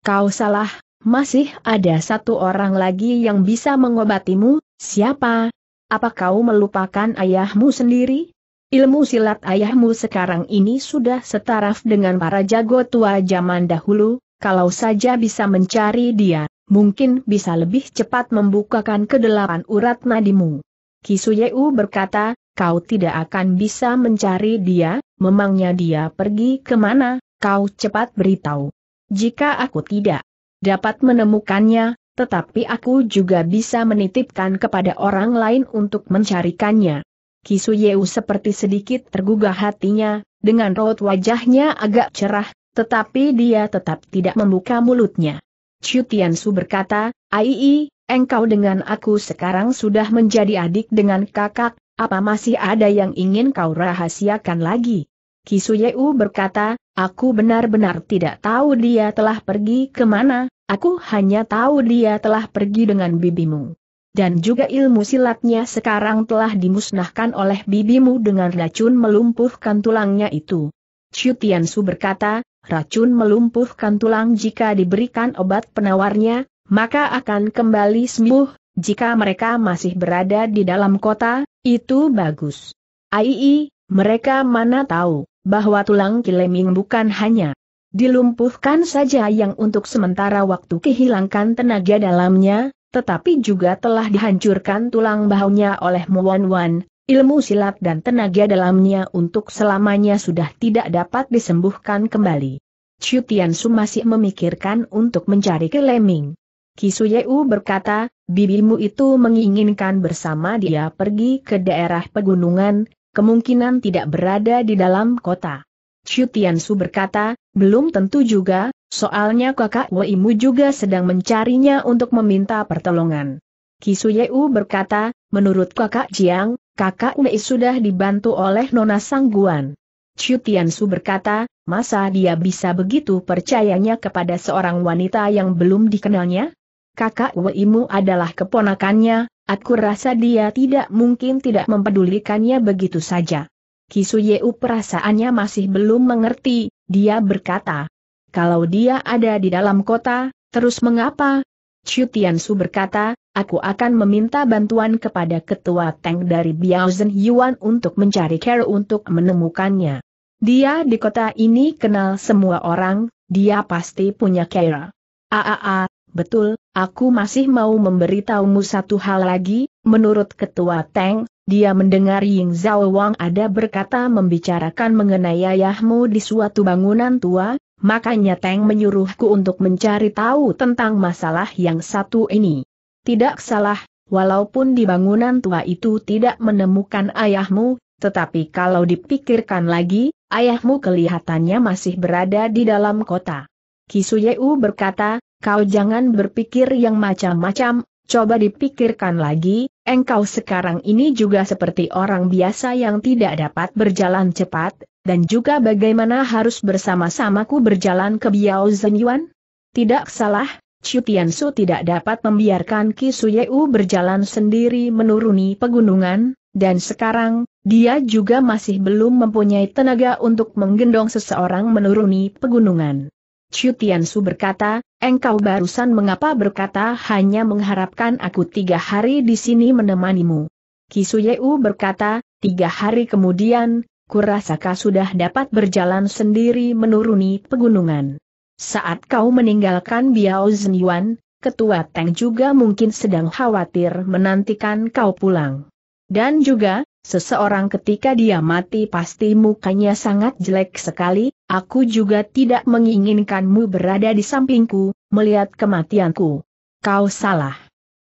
Kau salah, masih ada satu orang lagi yang bisa mengobatimu, siapa? Apa kau melupakan ayahmu sendiri? Ilmu silat ayahmu sekarang ini sudah setaraf dengan para jago tua zaman dahulu, kalau saja bisa mencari dia, mungkin bisa lebih cepat membukakan kedelapan urat nadimu. Kisuyeu berkata, kau tidak akan bisa mencari dia, memangnya dia pergi kemana, kau cepat beritahu. Jika aku tidak dapat menemukannya, tetapi aku juga bisa menitipkan kepada orang lain untuk mencarikannya. Kisuyeu seperti sedikit tergugah hatinya, dengan raut wajahnya agak cerah, tetapi dia tetap tidak membuka mulutnya. Chu Su berkata, Aii, engkau dengan aku sekarang sudah menjadi adik dengan kakak, apa masih ada yang ingin kau rahasiakan lagi? Kisuyeu berkata, aku benar-benar tidak tahu dia telah pergi kemana, aku hanya tahu dia telah pergi dengan bibimu. Dan juga ilmu silatnya sekarang telah dimusnahkan oleh bibimu dengan racun melumpuhkan tulangnya itu. Chu Su berkata, racun melumpuhkan tulang jika diberikan obat penawarnya, maka akan kembali sembuh, jika mereka masih berada di dalam kota, itu bagus. Aii, mereka mana tahu, bahwa tulang kileming bukan hanya dilumpuhkan saja yang untuk sementara waktu kehilangkan tenaga dalamnya, tetapi juga telah dihancurkan tulang bahunya oleh Muan Wan, ilmu silat dan tenaga dalamnya untuk selamanya sudah tidak dapat disembuhkan kembali. Chu Tian Su masih memikirkan untuk mencari Kileming. Kisuyeu berkata, bibimu itu menginginkan bersama dia pergi ke daerah pegunungan, kemungkinan tidak berada di dalam kota. Chu Tiansu berkata, belum tentu juga, soalnya kakak Weimu juga sedang mencarinya untuk meminta pertolongan. Kisuyeu berkata, menurut kakak Jiang, kakak Wei sudah dibantu oleh Nona Sangguan. Chu Tiansu berkata, masa dia bisa begitu percayanya kepada seorang wanita yang belum dikenalnya? kakak Weimu adalah keponakannya, aku rasa dia tidak mungkin tidak mempedulikannya begitu saja. Kisuyeu perasaannya masih belum mengerti, dia berkata. Kalau dia ada di dalam kota, terus mengapa? Chu Tiansu berkata, aku akan meminta bantuan kepada ketua tank dari Biaozen Yuan untuk mencari care untuk menemukannya. Dia di kota ini kenal semua orang, dia pasti punya care. Aaa, Betul, aku masih mau memberitahumu satu hal lagi, menurut Ketua Teng, dia mendengar Ying Zhao Wang ada berkata membicarakan mengenai ayahmu di suatu bangunan tua, makanya Teng menyuruhku untuk mencari tahu tentang masalah yang satu ini. Tidak salah, walaupun di bangunan tua itu tidak menemukan ayahmu, tetapi kalau dipikirkan lagi, ayahmu kelihatannya masih berada di dalam kota. Kisuyeu berkata, Kau jangan berpikir yang macam-macam, coba dipikirkan lagi, engkau sekarang ini juga seperti orang biasa yang tidak dapat berjalan cepat, dan juga bagaimana harus bersama-samaku berjalan ke Biao Zenyuan? Tidak salah, Chu Tiansu tidak dapat membiarkan Ki Yeu berjalan sendiri menuruni pegunungan, dan sekarang, dia juga masih belum mempunyai tenaga untuk menggendong seseorang menuruni pegunungan. Chu Tiansu berkata, Engkau barusan mengapa berkata hanya mengharapkan aku tiga hari di sini menemanimu. Kisuyeu berkata, tiga hari kemudian, kurasaka sudah dapat berjalan sendiri menuruni pegunungan. Saat kau meninggalkan Biao Zhenyuan, ketua Teng juga mungkin sedang khawatir menantikan kau pulang. Dan juga, seseorang ketika dia mati pasti mukanya sangat jelek sekali, Aku juga tidak menginginkanmu berada di sampingku, melihat kematianku. Kau salah.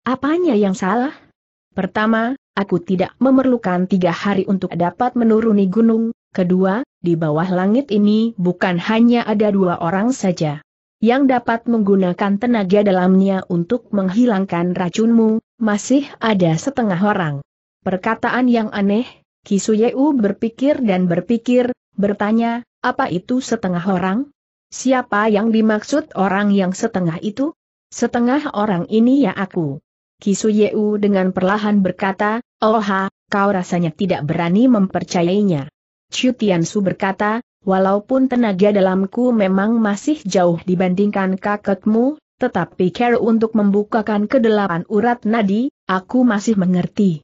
Apanya yang salah? Pertama, aku tidak memerlukan tiga hari untuk dapat menuruni gunung. Kedua, di bawah langit ini bukan hanya ada dua orang saja yang dapat menggunakan tenaga dalamnya untuk menghilangkan racunmu, masih ada setengah orang. Perkataan yang aneh, Kisuyeu berpikir dan berpikir, bertanya, apa itu setengah orang? Siapa yang dimaksud orang yang setengah itu? Setengah orang ini ya aku. Kisuyeu dengan perlahan berkata, Oha, kau rasanya tidak berani mempercayainya. Chutiansu berkata, walaupun tenaga dalamku memang masih jauh dibandingkan kakekmu, tetapi care untuk membukakan kedelapan urat nadi, aku masih mengerti.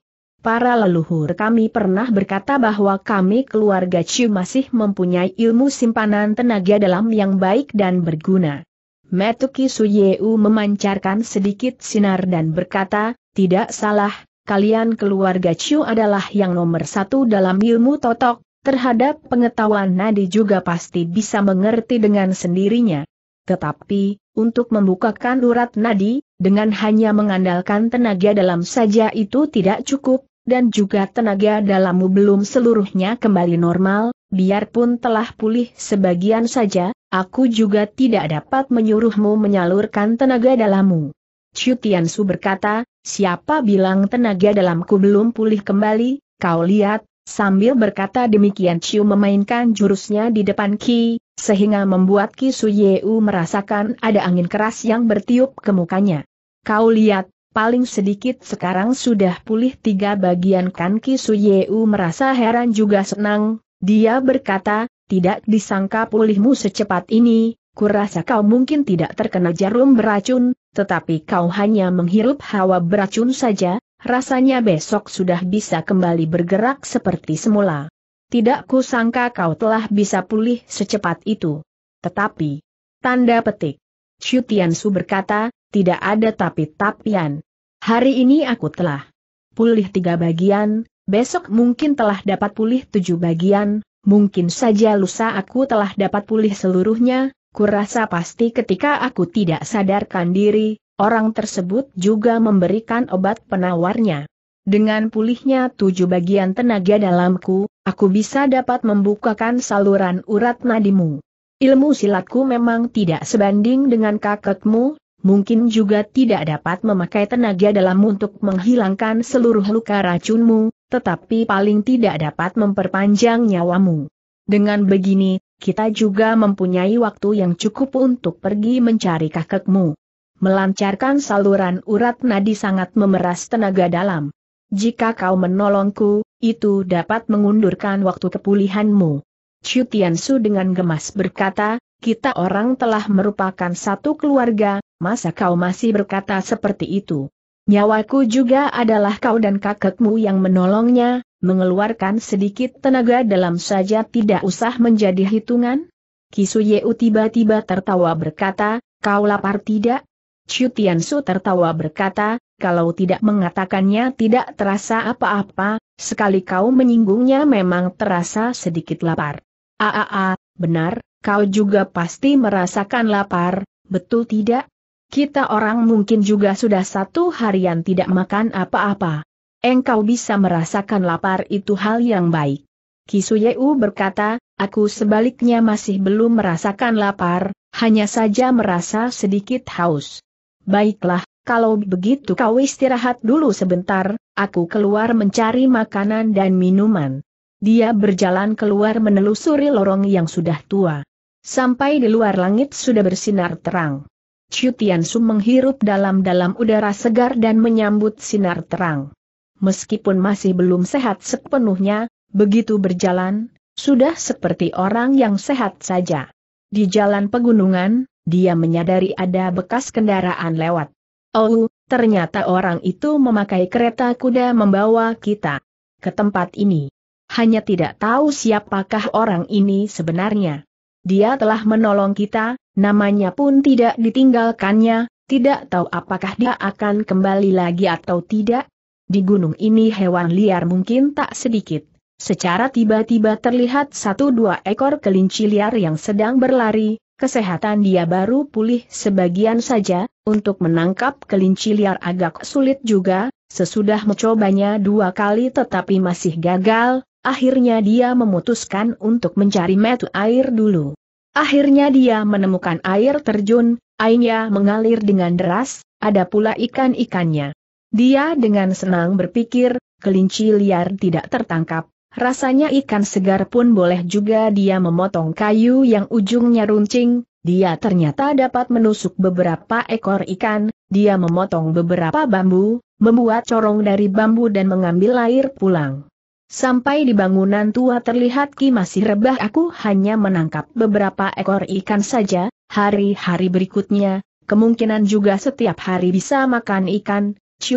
Para leluhur kami pernah berkata bahwa kami keluarga Chu masih mempunyai ilmu simpanan tenaga dalam yang baik dan berguna. Metuki Suyeu memancarkan sedikit sinar dan berkata, tidak salah, kalian keluarga Chu adalah yang nomor satu dalam ilmu totok, terhadap pengetahuan nadi juga pasti bisa mengerti dengan sendirinya. Tetapi, untuk membukakan urat nadi, dengan hanya mengandalkan tenaga dalam saja itu tidak cukup, dan juga tenaga dalammu belum seluruhnya kembali normal, biarpun telah pulih sebagian saja, aku juga tidak dapat menyuruhmu menyalurkan tenaga dalammu. Tiansu berkata, siapa bilang tenaga dalamku belum pulih kembali, kau lihat, sambil berkata demikian Ciu memainkan jurusnya di depan Ki, sehingga membuat Ki Suyeu merasakan ada angin keras yang bertiup ke mukanya. Kau lihat, paling sedikit sekarang sudah pulih tiga bagian kan Ki Suyeu merasa heran juga senang, dia berkata, tidak disangka pulihmu secepat ini, kurasa kau mungkin tidak terkena jarum beracun, tetapi kau hanya menghirup hawa beracun saja, rasanya besok sudah bisa kembali bergerak seperti semula. Tidak kusangka kau telah bisa pulih secepat itu. Tetapi, tanda petik. Chu Tian Su berkata, tidak ada tapi tapian. Hari ini aku telah pulih tiga bagian, besok mungkin telah dapat pulih tujuh bagian, mungkin saja lusa aku telah dapat pulih seluruhnya, kurasa pasti ketika aku tidak sadarkan diri, orang tersebut juga memberikan obat penawarnya. Dengan pulihnya tujuh bagian tenaga dalamku, aku bisa dapat membukakan saluran urat nadimu. Ilmu silatku memang tidak sebanding dengan kakekmu, mungkin juga tidak dapat memakai tenaga dalam untuk menghilangkan seluruh luka racunmu, tetapi paling tidak dapat memperpanjang nyawamu. Dengan begini, kita juga mempunyai waktu yang cukup untuk pergi mencari kakekmu. Melancarkan saluran urat nadi sangat memeras tenaga dalam. Jika kau menolongku, itu dapat mengundurkan waktu kepulihanmu. Chu Su dengan gemas berkata, kita orang telah merupakan satu keluarga, masa kau masih berkata seperti itu? Nyawaku juga adalah kau dan kakekmu yang menolongnya, mengeluarkan sedikit tenaga dalam saja tidak usah menjadi hitungan? Kisuyeu tiba-tiba tertawa berkata, kau lapar tidak? Chutiansu tertawa berkata, kalau tidak mengatakannya tidak terasa apa-apa, sekali kau menyinggungnya memang terasa sedikit lapar. Aa, ah, ah, ah, benar, kau juga pasti merasakan lapar, betul tidak? Kita orang mungkin juga sudah satu harian tidak makan apa-apa. Engkau bisa merasakan lapar itu hal yang baik. Kisuyeu berkata, aku sebaliknya masih belum merasakan lapar, hanya saja merasa sedikit haus. Baiklah, kalau begitu kau istirahat dulu sebentar, aku keluar mencari makanan dan minuman. Dia berjalan keluar menelusuri lorong yang sudah tua. Sampai di luar langit sudah bersinar terang. Chu Tiansu menghirup dalam-dalam udara segar dan menyambut sinar terang. Meskipun masih belum sehat sepenuhnya, begitu berjalan, sudah seperti orang yang sehat saja. Di jalan pegunungan, dia menyadari ada bekas kendaraan lewat. Oh, ternyata orang itu memakai kereta kuda membawa kita ke tempat ini. Hanya tidak tahu siapakah orang ini sebenarnya. Dia telah menolong kita, Namanya pun tidak ditinggalkannya, tidak tahu apakah dia akan kembali lagi atau tidak. Di gunung ini hewan liar mungkin tak sedikit. Secara tiba-tiba terlihat satu dua ekor kelinci liar yang sedang berlari, kesehatan dia baru pulih sebagian saja, untuk menangkap kelinci liar agak sulit juga, sesudah mencobanya dua kali tetapi masih gagal, akhirnya dia memutuskan untuk mencari metu air dulu. Akhirnya dia menemukan air terjun, airnya mengalir dengan deras, ada pula ikan-ikannya. Dia dengan senang berpikir, kelinci liar tidak tertangkap, rasanya ikan segar pun boleh juga dia memotong kayu yang ujungnya runcing, dia ternyata dapat menusuk beberapa ekor ikan, dia memotong beberapa bambu, membuat corong dari bambu dan mengambil air pulang. Sampai di bangunan tua terlihat Ki masih rebah aku hanya menangkap beberapa ekor ikan saja, hari-hari berikutnya, kemungkinan juga setiap hari bisa makan ikan, Su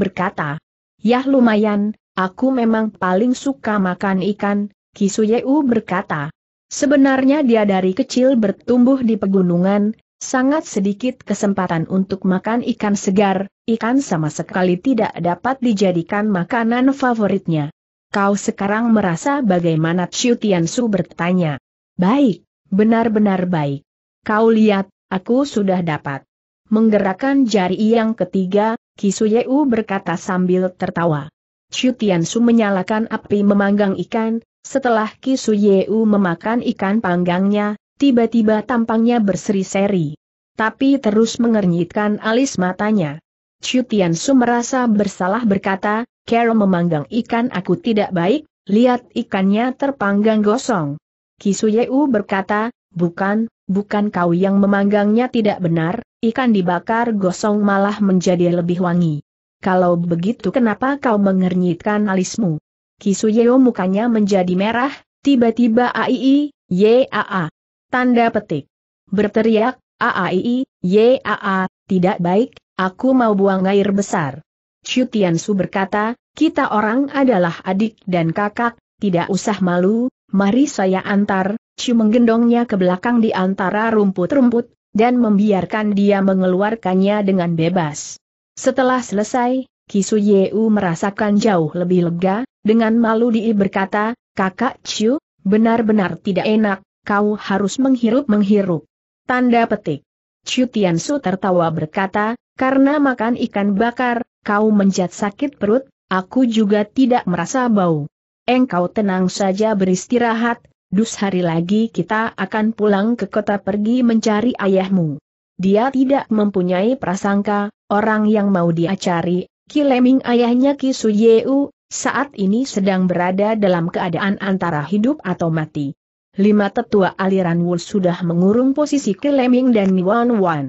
berkata. Yah lumayan, aku memang paling suka makan ikan, Kisuyeu berkata. Sebenarnya dia dari kecil bertumbuh di pegunungan, sangat sedikit kesempatan untuk makan ikan segar, ikan sama sekali tidak dapat dijadikan makanan favoritnya. Kau sekarang merasa bagaimana Chiu Su bertanya. Baik, benar-benar baik. Kau lihat, aku sudah dapat. Menggerakkan jari yang ketiga, Kisuyeu berkata sambil tertawa. Chiu Su menyalakan api memanggang ikan, setelah Kisuyeu memakan ikan panggangnya, tiba-tiba tampangnya berseri-seri. Tapi terus mengernyitkan alis matanya. Tian Su merasa bersalah berkata, Carol memanggang ikan aku tidak baik, lihat ikannya terpanggang gosong. Kisuyeu berkata, bukan, bukan kau yang memanggangnya tidak benar, ikan dibakar gosong malah menjadi lebih wangi. Kalau begitu kenapa kau mengernyitkan alismu? Kisuyeo mukanya menjadi merah, tiba-tiba AII, YAA. Tanda petik. Berteriak, aii, YAA, tidak baik, aku mau buang air besar. Chu berkata, kita orang adalah adik dan kakak, tidak usah malu, mari saya antar, Chu menggendongnya ke belakang di antara rumput-rumput, dan membiarkan dia mengeluarkannya dengan bebas. Setelah selesai, Kisu Yeu merasakan jauh lebih lega, dengan malu dia berkata, kakak Chu, benar-benar tidak enak, kau harus menghirup-menghirup. Tanda petik. Chu Tiansu tertawa berkata, karena makan ikan bakar, kau menjat sakit perut, aku juga tidak merasa bau. Engkau tenang saja beristirahat, dus hari lagi kita akan pulang ke kota pergi mencari ayahmu. Dia tidak mempunyai prasangka, orang yang mau dia cari, Kileming ayahnya Ki Suyeu, saat ini sedang berada dalam keadaan antara hidup atau mati. Lima tetua aliran Wul sudah mengurung posisi Kileming dan Wan Wan.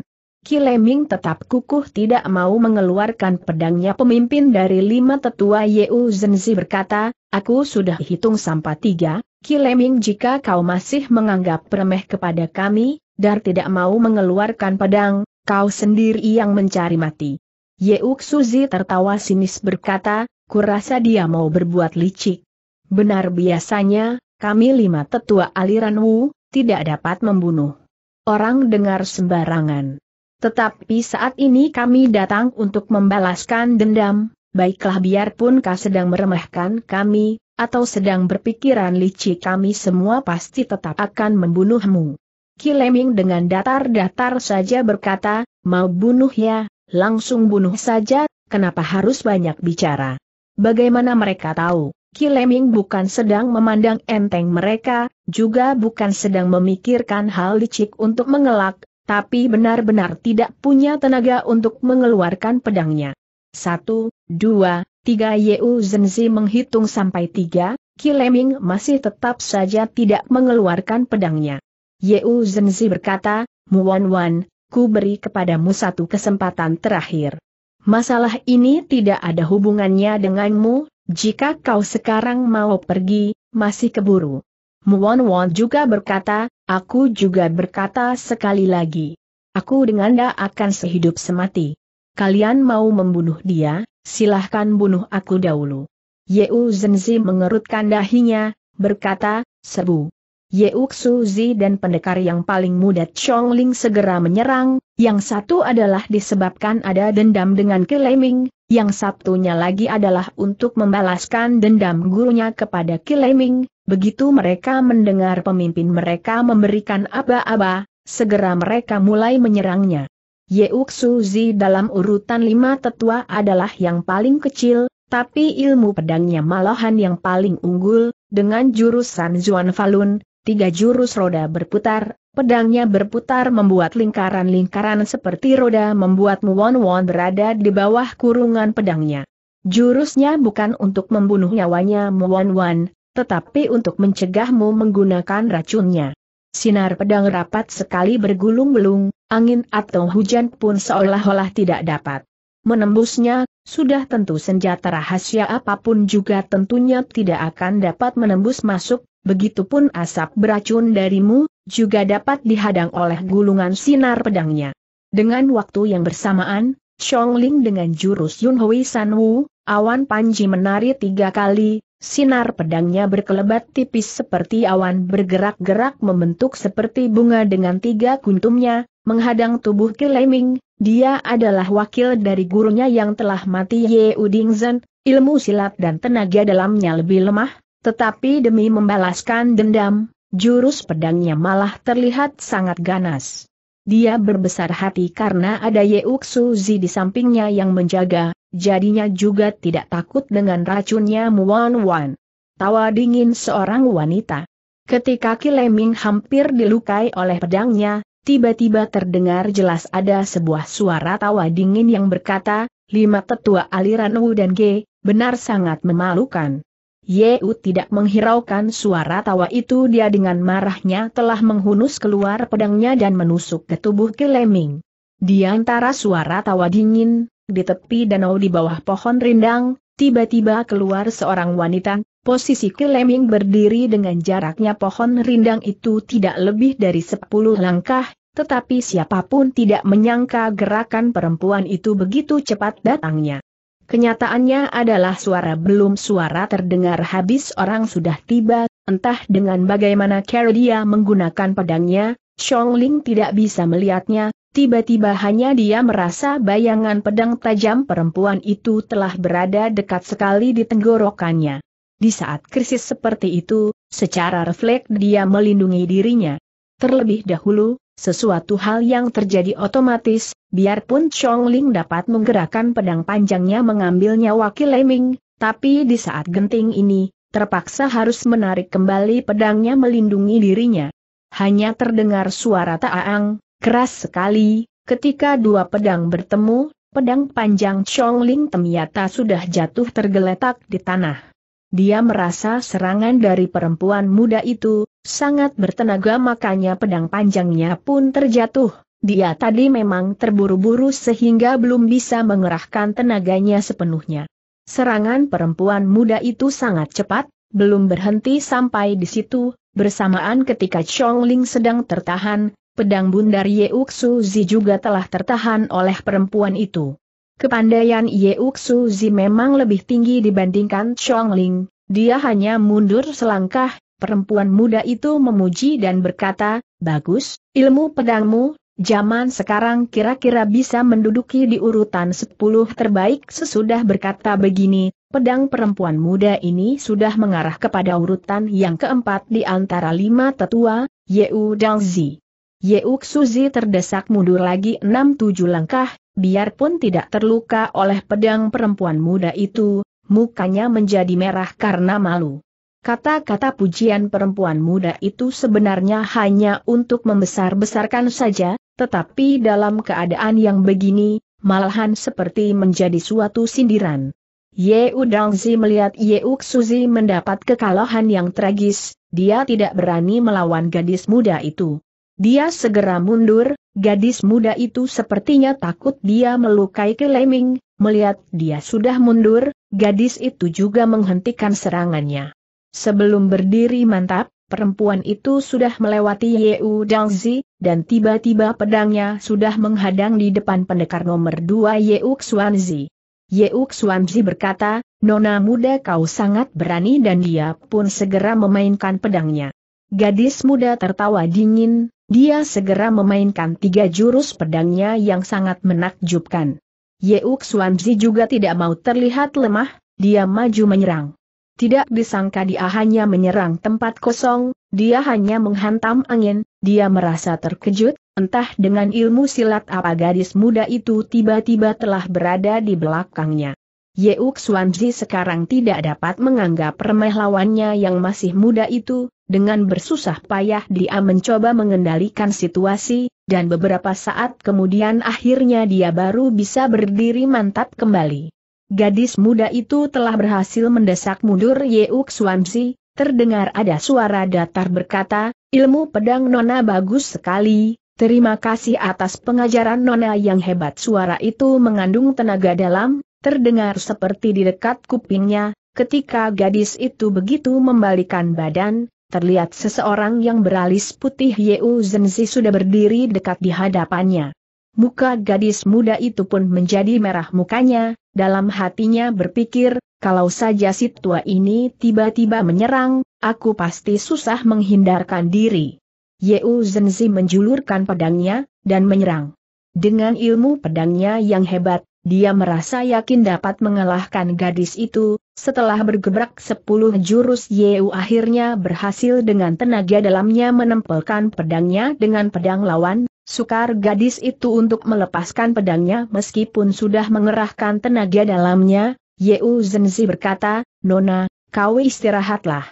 Kileming tetap kukuh tidak mau mengeluarkan pedangnya pemimpin dari lima tetua Yeu Zenzi berkata, aku sudah hitung sampai tiga, Kileming jika kau masih menganggap remeh kepada kami, dar tidak mau mengeluarkan pedang, kau sendiri yang mencari mati. Yeu Suzi tertawa sinis berkata, kurasa dia mau berbuat licik. Benar biasanya, kami lima tetua aliran Wu, tidak dapat membunuh. Orang dengar sembarangan. Tetapi saat ini kami datang untuk membalaskan dendam, baiklah biarpun kau sedang meremehkan kami, atau sedang berpikiran licik kami semua pasti tetap akan membunuhmu. Kileming dengan datar-datar saja berkata, mau bunuh ya, langsung bunuh saja, kenapa harus banyak bicara. Bagaimana mereka tahu, Kileming bukan sedang memandang enteng mereka, juga bukan sedang memikirkan hal licik untuk mengelak, tapi benar-benar tidak punya tenaga untuk mengeluarkan pedangnya. Satu, dua, tiga Yu Zenzi menghitung sampai tiga, Kileming masih tetap saja tidak mengeluarkan pedangnya. Yu Zenzi berkata, Muan Wan, ku beri kepadamu satu kesempatan terakhir. Masalah ini tidak ada hubungannya denganmu, jika kau sekarang mau pergi, masih keburu. Muan Wan juga berkata, Aku juga berkata sekali lagi. Aku dengan anda akan sehidup semati. Kalian mau membunuh dia, silahkan bunuh aku dahulu. Yeu Zenzi mengerutkan dahinya, berkata, Sebu. Yeuk Suzi dan pendekar yang paling muda Chong Ling segera menyerang, yang satu adalah disebabkan ada dendam dengan Keleming, yang satunya lagi adalah untuk membalaskan dendam gurunya kepada Kileming, begitu mereka mendengar pemimpin mereka memberikan aba-aba, segera mereka mulai menyerangnya. Yeuk Suzi dalam urutan lima tetua adalah yang paling kecil, tapi ilmu pedangnya malahan yang paling unggul, dengan jurusan Zuan Falun, tiga jurus roda berputar, Pedangnya berputar membuat lingkaran-lingkaran seperti roda membuat Muwon-won berada di bawah kurungan pedangnya. Jurusnya bukan untuk membunuh nyawanya Muwon-won, tetapi untuk mencegahmu menggunakan racunnya. Sinar pedang rapat sekali bergulung-gulung, angin atau hujan pun seolah-olah tidak dapat menembusnya, sudah tentu senjata rahasia apapun juga tentunya tidak akan dapat menembus masuk, begitupun asap beracun darimu, juga dapat dihadang oleh gulungan sinar pedangnya. Dengan waktu yang bersamaan, Chong Ling dengan jurus Yun Hui San Wu, awan panji menari tiga kali, sinar pedangnya berkelebat tipis seperti awan bergerak-gerak membentuk seperti bunga dengan tiga kuntumnya, menghadang tubuh Kileming, dia adalah wakil dari gurunya yang telah mati Ye Uding Zen, ilmu silat dan tenaga dalamnya lebih lemah, tetapi demi membalaskan dendam, jurus pedangnya malah terlihat sangat ganas. Dia berbesar hati karena ada Yeuk Suzi di sampingnya yang menjaga, jadinya juga tidak takut dengan racunnya Muan Wan. Tawa dingin seorang wanita. Ketika Kileming hampir dilukai oleh pedangnya, tiba-tiba terdengar jelas ada sebuah suara tawa dingin yang berkata, lima tetua aliran Wu dan Ge benar sangat memalukan. Yeu tidak menghiraukan suara tawa itu dia dengan marahnya telah menghunus keluar pedangnya dan menusuk ke tubuh Kileming. Di antara suara tawa dingin, di tepi danau di bawah pohon rindang, tiba-tiba keluar seorang wanita, posisi Kileming berdiri dengan jaraknya pohon rindang itu tidak lebih dari sepuluh langkah, tetapi siapapun tidak menyangka gerakan perempuan itu begitu cepat datangnya. Kenyataannya adalah suara belum suara terdengar habis orang sudah tiba, entah dengan bagaimana cara dia menggunakan pedangnya, Xiong Ling tidak bisa melihatnya, tiba-tiba hanya dia merasa bayangan pedang tajam perempuan itu telah berada dekat sekali di tenggorokannya. Di saat krisis seperti itu, secara refleks dia melindungi dirinya. Terlebih dahulu, sesuatu hal yang terjadi otomatis, Biarpun Chong Ling dapat menggerakkan pedang panjangnya mengambil nyawa Kileming, tapi di saat genting ini, terpaksa harus menarik kembali pedangnya melindungi dirinya. Hanya terdengar suara taang, keras sekali, ketika dua pedang bertemu, pedang panjang Chong Ling ternyata sudah jatuh tergeletak di tanah. Dia merasa serangan dari perempuan muda itu, sangat bertenaga makanya pedang panjangnya pun terjatuh dia tadi memang terburu-buru sehingga belum bisa mengerahkan tenaganya sepenuhnya. Serangan perempuan muda itu sangat cepat, belum berhenti sampai di situ, bersamaan ketika Chong Ling sedang tertahan, pedang bundar Uksu Zi juga telah tertahan oleh perempuan itu. Kepandaian Uksu Zi memang lebih tinggi dibandingkan Chong Ling, dia hanya mundur selangkah, perempuan muda itu memuji dan berkata, Bagus, ilmu pedangmu, Zaman sekarang kira-kira bisa menduduki di urutan 10 terbaik sesudah berkata begini, pedang perempuan muda ini sudah mengarah kepada urutan yang keempat di antara lima tetua, Yeu Dalzi. Yeuk Suzi terdesak mundur lagi enam-tujuh langkah, biarpun tidak terluka oleh pedang perempuan muda itu, mukanya menjadi merah karena malu. Kata-kata pujian perempuan muda itu sebenarnya hanya untuk membesar-besarkan saja, tetapi dalam keadaan yang begini, malahan seperti menjadi suatu sindiran. Ye Udangzi melihat Ye Uksuzi mendapat kekalahan yang tragis, dia tidak berani melawan gadis muda itu. Dia segera mundur, gadis muda itu sepertinya takut dia melukai Ke Keleming, melihat dia sudah mundur, gadis itu juga menghentikan serangannya. Sebelum berdiri mantap, perempuan itu sudah melewati Ye Udangzi, dan tiba-tiba pedangnya sudah menghadang di depan pendekar nomor dua Yeuk Suanzi. Yeuk Suanzi berkata, Nona muda kau sangat berani dan dia pun segera memainkan pedangnya. Gadis muda tertawa dingin, dia segera memainkan tiga jurus pedangnya yang sangat menakjubkan. Yeuk Suanzi juga tidak mau terlihat lemah, dia maju menyerang. Tidak disangka dia hanya menyerang tempat kosong, dia hanya menghantam angin, dia merasa terkejut, entah dengan ilmu silat apa gadis muda itu tiba-tiba telah berada di belakangnya. Yeuk Swanji sekarang tidak dapat menganggap remeh lawannya yang masih muda itu, dengan bersusah payah dia mencoba mengendalikan situasi, dan beberapa saat kemudian akhirnya dia baru bisa berdiri mantap kembali. Gadis muda itu telah berhasil mendesak mundur Yeuk Suansi, terdengar ada suara datar berkata, ilmu pedang Nona bagus sekali, terima kasih atas pengajaran Nona yang hebat suara itu mengandung tenaga dalam, terdengar seperti di dekat kupingnya, ketika gadis itu begitu membalikan badan, terlihat seseorang yang beralis putih Yeuk Zenzi sudah berdiri dekat di hadapannya. Muka gadis muda itu pun menjadi merah mukanya, dalam hatinya berpikir, kalau saja si tua ini tiba-tiba menyerang, aku pasti susah menghindarkan diri. Yeu Zenzi menjulurkan pedangnya, dan menyerang. Dengan ilmu pedangnya yang hebat, dia merasa yakin dapat mengalahkan gadis itu, setelah bergebrak sepuluh jurus Yeu akhirnya berhasil dengan tenaga dalamnya menempelkan pedangnya dengan pedang lawan, Sukar gadis itu untuk melepaskan pedangnya meskipun sudah mengerahkan tenaga dalamnya, Yeu Zenzi berkata, Nona, kau istirahatlah.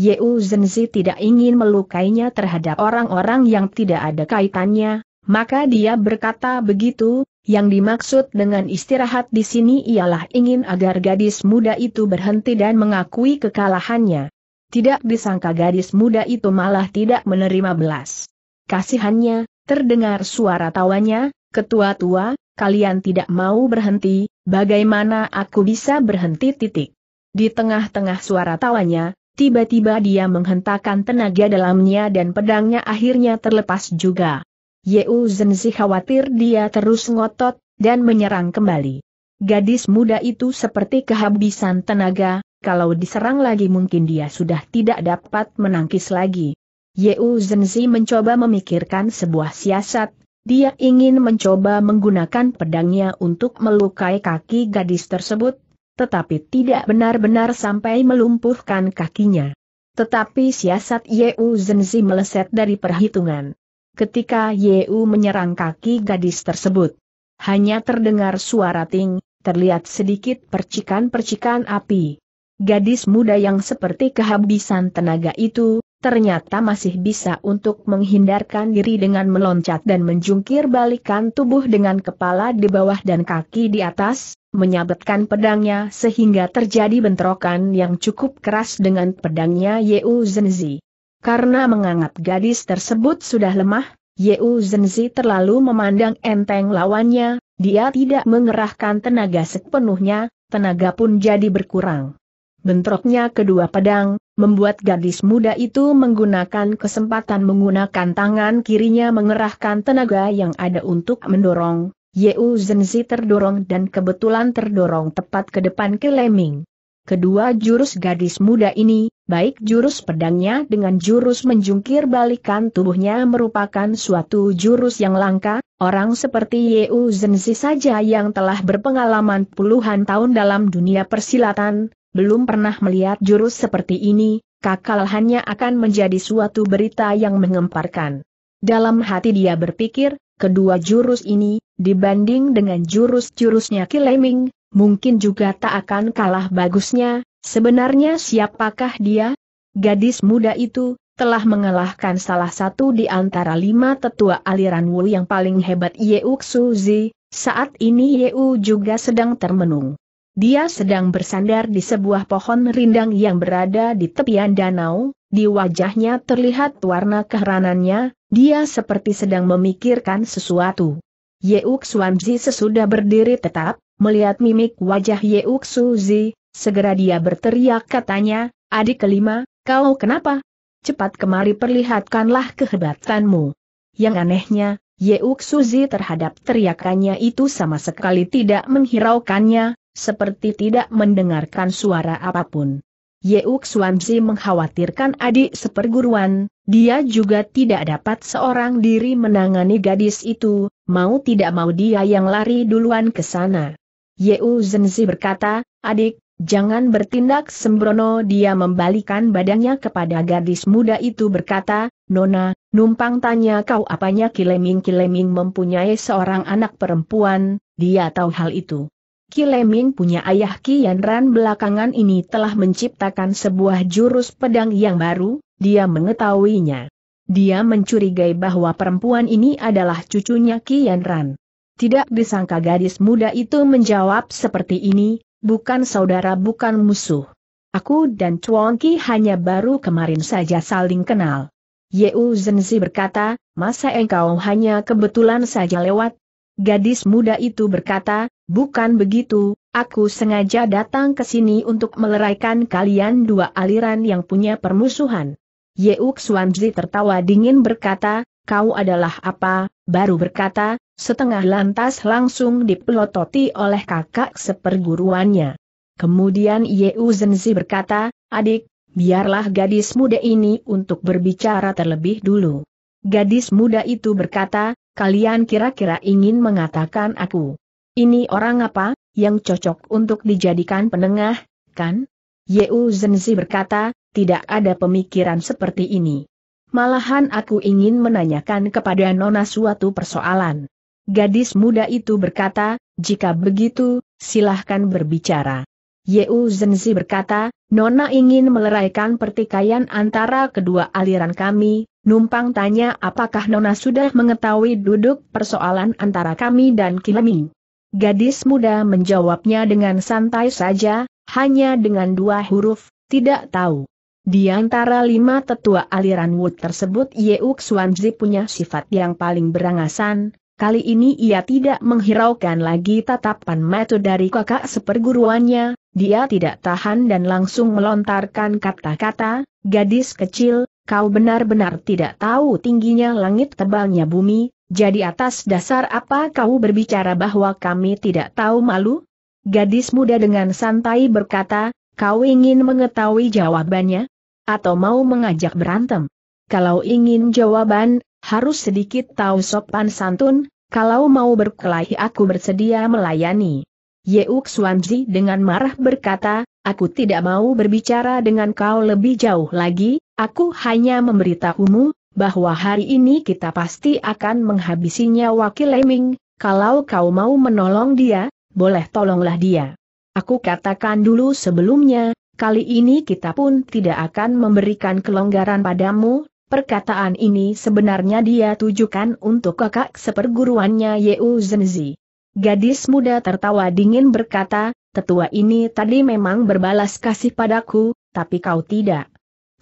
Yeu Zenzi tidak ingin melukainya terhadap orang-orang yang tidak ada kaitannya, maka dia berkata begitu, yang dimaksud dengan istirahat di sini ialah ingin agar gadis muda itu berhenti dan mengakui kekalahannya. Tidak disangka gadis muda itu malah tidak menerima belas kasihannya, Terdengar suara tawanya, ketua tua, kalian tidak mau berhenti, bagaimana aku bisa berhenti titik. Di tengah-tengah suara tawanya, tiba-tiba dia menghentakkan tenaga dalamnya dan pedangnya akhirnya terlepas juga. Yeu Zenzi khawatir dia terus ngotot, dan menyerang kembali. Gadis muda itu seperti kehabisan tenaga, kalau diserang lagi mungkin dia sudah tidak dapat menangkis lagi. Yeu Zenzi mencoba memikirkan sebuah siasat, dia ingin mencoba menggunakan pedangnya untuk melukai kaki gadis tersebut, tetapi tidak benar-benar sampai melumpuhkan kakinya. Tetapi siasat Yeu Zenzi meleset dari perhitungan. Ketika Yeu menyerang kaki gadis tersebut, hanya terdengar suara ting, terlihat sedikit percikan-percikan api. Gadis muda yang seperti kehabisan tenaga itu, ternyata masih bisa untuk menghindarkan diri dengan meloncat dan menjungkir balikan tubuh dengan kepala di bawah dan kaki di atas, menyabetkan pedangnya sehingga terjadi bentrokan yang cukup keras dengan pedangnya Yeu Zenzi. Karena menganggap gadis tersebut sudah lemah, Yeu Zenzi terlalu memandang enteng lawannya, dia tidak mengerahkan tenaga sepenuhnya, tenaga pun jadi berkurang. Bentroknya kedua pedang, membuat gadis muda itu menggunakan kesempatan menggunakan tangan kirinya mengerahkan tenaga yang ada untuk mendorong. Yeu Zenzi terdorong dan kebetulan terdorong tepat ke depan ke Leming. Kedua jurus gadis muda ini, baik jurus pedangnya dengan jurus menjungkir balikan tubuhnya merupakan suatu jurus yang langka, orang seperti Yeu Zenzi saja yang telah berpengalaman puluhan tahun dalam dunia persilatan, belum pernah melihat jurus seperti ini, kekalahannya akan menjadi suatu berita yang mengemparkan. Dalam hati dia berpikir, kedua jurus ini, dibanding dengan jurus-jurusnya Kileming, mungkin juga tak akan kalah bagusnya, sebenarnya siapakah dia? Gadis muda itu, telah mengalahkan salah satu di antara lima tetua aliran Wu yang paling hebat Yeuk Suzi, saat ini Yeu juga sedang termenung. Dia sedang bersandar di sebuah pohon rindang yang berada di tepian danau, di wajahnya terlihat warna keheranannya, dia seperti sedang memikirkan sesuatu. Yeuk Suanzi sesudah berdiri tetap, melihat mimik wajah Yeuk Suzi, segera dia berteriak katanya, adik kelima, kau kenapa? Cepat kemari perlihatkanlah kehebatanmu. Yang anehnya, Yeuk Suzi terhadap teriakannya itu sama sekali tidak menghiraukannya, seperti tidak mendengarkan suara apapun. Yeuk Suanzi mengkhawatirkan adik seperguruan, dia juga tidak dapat seorang diri menangani gadis itu, mau tidak mau dia yang lari duluan ke sana. Yeu Zenzi berkata, adik, jangan bertindak sembrono dia membalikan badannya kepada gadis muda itu berkata, Nona, numpang tanya kau apanya Kileming Kileming mempunyai seorang anak perempuan, dia tahu hal itu. Kilemin punya ayah Kian Ran belakangan ini telah menciptakan sebuah jurus pedang yang baru, dia mengetahuinya. Dia mencurigai bahwa perempuan ini adalah cucunya Kian Ran. Tidak disangka gadis muda itu menjawab seperti ini, bukan saudara bukan musuh. Aku dan Chuan Ki hanya baru kemarin saja saling kenal. Yeu Zenzi berkata, masa engkau hanya kebetulan saja lewat, Gadis muda itu berkata, bukan begitu, aku sengaja datang ke sini untuk meleraikan kalian dua aliran yang punya permusuhan. Yeuk Suanzi tertawa dingin berkata, kau adalah apa, baru berkata, setengah lantas langsung dipelototi oleh kakak seperguruannya. Kemudian Yeu Zenzi berkata, adik, biarlah gadis muda ini untuk berbicara terlebih dulu. Gadis muda itu berkata, kalian kira-kira ingin mengatakan aku. Ini orang apa, yang cocok untuk dijadikan penengah, kan? Yeu Zenzi berkata, tidak ada pemikiran seperti ini. Malahan aku ingin menanyakan kepada Nona suatu persoalan. Gadis muda itu berkata, jika begitu, silahkan berbicara. Yeu Zenzi berkata, Nona ingin meleraikan pertikaian antara kedua aliran kami, numpang tanya apakah Nona sudah mengetahui duduk persoalan antara kami dan Kilami. Gadis muda menjawabnya dengan santai saja, hanya dengan dua huruf, tidak tahu. Di antara lima tetua aliran Wood tersebut Yeu Xuanzi punya sifat yang paling berangasan, Kali ini ia tidak menghiraukan lagi tatapan mata dari kakak seperguruannya, dia tidak tahan dan langsung melontarkan kata-kata, gadis kecil, kau benar-benar tidak tahu tingginya langit tebalnya bumi, jadi atas dasar apa kau berbicara bahwa kami tidak tahu malu? Gadis muda dengan santai berkata, kau ingin mengetahui jawabannya? Atau mau mengajak berantem? Kalau ingin jawaban, harus sedikit tahu sopan santun, kalau mau berkelahi aku bersedia melayani. Yeuk Suanji dengan marah berkata, aku tidak mau berbicara dengan kau lebih jauh lagi, aku hanya memberitahumu, bahwa hari ini kita pasti akan menghabisinya wakil Leming, kalau kau mau menolong dia, boleh tolonglah dia. Aku katakan dulu sebelumnya, kali ini kita pun tidak akan memberikan kelonggaran padamu, Perkataan ini sebenarnya dia tujukan untuk kakak seperguruannya Yeu Zenzi. Gadis muda tertawa dingin berkata, tetua ini tadi memang berbalas kasih padaku, tapi kau tidak.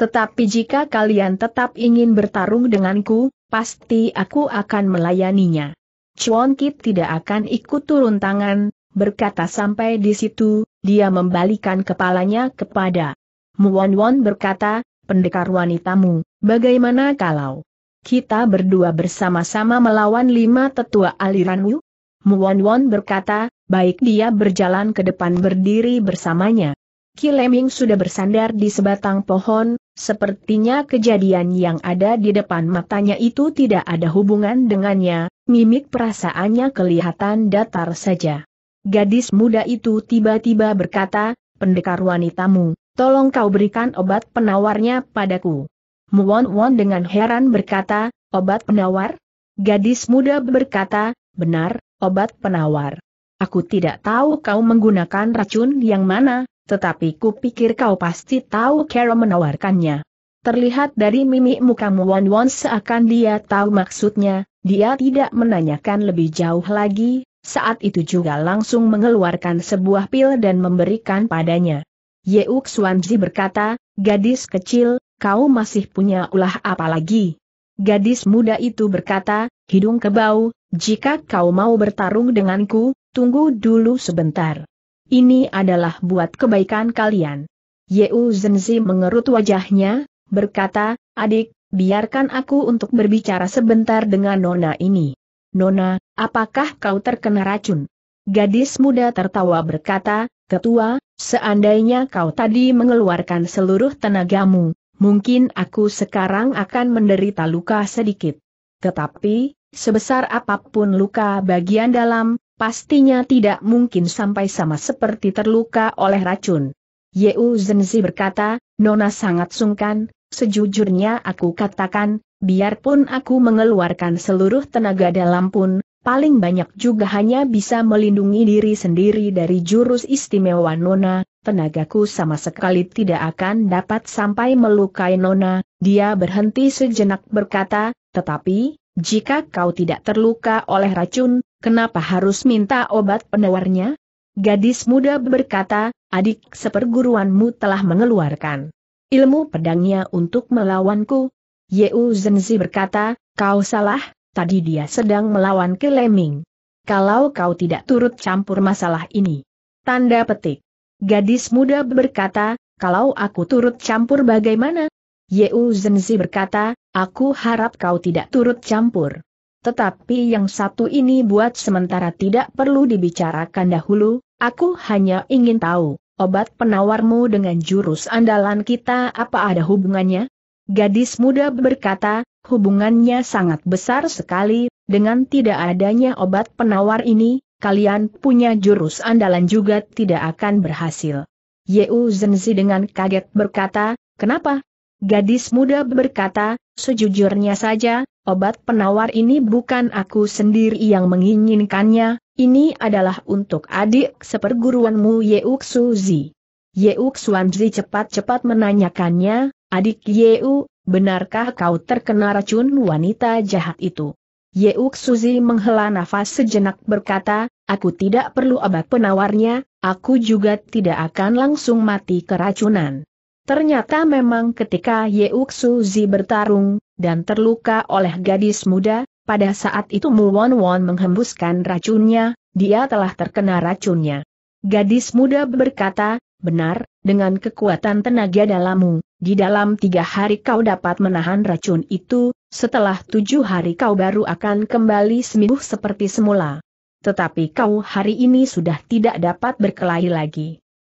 Tetapi jika kalian tetap ingin bertarung denganku, pasti aku akan melayaninya. Chuan Kit tidak akan ikut turun tangan, berkata sampai di situ, dia membalikan kepalanya kepada. Muan Won berkata, pendekar wanitamu, Bagaimana kalau kita berdua bersama-sama melawan lima tetua aliran Wu? Muan Won berkata, baik dia berjalan ke depan berdiri bersamanya. Kileming sudah bersandar di sebatang pohon, sepertinya kejadian yang ada di depan matanya itu tidak ada hubungan dengannya, mimik perasaannya kelihatan datar saja. Gadis muda itu tiba-tiba berkata, pendekar wanitamu, tolong kau berikan obat penawarnya padaku. Muon Won dengan heran berkata, obat penawar? Gadis muda berkata, benar, obat penawar. Aku tidak tahu kau menggunakan racun yang mana, tetapi kupikir kau pasti tahu cara menawarkannya. Terlihat dari mimik muka Muon Won seakan dia tahu maksudnya, dia tidak menanyakan lebih jauh lagi, saat itu juga langsung mengeluarkan sebuah pil dan memberikan padanya. Yeuk Suanji berkata, gadis kecil, kau masih punya ulah apa lagi? Gadis muda itu berkata, hidung kebau, jika kau mau bertarung denganku, tunggu dulu sebentar. Ini adalah buat kebaikan kalian. Yeu Zenzi mengerut wajahnya, berkata, adik, biarkan aku untuk berbicara sebentar dengan Nona ini. Nona, apakah kau terkena racun? Gadis muda tertawa berkata, Ketua, seandainya kau tadi mengeluarkan seluruh tenagamu, mungkin aku sekarang akan menderita luka sedikit. Tetapi, sebesar apapun luka bagian dalam, pastinya tidak mungkin sampai sama seperti terluka oleh racun. Yeu Zenzi berkata, Nona sangat sungkan, sejujurnya aku katakan, biarpun aku mengeluarkan seluruh tenaga dalam pun, paling banyak juga hanya bisa melindungi diri sendiri dari jurus istimewa Nona, Tenagaku sama sekali tidak akan dapat sampai melukai Nona, dia berhenti sejenak berkata, tetapi, jika kau tidak terluka oleh racun, kenapa harus minta obat penawarnya? Gadis muda berkata, adik seperguruanmu telah mengeluarkan ilmu pedangnya untuk melawanku. Yeu Zenzi berkata, kau salah, tadi dia sedang melawan Keleming. Kalau kau tidak turut campur masalah ini. Tanda petik. Gadis muda berkata, kalau aku turut campur bagaimana? Yeu Zenzi berkata, aku harap kau tidak turut campur. Tetapi yang satu ini buat sementara tidak perlu dibicarakan dahulu, aku hanya ingin tahu, obat penawarmu dengan jurus andalan kita apa ada hubungannya? Gadis muda berkata, hubungannya sangat besar sekali, dengan tidak adanya obat penawar ini, kalian punya jurus andalan juga tidak akan berhasil. Yeu Zenzi dengan kaget berkata, kenapa? Gadis muda berkata, sejujurnya saja, obat penawar ini bukan aku sendiri yang menginginkannya, ini adalah untuk adik seperguruanmu Yeuk Suzi. Yeuk Xuanzi cepat-cepat menanyakannya, adik Yeu, benarkah kau terkena racun wanita jahat itu? Yeuk Suzi menghela nafas sejenak berkata, aku tidak perlu obat penawarnya, aku juga tidak akan langsung mati keracunan. Ternyata memang ketika Yeuk Suzi bertarung, dan terluka oleh gadis muda, pada saat itu Muwon Won menghembuskan racunnya, dia telah terkena racunnya. Gadis muda berkata, Benar, dengan kekuatan tenaga dalammu, di dalam tiga hari kau dapat menahan racun itu, setelah tujuh hari kau baru akan kembali sembuh seperti semula. Tetapi kau hari ini sudah tidak dapat berkelahi lagi.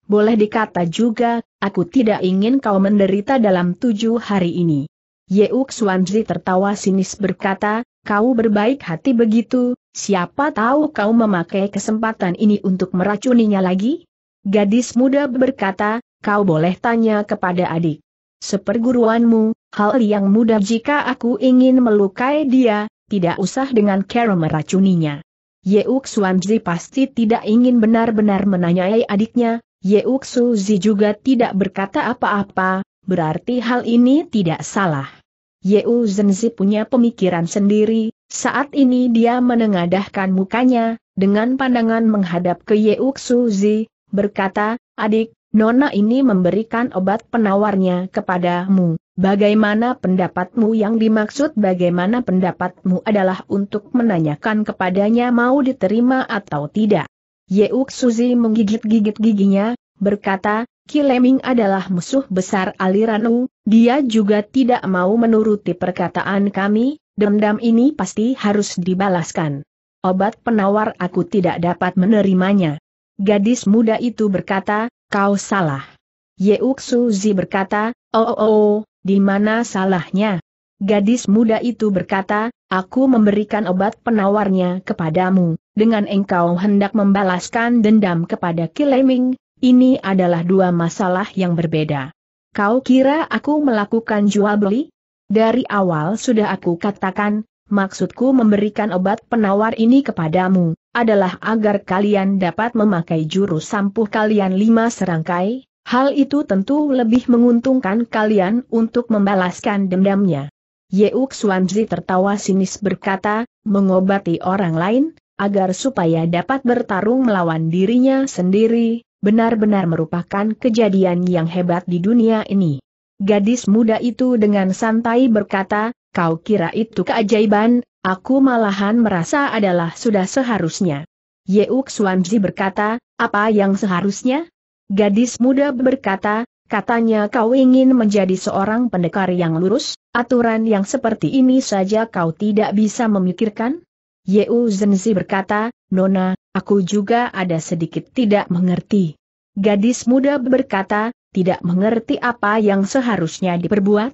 Boleh dikata juga, aku tidak ingin kau menderita dalam tujuh hari ini. Yeuk Suanzi tertawa sinis berkata, kau berbaik hati begitu, siapa tahu kau memakai kesempatan ini untuk meracuninya lagi? Gadis muda berkata, kau boleh tanya kepada adik. Seperguruanmu, hal yang mudah jika aku ingin melukai dia, tidak usah dengan cara meracuninya. Yeuk Suanzi pasti tidak ingin benar-benar menanyai adiknya, Yeuk Suzi juga tidak berkata apa-apa, berarti hal ini tidak salah. Yeu Zenzi punya pemikiran sendiri, saat ini dia menengadahkan mukanya, dengan pandangan menghadap ke Yeuk Suzi, berkata, adik, Nona ini memberikan obat penawarnya kepadamu. Bagaimana pendapatmu yang dimaksud bagaimana pendapatmu adalah untuk menanyakan kepadanya mau diterima atau tidak. Yeuk Suzi menggigit-gigit giginya, berkata, Kileming adalah musuh besar aliran U, dia juga tidak mau menuruti perkataan kami, dendam ini pasti harus dibalaskan. Obat penawar aku tidak dapat menerimanya. Gadis muda itu berkata, kau salah. Yeuk Suzi berkata, oh oh oh, di mana salahnya? Gadis muda itu berkata, aku memberikan obat penawarnya kepadamu, dengan engkau hendak membalaskan dendam kepada Kileming, ini adalah dua masalah yang berbeda. Kau kira aku melakukan jual beli? Dari awal sudah aku katakan, maksudku memberikan obat penawar ini kepadamu, adalah agar kalian dapat memakai jurus sampuh kalian lima serangkai, hal itu tentu lebih menguntungkan kalian untuk membalaskan dendamnya. Yeuk Suanzi tertawa sinis berkata, mengobati orang lain, agar supaya dapat bertarung melawan dirinya sendiri, benar-benar merupakan kejadian yang hebat di dunia ini. Gadis muda itu dengan santai berkata, kau kira itu keajaiban, aku malahan merasa adalah sudah seharusnya. Yeuk Suanji berkata, apa yang seharusnya? Gadis muda berkata, katanya kau ingin menjadi seorang pendekar yang lurus, aturan yang seperti ini saja kau tidak bisa memikirkan? Yeu Zenzi berkata, Nona, aku juga ada sedikit tidak mengerti. Gadis muda berkata, tidak mengerti apa yang seharusnya diperbuat?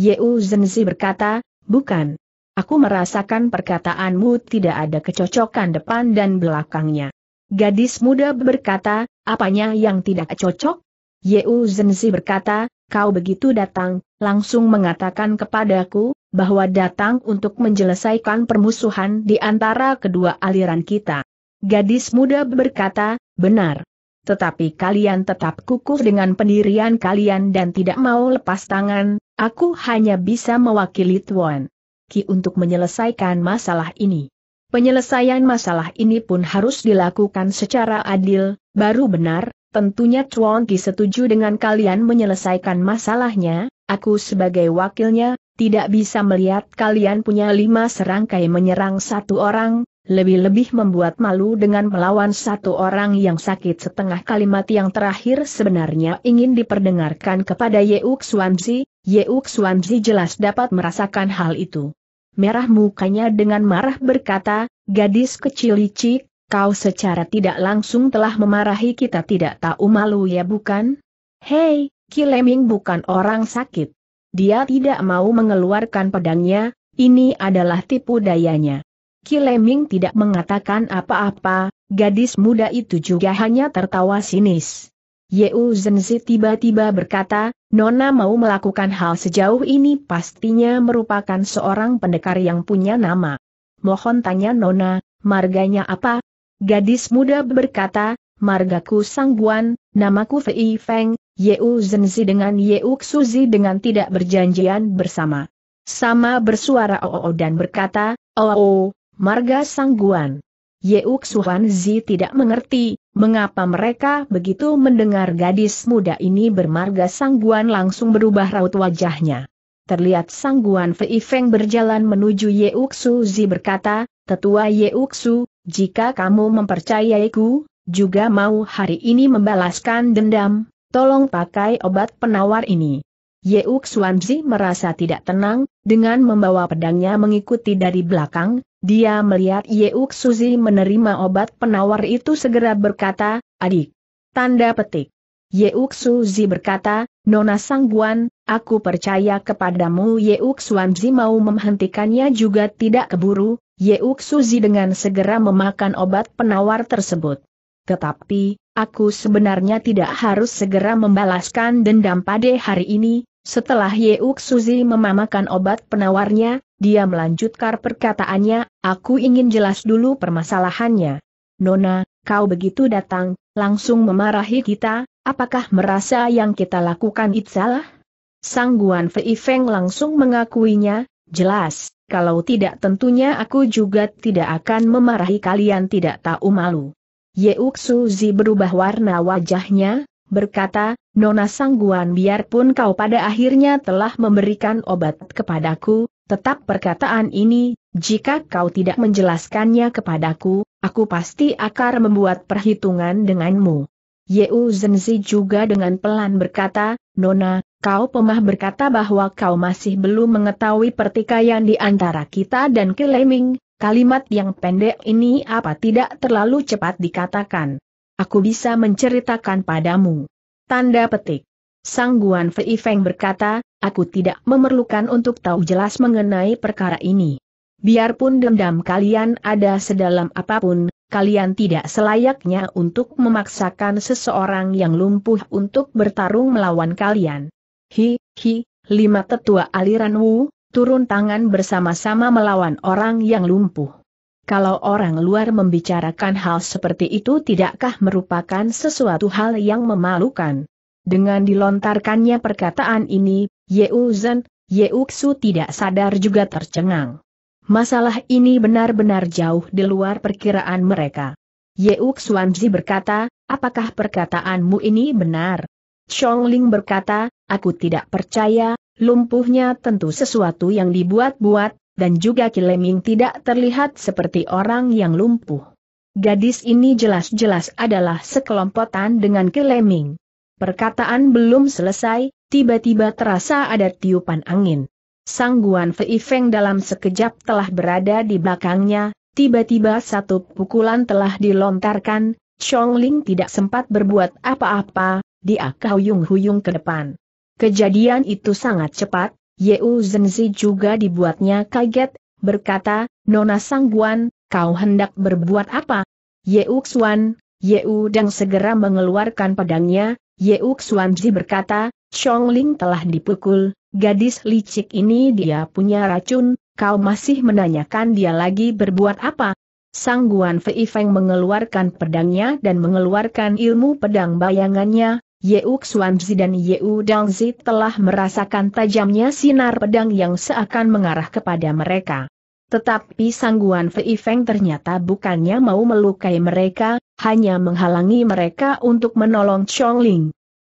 Yeu Zenzi berkata, bukan. Aku merasakan perkataanmu tidak ada kecocokan depan dan belakangnya. Gadis muda berkata, apanya yang tidak cocok? Yeu Zenzi berkata, kau begitu datang, langsung mengatakan kepadaku, bahwa datang untuk menyelesaikan permusuhan di antara kedua aliran kita. Gadis muda berkata, benar, tetapi kalian tetap kukuh dengan pendirian kalian dan tidak mau lepas tangan, aku hanya bisa mewakili Tuan Ki untuk menyelesaikan masalah ini. Penyelesaian masalah ini pun harus dilakukan secara adil, baru benar, tentunya Tuan Ki setuju dengan kalian menyelesaikan masalahnya, aku sebagai wakilnya, tidak bisa melihat kalian punya lima serangkai menyerang satu orang, lebih-lebih membuat malu dengan melawan satu orang yang sakit setengah kalimat yang terakhir sebenarnya ingin diperdengarkan kepada Yeuk Swanzi, Yeuk Swanzi jelas dapat merasakan hal itu. Merah mukanya dengan marah berkata, gadis kecil licik, kau secara tidak langsung telah memarahi kita tidak tahu malu ya bukan? Hei, Kileming bukan orang sakit. Dia tidak mau mengeluarkan pedangnya, ini adalah tipu dayanya. Kileming tidak mengatakan apa-apa, gadis muda itu juga hanya tertawa sinis. Yeu Zenzi tiba-tiba berkata, Nona mau melakukan hal sejauh ini pastinya merupakan seorang pendekar yang punya nama. Mohon tanya Nona, marganya apa? Gadis muda berkata, margaku Sangguan, namaku Fei Feng, Yeu Zenzi dengan Yeu Suzi dengan tidak berjanjian bersama. Sama bersuara oo dan berkata, Oh, Marga Sangguan. Yeuk Suhan Zi tidak mengerti, mengapa mereka begitu mendengar gadis muda ini bermarga Sangguan langsung berubah raut wajahnya. Terlihat Sangguan Fei Feng berjalan menuju Yeuk Su Zi berkata, Tetua Yeuk Su, jika kamu mempercayaiku, juga mau hari ini membalaskan dendam, tolong pakai obat penawar ini. Yeuk Suanzi merasa tidak tenang, dengan membawa pedangnya mengikuti dari belakang, dia melihat Yeuk Suzi menerima obat penawar itu segera berkata, adik. Tanda petik. Yeuk Suzi berkata, Nona Sangguan, aku percaya kepadamu Yeuk Suanzi mau menghentikannya juga tidak keburu, Yeuk Suzi dengan segera memakan obat penawar tersebut. Tetapi, aku sebenarnya tidak harus segera membalaskan dendam pada hari ini, setelah Yeuk Suzi memamakan obat penawarnya, dia melanjutkan perkataannya, aku ingin jelas dulu permasalahannya. Nona, kau begitu datang, langsung memarahi kita, apakah merasa yang kita lakukan itu salah? Sang Guan Fei Feng langsung mengakuinya, jelas, kalau tidak tentunya aku juga tidak akan memarahi kalian tidak tahu malu. Yeuk Suzi berubah warna wajahnya, berkata, Nona Sangguan biarpun kau pada akhirnya telah memberikan obat kepadaku, tetap perkataan ini, jika kau tidak menjelaskannya kepadaku, aku pasti akan membuat perhitungan denganmu. Yeu Zenzi juga dengan pelan berkata, Nona, kau pemah berkata bahwa kau masih belum mengetahui pertikaian di antara kita dan Keleming, kalimat yang pendek ini apa tidak terlalu cepat dikatakan. Aku bisa menceritakan padamu. Tanda petik. Sang Guan Fei Feng berkata, aku tidak memerlukan untuk tahu jelas mengenai perkara ini. Biarpun dendam kalian ada sedalam apapun, kalian tidak selayaknya untuk memaksakan seseorang yang lumpuh untuk bertarung melawan kalian. Hi, hi, lima tetua aliran Wu, turun tangan bersama-sama melawan orang yang lumpuh. Kalau orang luar membicarakan hal seperti itu tidakkah merupakan sesuatu hal yang memalukan? Dengan dilontarkannya perkataan ini, Yeuzhen, Yeuksu tidak sadar juga tercengang. Masalah ini benar-benar jauh di luar perkiraan mereka. Xuanzi berkata, apakah perkataanmu ini benar? Chong Ling berkata, aku tidak percaya, lumpuhnya tentu sesuatu yang dibuat-buat, dan juga Kileming tidak terlihat seperti orang yang lumpuh. Gadis ini jelas-jelas adalah sekelompotan dengan Kileming. Perkataan belum selesai, tiba-tiba terasa ada tiupan angin. Sangguan Fei Feng dalam sekejap telah berada di belakangnya, tiba-tiba satu pukulan telah dilontarkan, Chong Ling tidak sempat berbuat apa-apa, dia kahuyung-huyung ke depan. Kejadian itu sangat cepat, Yeu Zenzi juga dibuatnya kaget, berkata, Nona Sangguan, kau hendak berbuat apa? Yeu Xuan, Yeu Dang segera mengeluarkan pedangnya, Yeu Zi berkata, Chong Ling telah dipukul, gadis licik ini dia punya racun, kau masih menanyakan dia lagi berbuat apa? Sangguan Fei Feng mengeluarkan pedangnya dan mengeluarkan ilmu pedang bayangannya, Yeu Xuanzi dan Yeu Dangzi telah merasakan tajamnya sinar pedang yang seakan mengarah kepada mereka. Tetapi sangguan Fei Feng ternyata bukannya mau melukai mereka, hanya menghalangi mereka untuk menolong Chong Ling.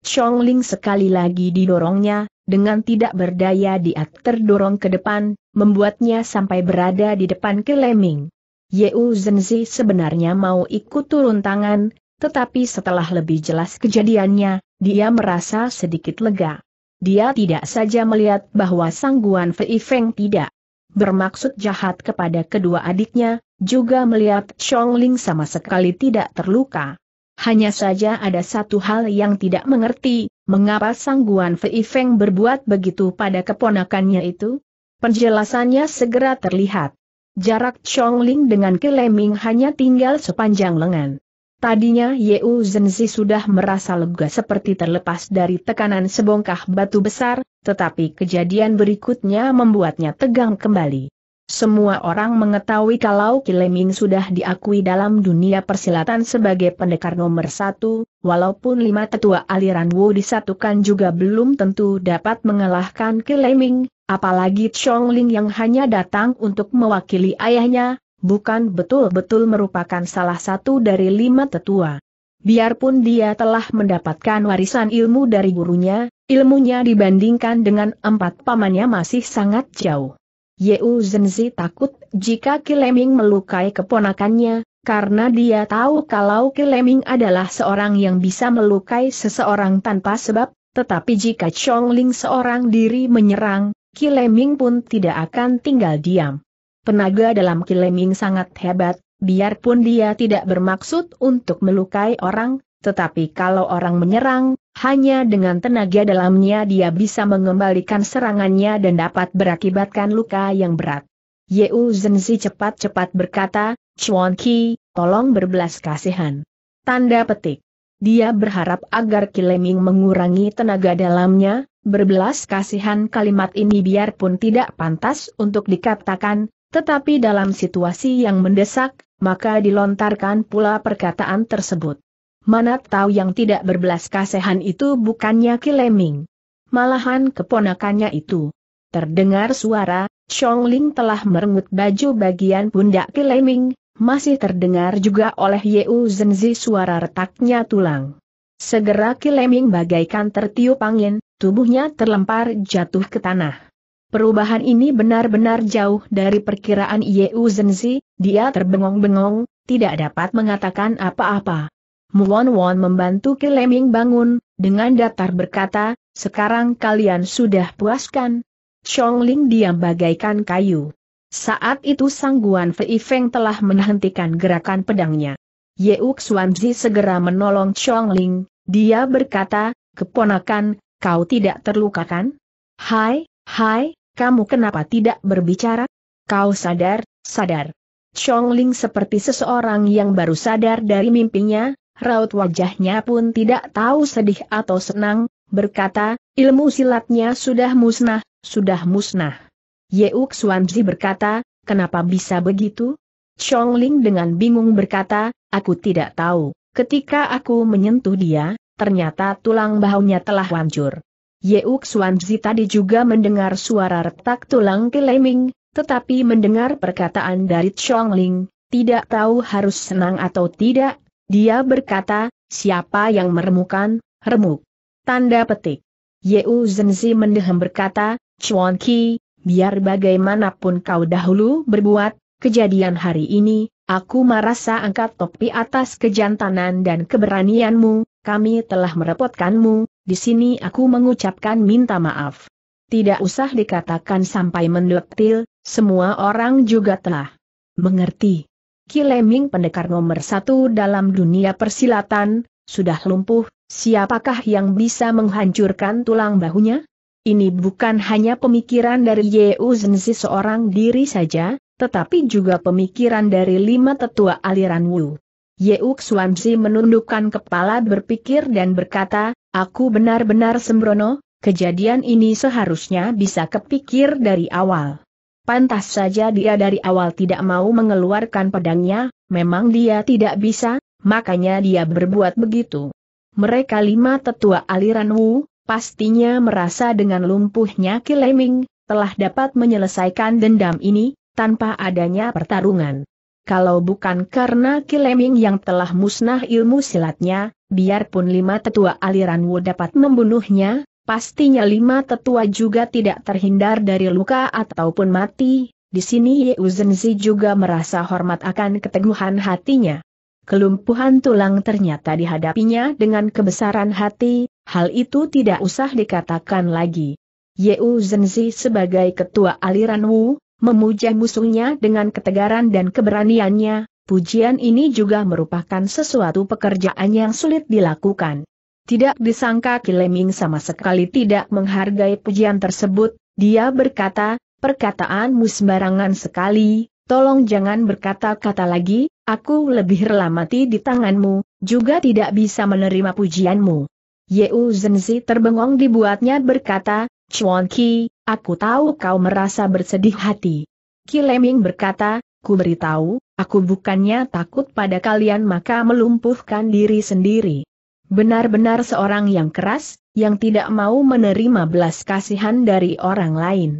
Chong Ling sekali lagi didorongnya, dengan tidak berdaya dia terdorong ke depan, membuatnya sampai berada di depan Keleming. Yeu Zenzi sebenarnya mau ikut turun tangan, tetapi setelah lebih jelas kejadiannya, dia merasa sedikit lega. Dia tidak saja melihat bahwa sangguan Fei Feng tidak bermaksud jahat kepada kedua adiknya, juga melihat Chong Ling sama sekali tidak terluka. Hanya saja ada satu hal yang tidak mengerti, mengapa sangguan Fei Feng berbuat begitu pada keponakannya itu? Penjelasannya segera terlihat. Jarak Chong Ling dengan Keleming hanya tinggal sepanjang lengan. Tadinya Yeu Zenzi sudah merasa lega seperti terlepas dari tekanan sebongkah batu besar, tetapi kejadian berikutnya membuatnya tegang kembali. Semua orang mengetahui kalau Kileming sudah diakui dalam dunia persilatan sebagai pendekar nomor satu, walaupun lima tetua aliran Wu disatukan juga belum tentu dapat mengalahkan Kileming, apalagi Chong Ling yang hanya datang untuk mewakili ayahnya, bukan betul-betul merupakan salah satu dari lima tetua. Biarpun dia telah mendapatkan warisan ilmu dari gurunya, ilmunya dibandingkan dengan empat pamannya masih sangat jauh. Yeu Zenzi takut jika Kileming melukai keponakannya, karena dia tahu kalau Kileming adalah seorang yang bisa melukai seseorang tanpa sebab, tetapi jika Chongling seorang diri menyerang, Kileming pun tidak akan tinggal diam. Tenaga dalam Kileming sangat hebat, biarpun dia tidak bermaksud untuk melukai orang, tetapi kalau orang menyerang, hanya dengan tenaga dalamnya dia bisa mengembalikan serangannya dan dapat berakibatkan luka yang berat. Yeu Zenzi cepat-cepat berkata, Chuan Ki, tolong berbelas kasihan. Tanda petik. Dia berharap agar Kileming mengurangi tenaga dalamnya, berbelas kasihan kalimat ini biarpun tidak pantas untuk dikatakan, tetapi dalam situasi yang mendesak, maka dilontarkan pula perkataan tersebut. Mana tahu yang tidak berbelas kasihan itu bukannya Kileming. Malahan keponakannya itu. Terdengar suara, Chong Ling telah merengut baju bagian pundak Kileming, masih terdengar juga oleh Yeu Zenzi suara retaknya tulang. Segera Kileming bagaikan tertiup angin, tubuhnya terlempar jatuh ke tanah. Perubahan ini benar-benar jauh dari perkiraan Yeu Zenzi, dia terbengong-bengong, tidak dapat mengatakan apa-apa. Muon Won membantu Kileming bangun, dengan datar berkata, sekarang kalian sudah puaskan. Chong Ling diam bagaikan kayu. Saat itu sangguan Fei Feng telah menghentikan gerakan pedangnya. Yeuk Xuanzi segera menolong Chong Ling, dia berkata, keponakan, kau tidak terluka kan? Hai, hai, kamu kenapa tidak berbicara? Kau sadar, sadar. Chong Ling seperti seseorang yang baru sadar dari mimpinya, raut wajahnya pun tidak tahu sedih atau senang, berkata, ilmu silatnya sudah musnah, sudah musnah. Yeuk Xuanzi berkata, kenapa bisa begitu? Chong Ling dengan bingung berkata, aku tidak tahu, ketika aku menyentuh dia, ternyata tulang bahunya telah hancur. Yeuk Xuanzi tadi juga mendengar suara retak tulang keleming, tetapi mendengar perkataan dari Chong Ling, tidak tahu harus senang atau tidak, dia berkata, siapa yang meremukan, remuk. Tanda petik. Yeu Zenzi mendehem berkata, Chuan Ki, biar bagaimanapun kau dahulu berbuat, kejadian hari ini, aku merasa angkat topi atas kejantanan dan keberanianmu, kami telah merepotkanmu, di sini aku mengucapkan minta maaf. Tidak usah dikatakan sampai mendetil, semua orang juga telah mengerti. Kileming pendekar nomor satu dalam dunia persilatan, sudah lumpuh, siapakah yang bisa menghancurkan tulang bahunya? Ini bukan hanya pemikiran dari Ye Uzenzi seorang diri saja, tetapi juga pemikiran dari lima tetua aliran Wu. Ye Uxuanzi menundukkan kepala berpikir dan berkata, Aku benar-benar sembrono, kejadian ini seharusnya bisa kepikir dari awal. Pantas saja dia dari awal tidak mau mengeluarkan pedangnya, memang dia tidak bisa, makanya dia berbuat begitu. Mereka lima tetua aliran Wu, pastinya merasa dengan lumpuhnya Kileming, telah dapat menyelesaikan dendam ini, tanpa adanya pertarungan kalau bukan karena Kileming yang telah musnah ilmu silatnya, biarpun lima tetua aliran Wu dapat membunuhnya, pastinya lima tetua juga tidak terhindar dari luka ataupun mati, di sini Ye Uzenzi juga merasa hormat akan keteguhan hatinya. Kelumpuhan tulang ternyata dihadapinya dengan kebesaran hati, hal itu tidak usah dikatakan lagi. Yeu Uzenzi sebagai ketua aliran Wu, memuja musuhnya dengan ketegaran dan keberaniannya, pujian ini juga merupakan sesuatu pekerjaan yang sulit dilakukan. Tidak disangka Kileming sama sekali tidak menghargai pujian tersebut, dia berkata, perkataanmu sembarangan sekali, tolong jangan berkata-kata lagi, aku lebih rela mati di tanganmu, juga tidak bisa menerima pujianmu. Yeu Zenzi terbengong dibuatnya berkata, Chuan Ki, aku tahu kau merasa bersedih hati. Ki Leming berkata, ku beritahu, aku bukannya takut pada kalian maka melumpuhkan diri sendiri. Benar-benar seorang yang keras, yang tidak mau menerima belas kasihan dari orang lain.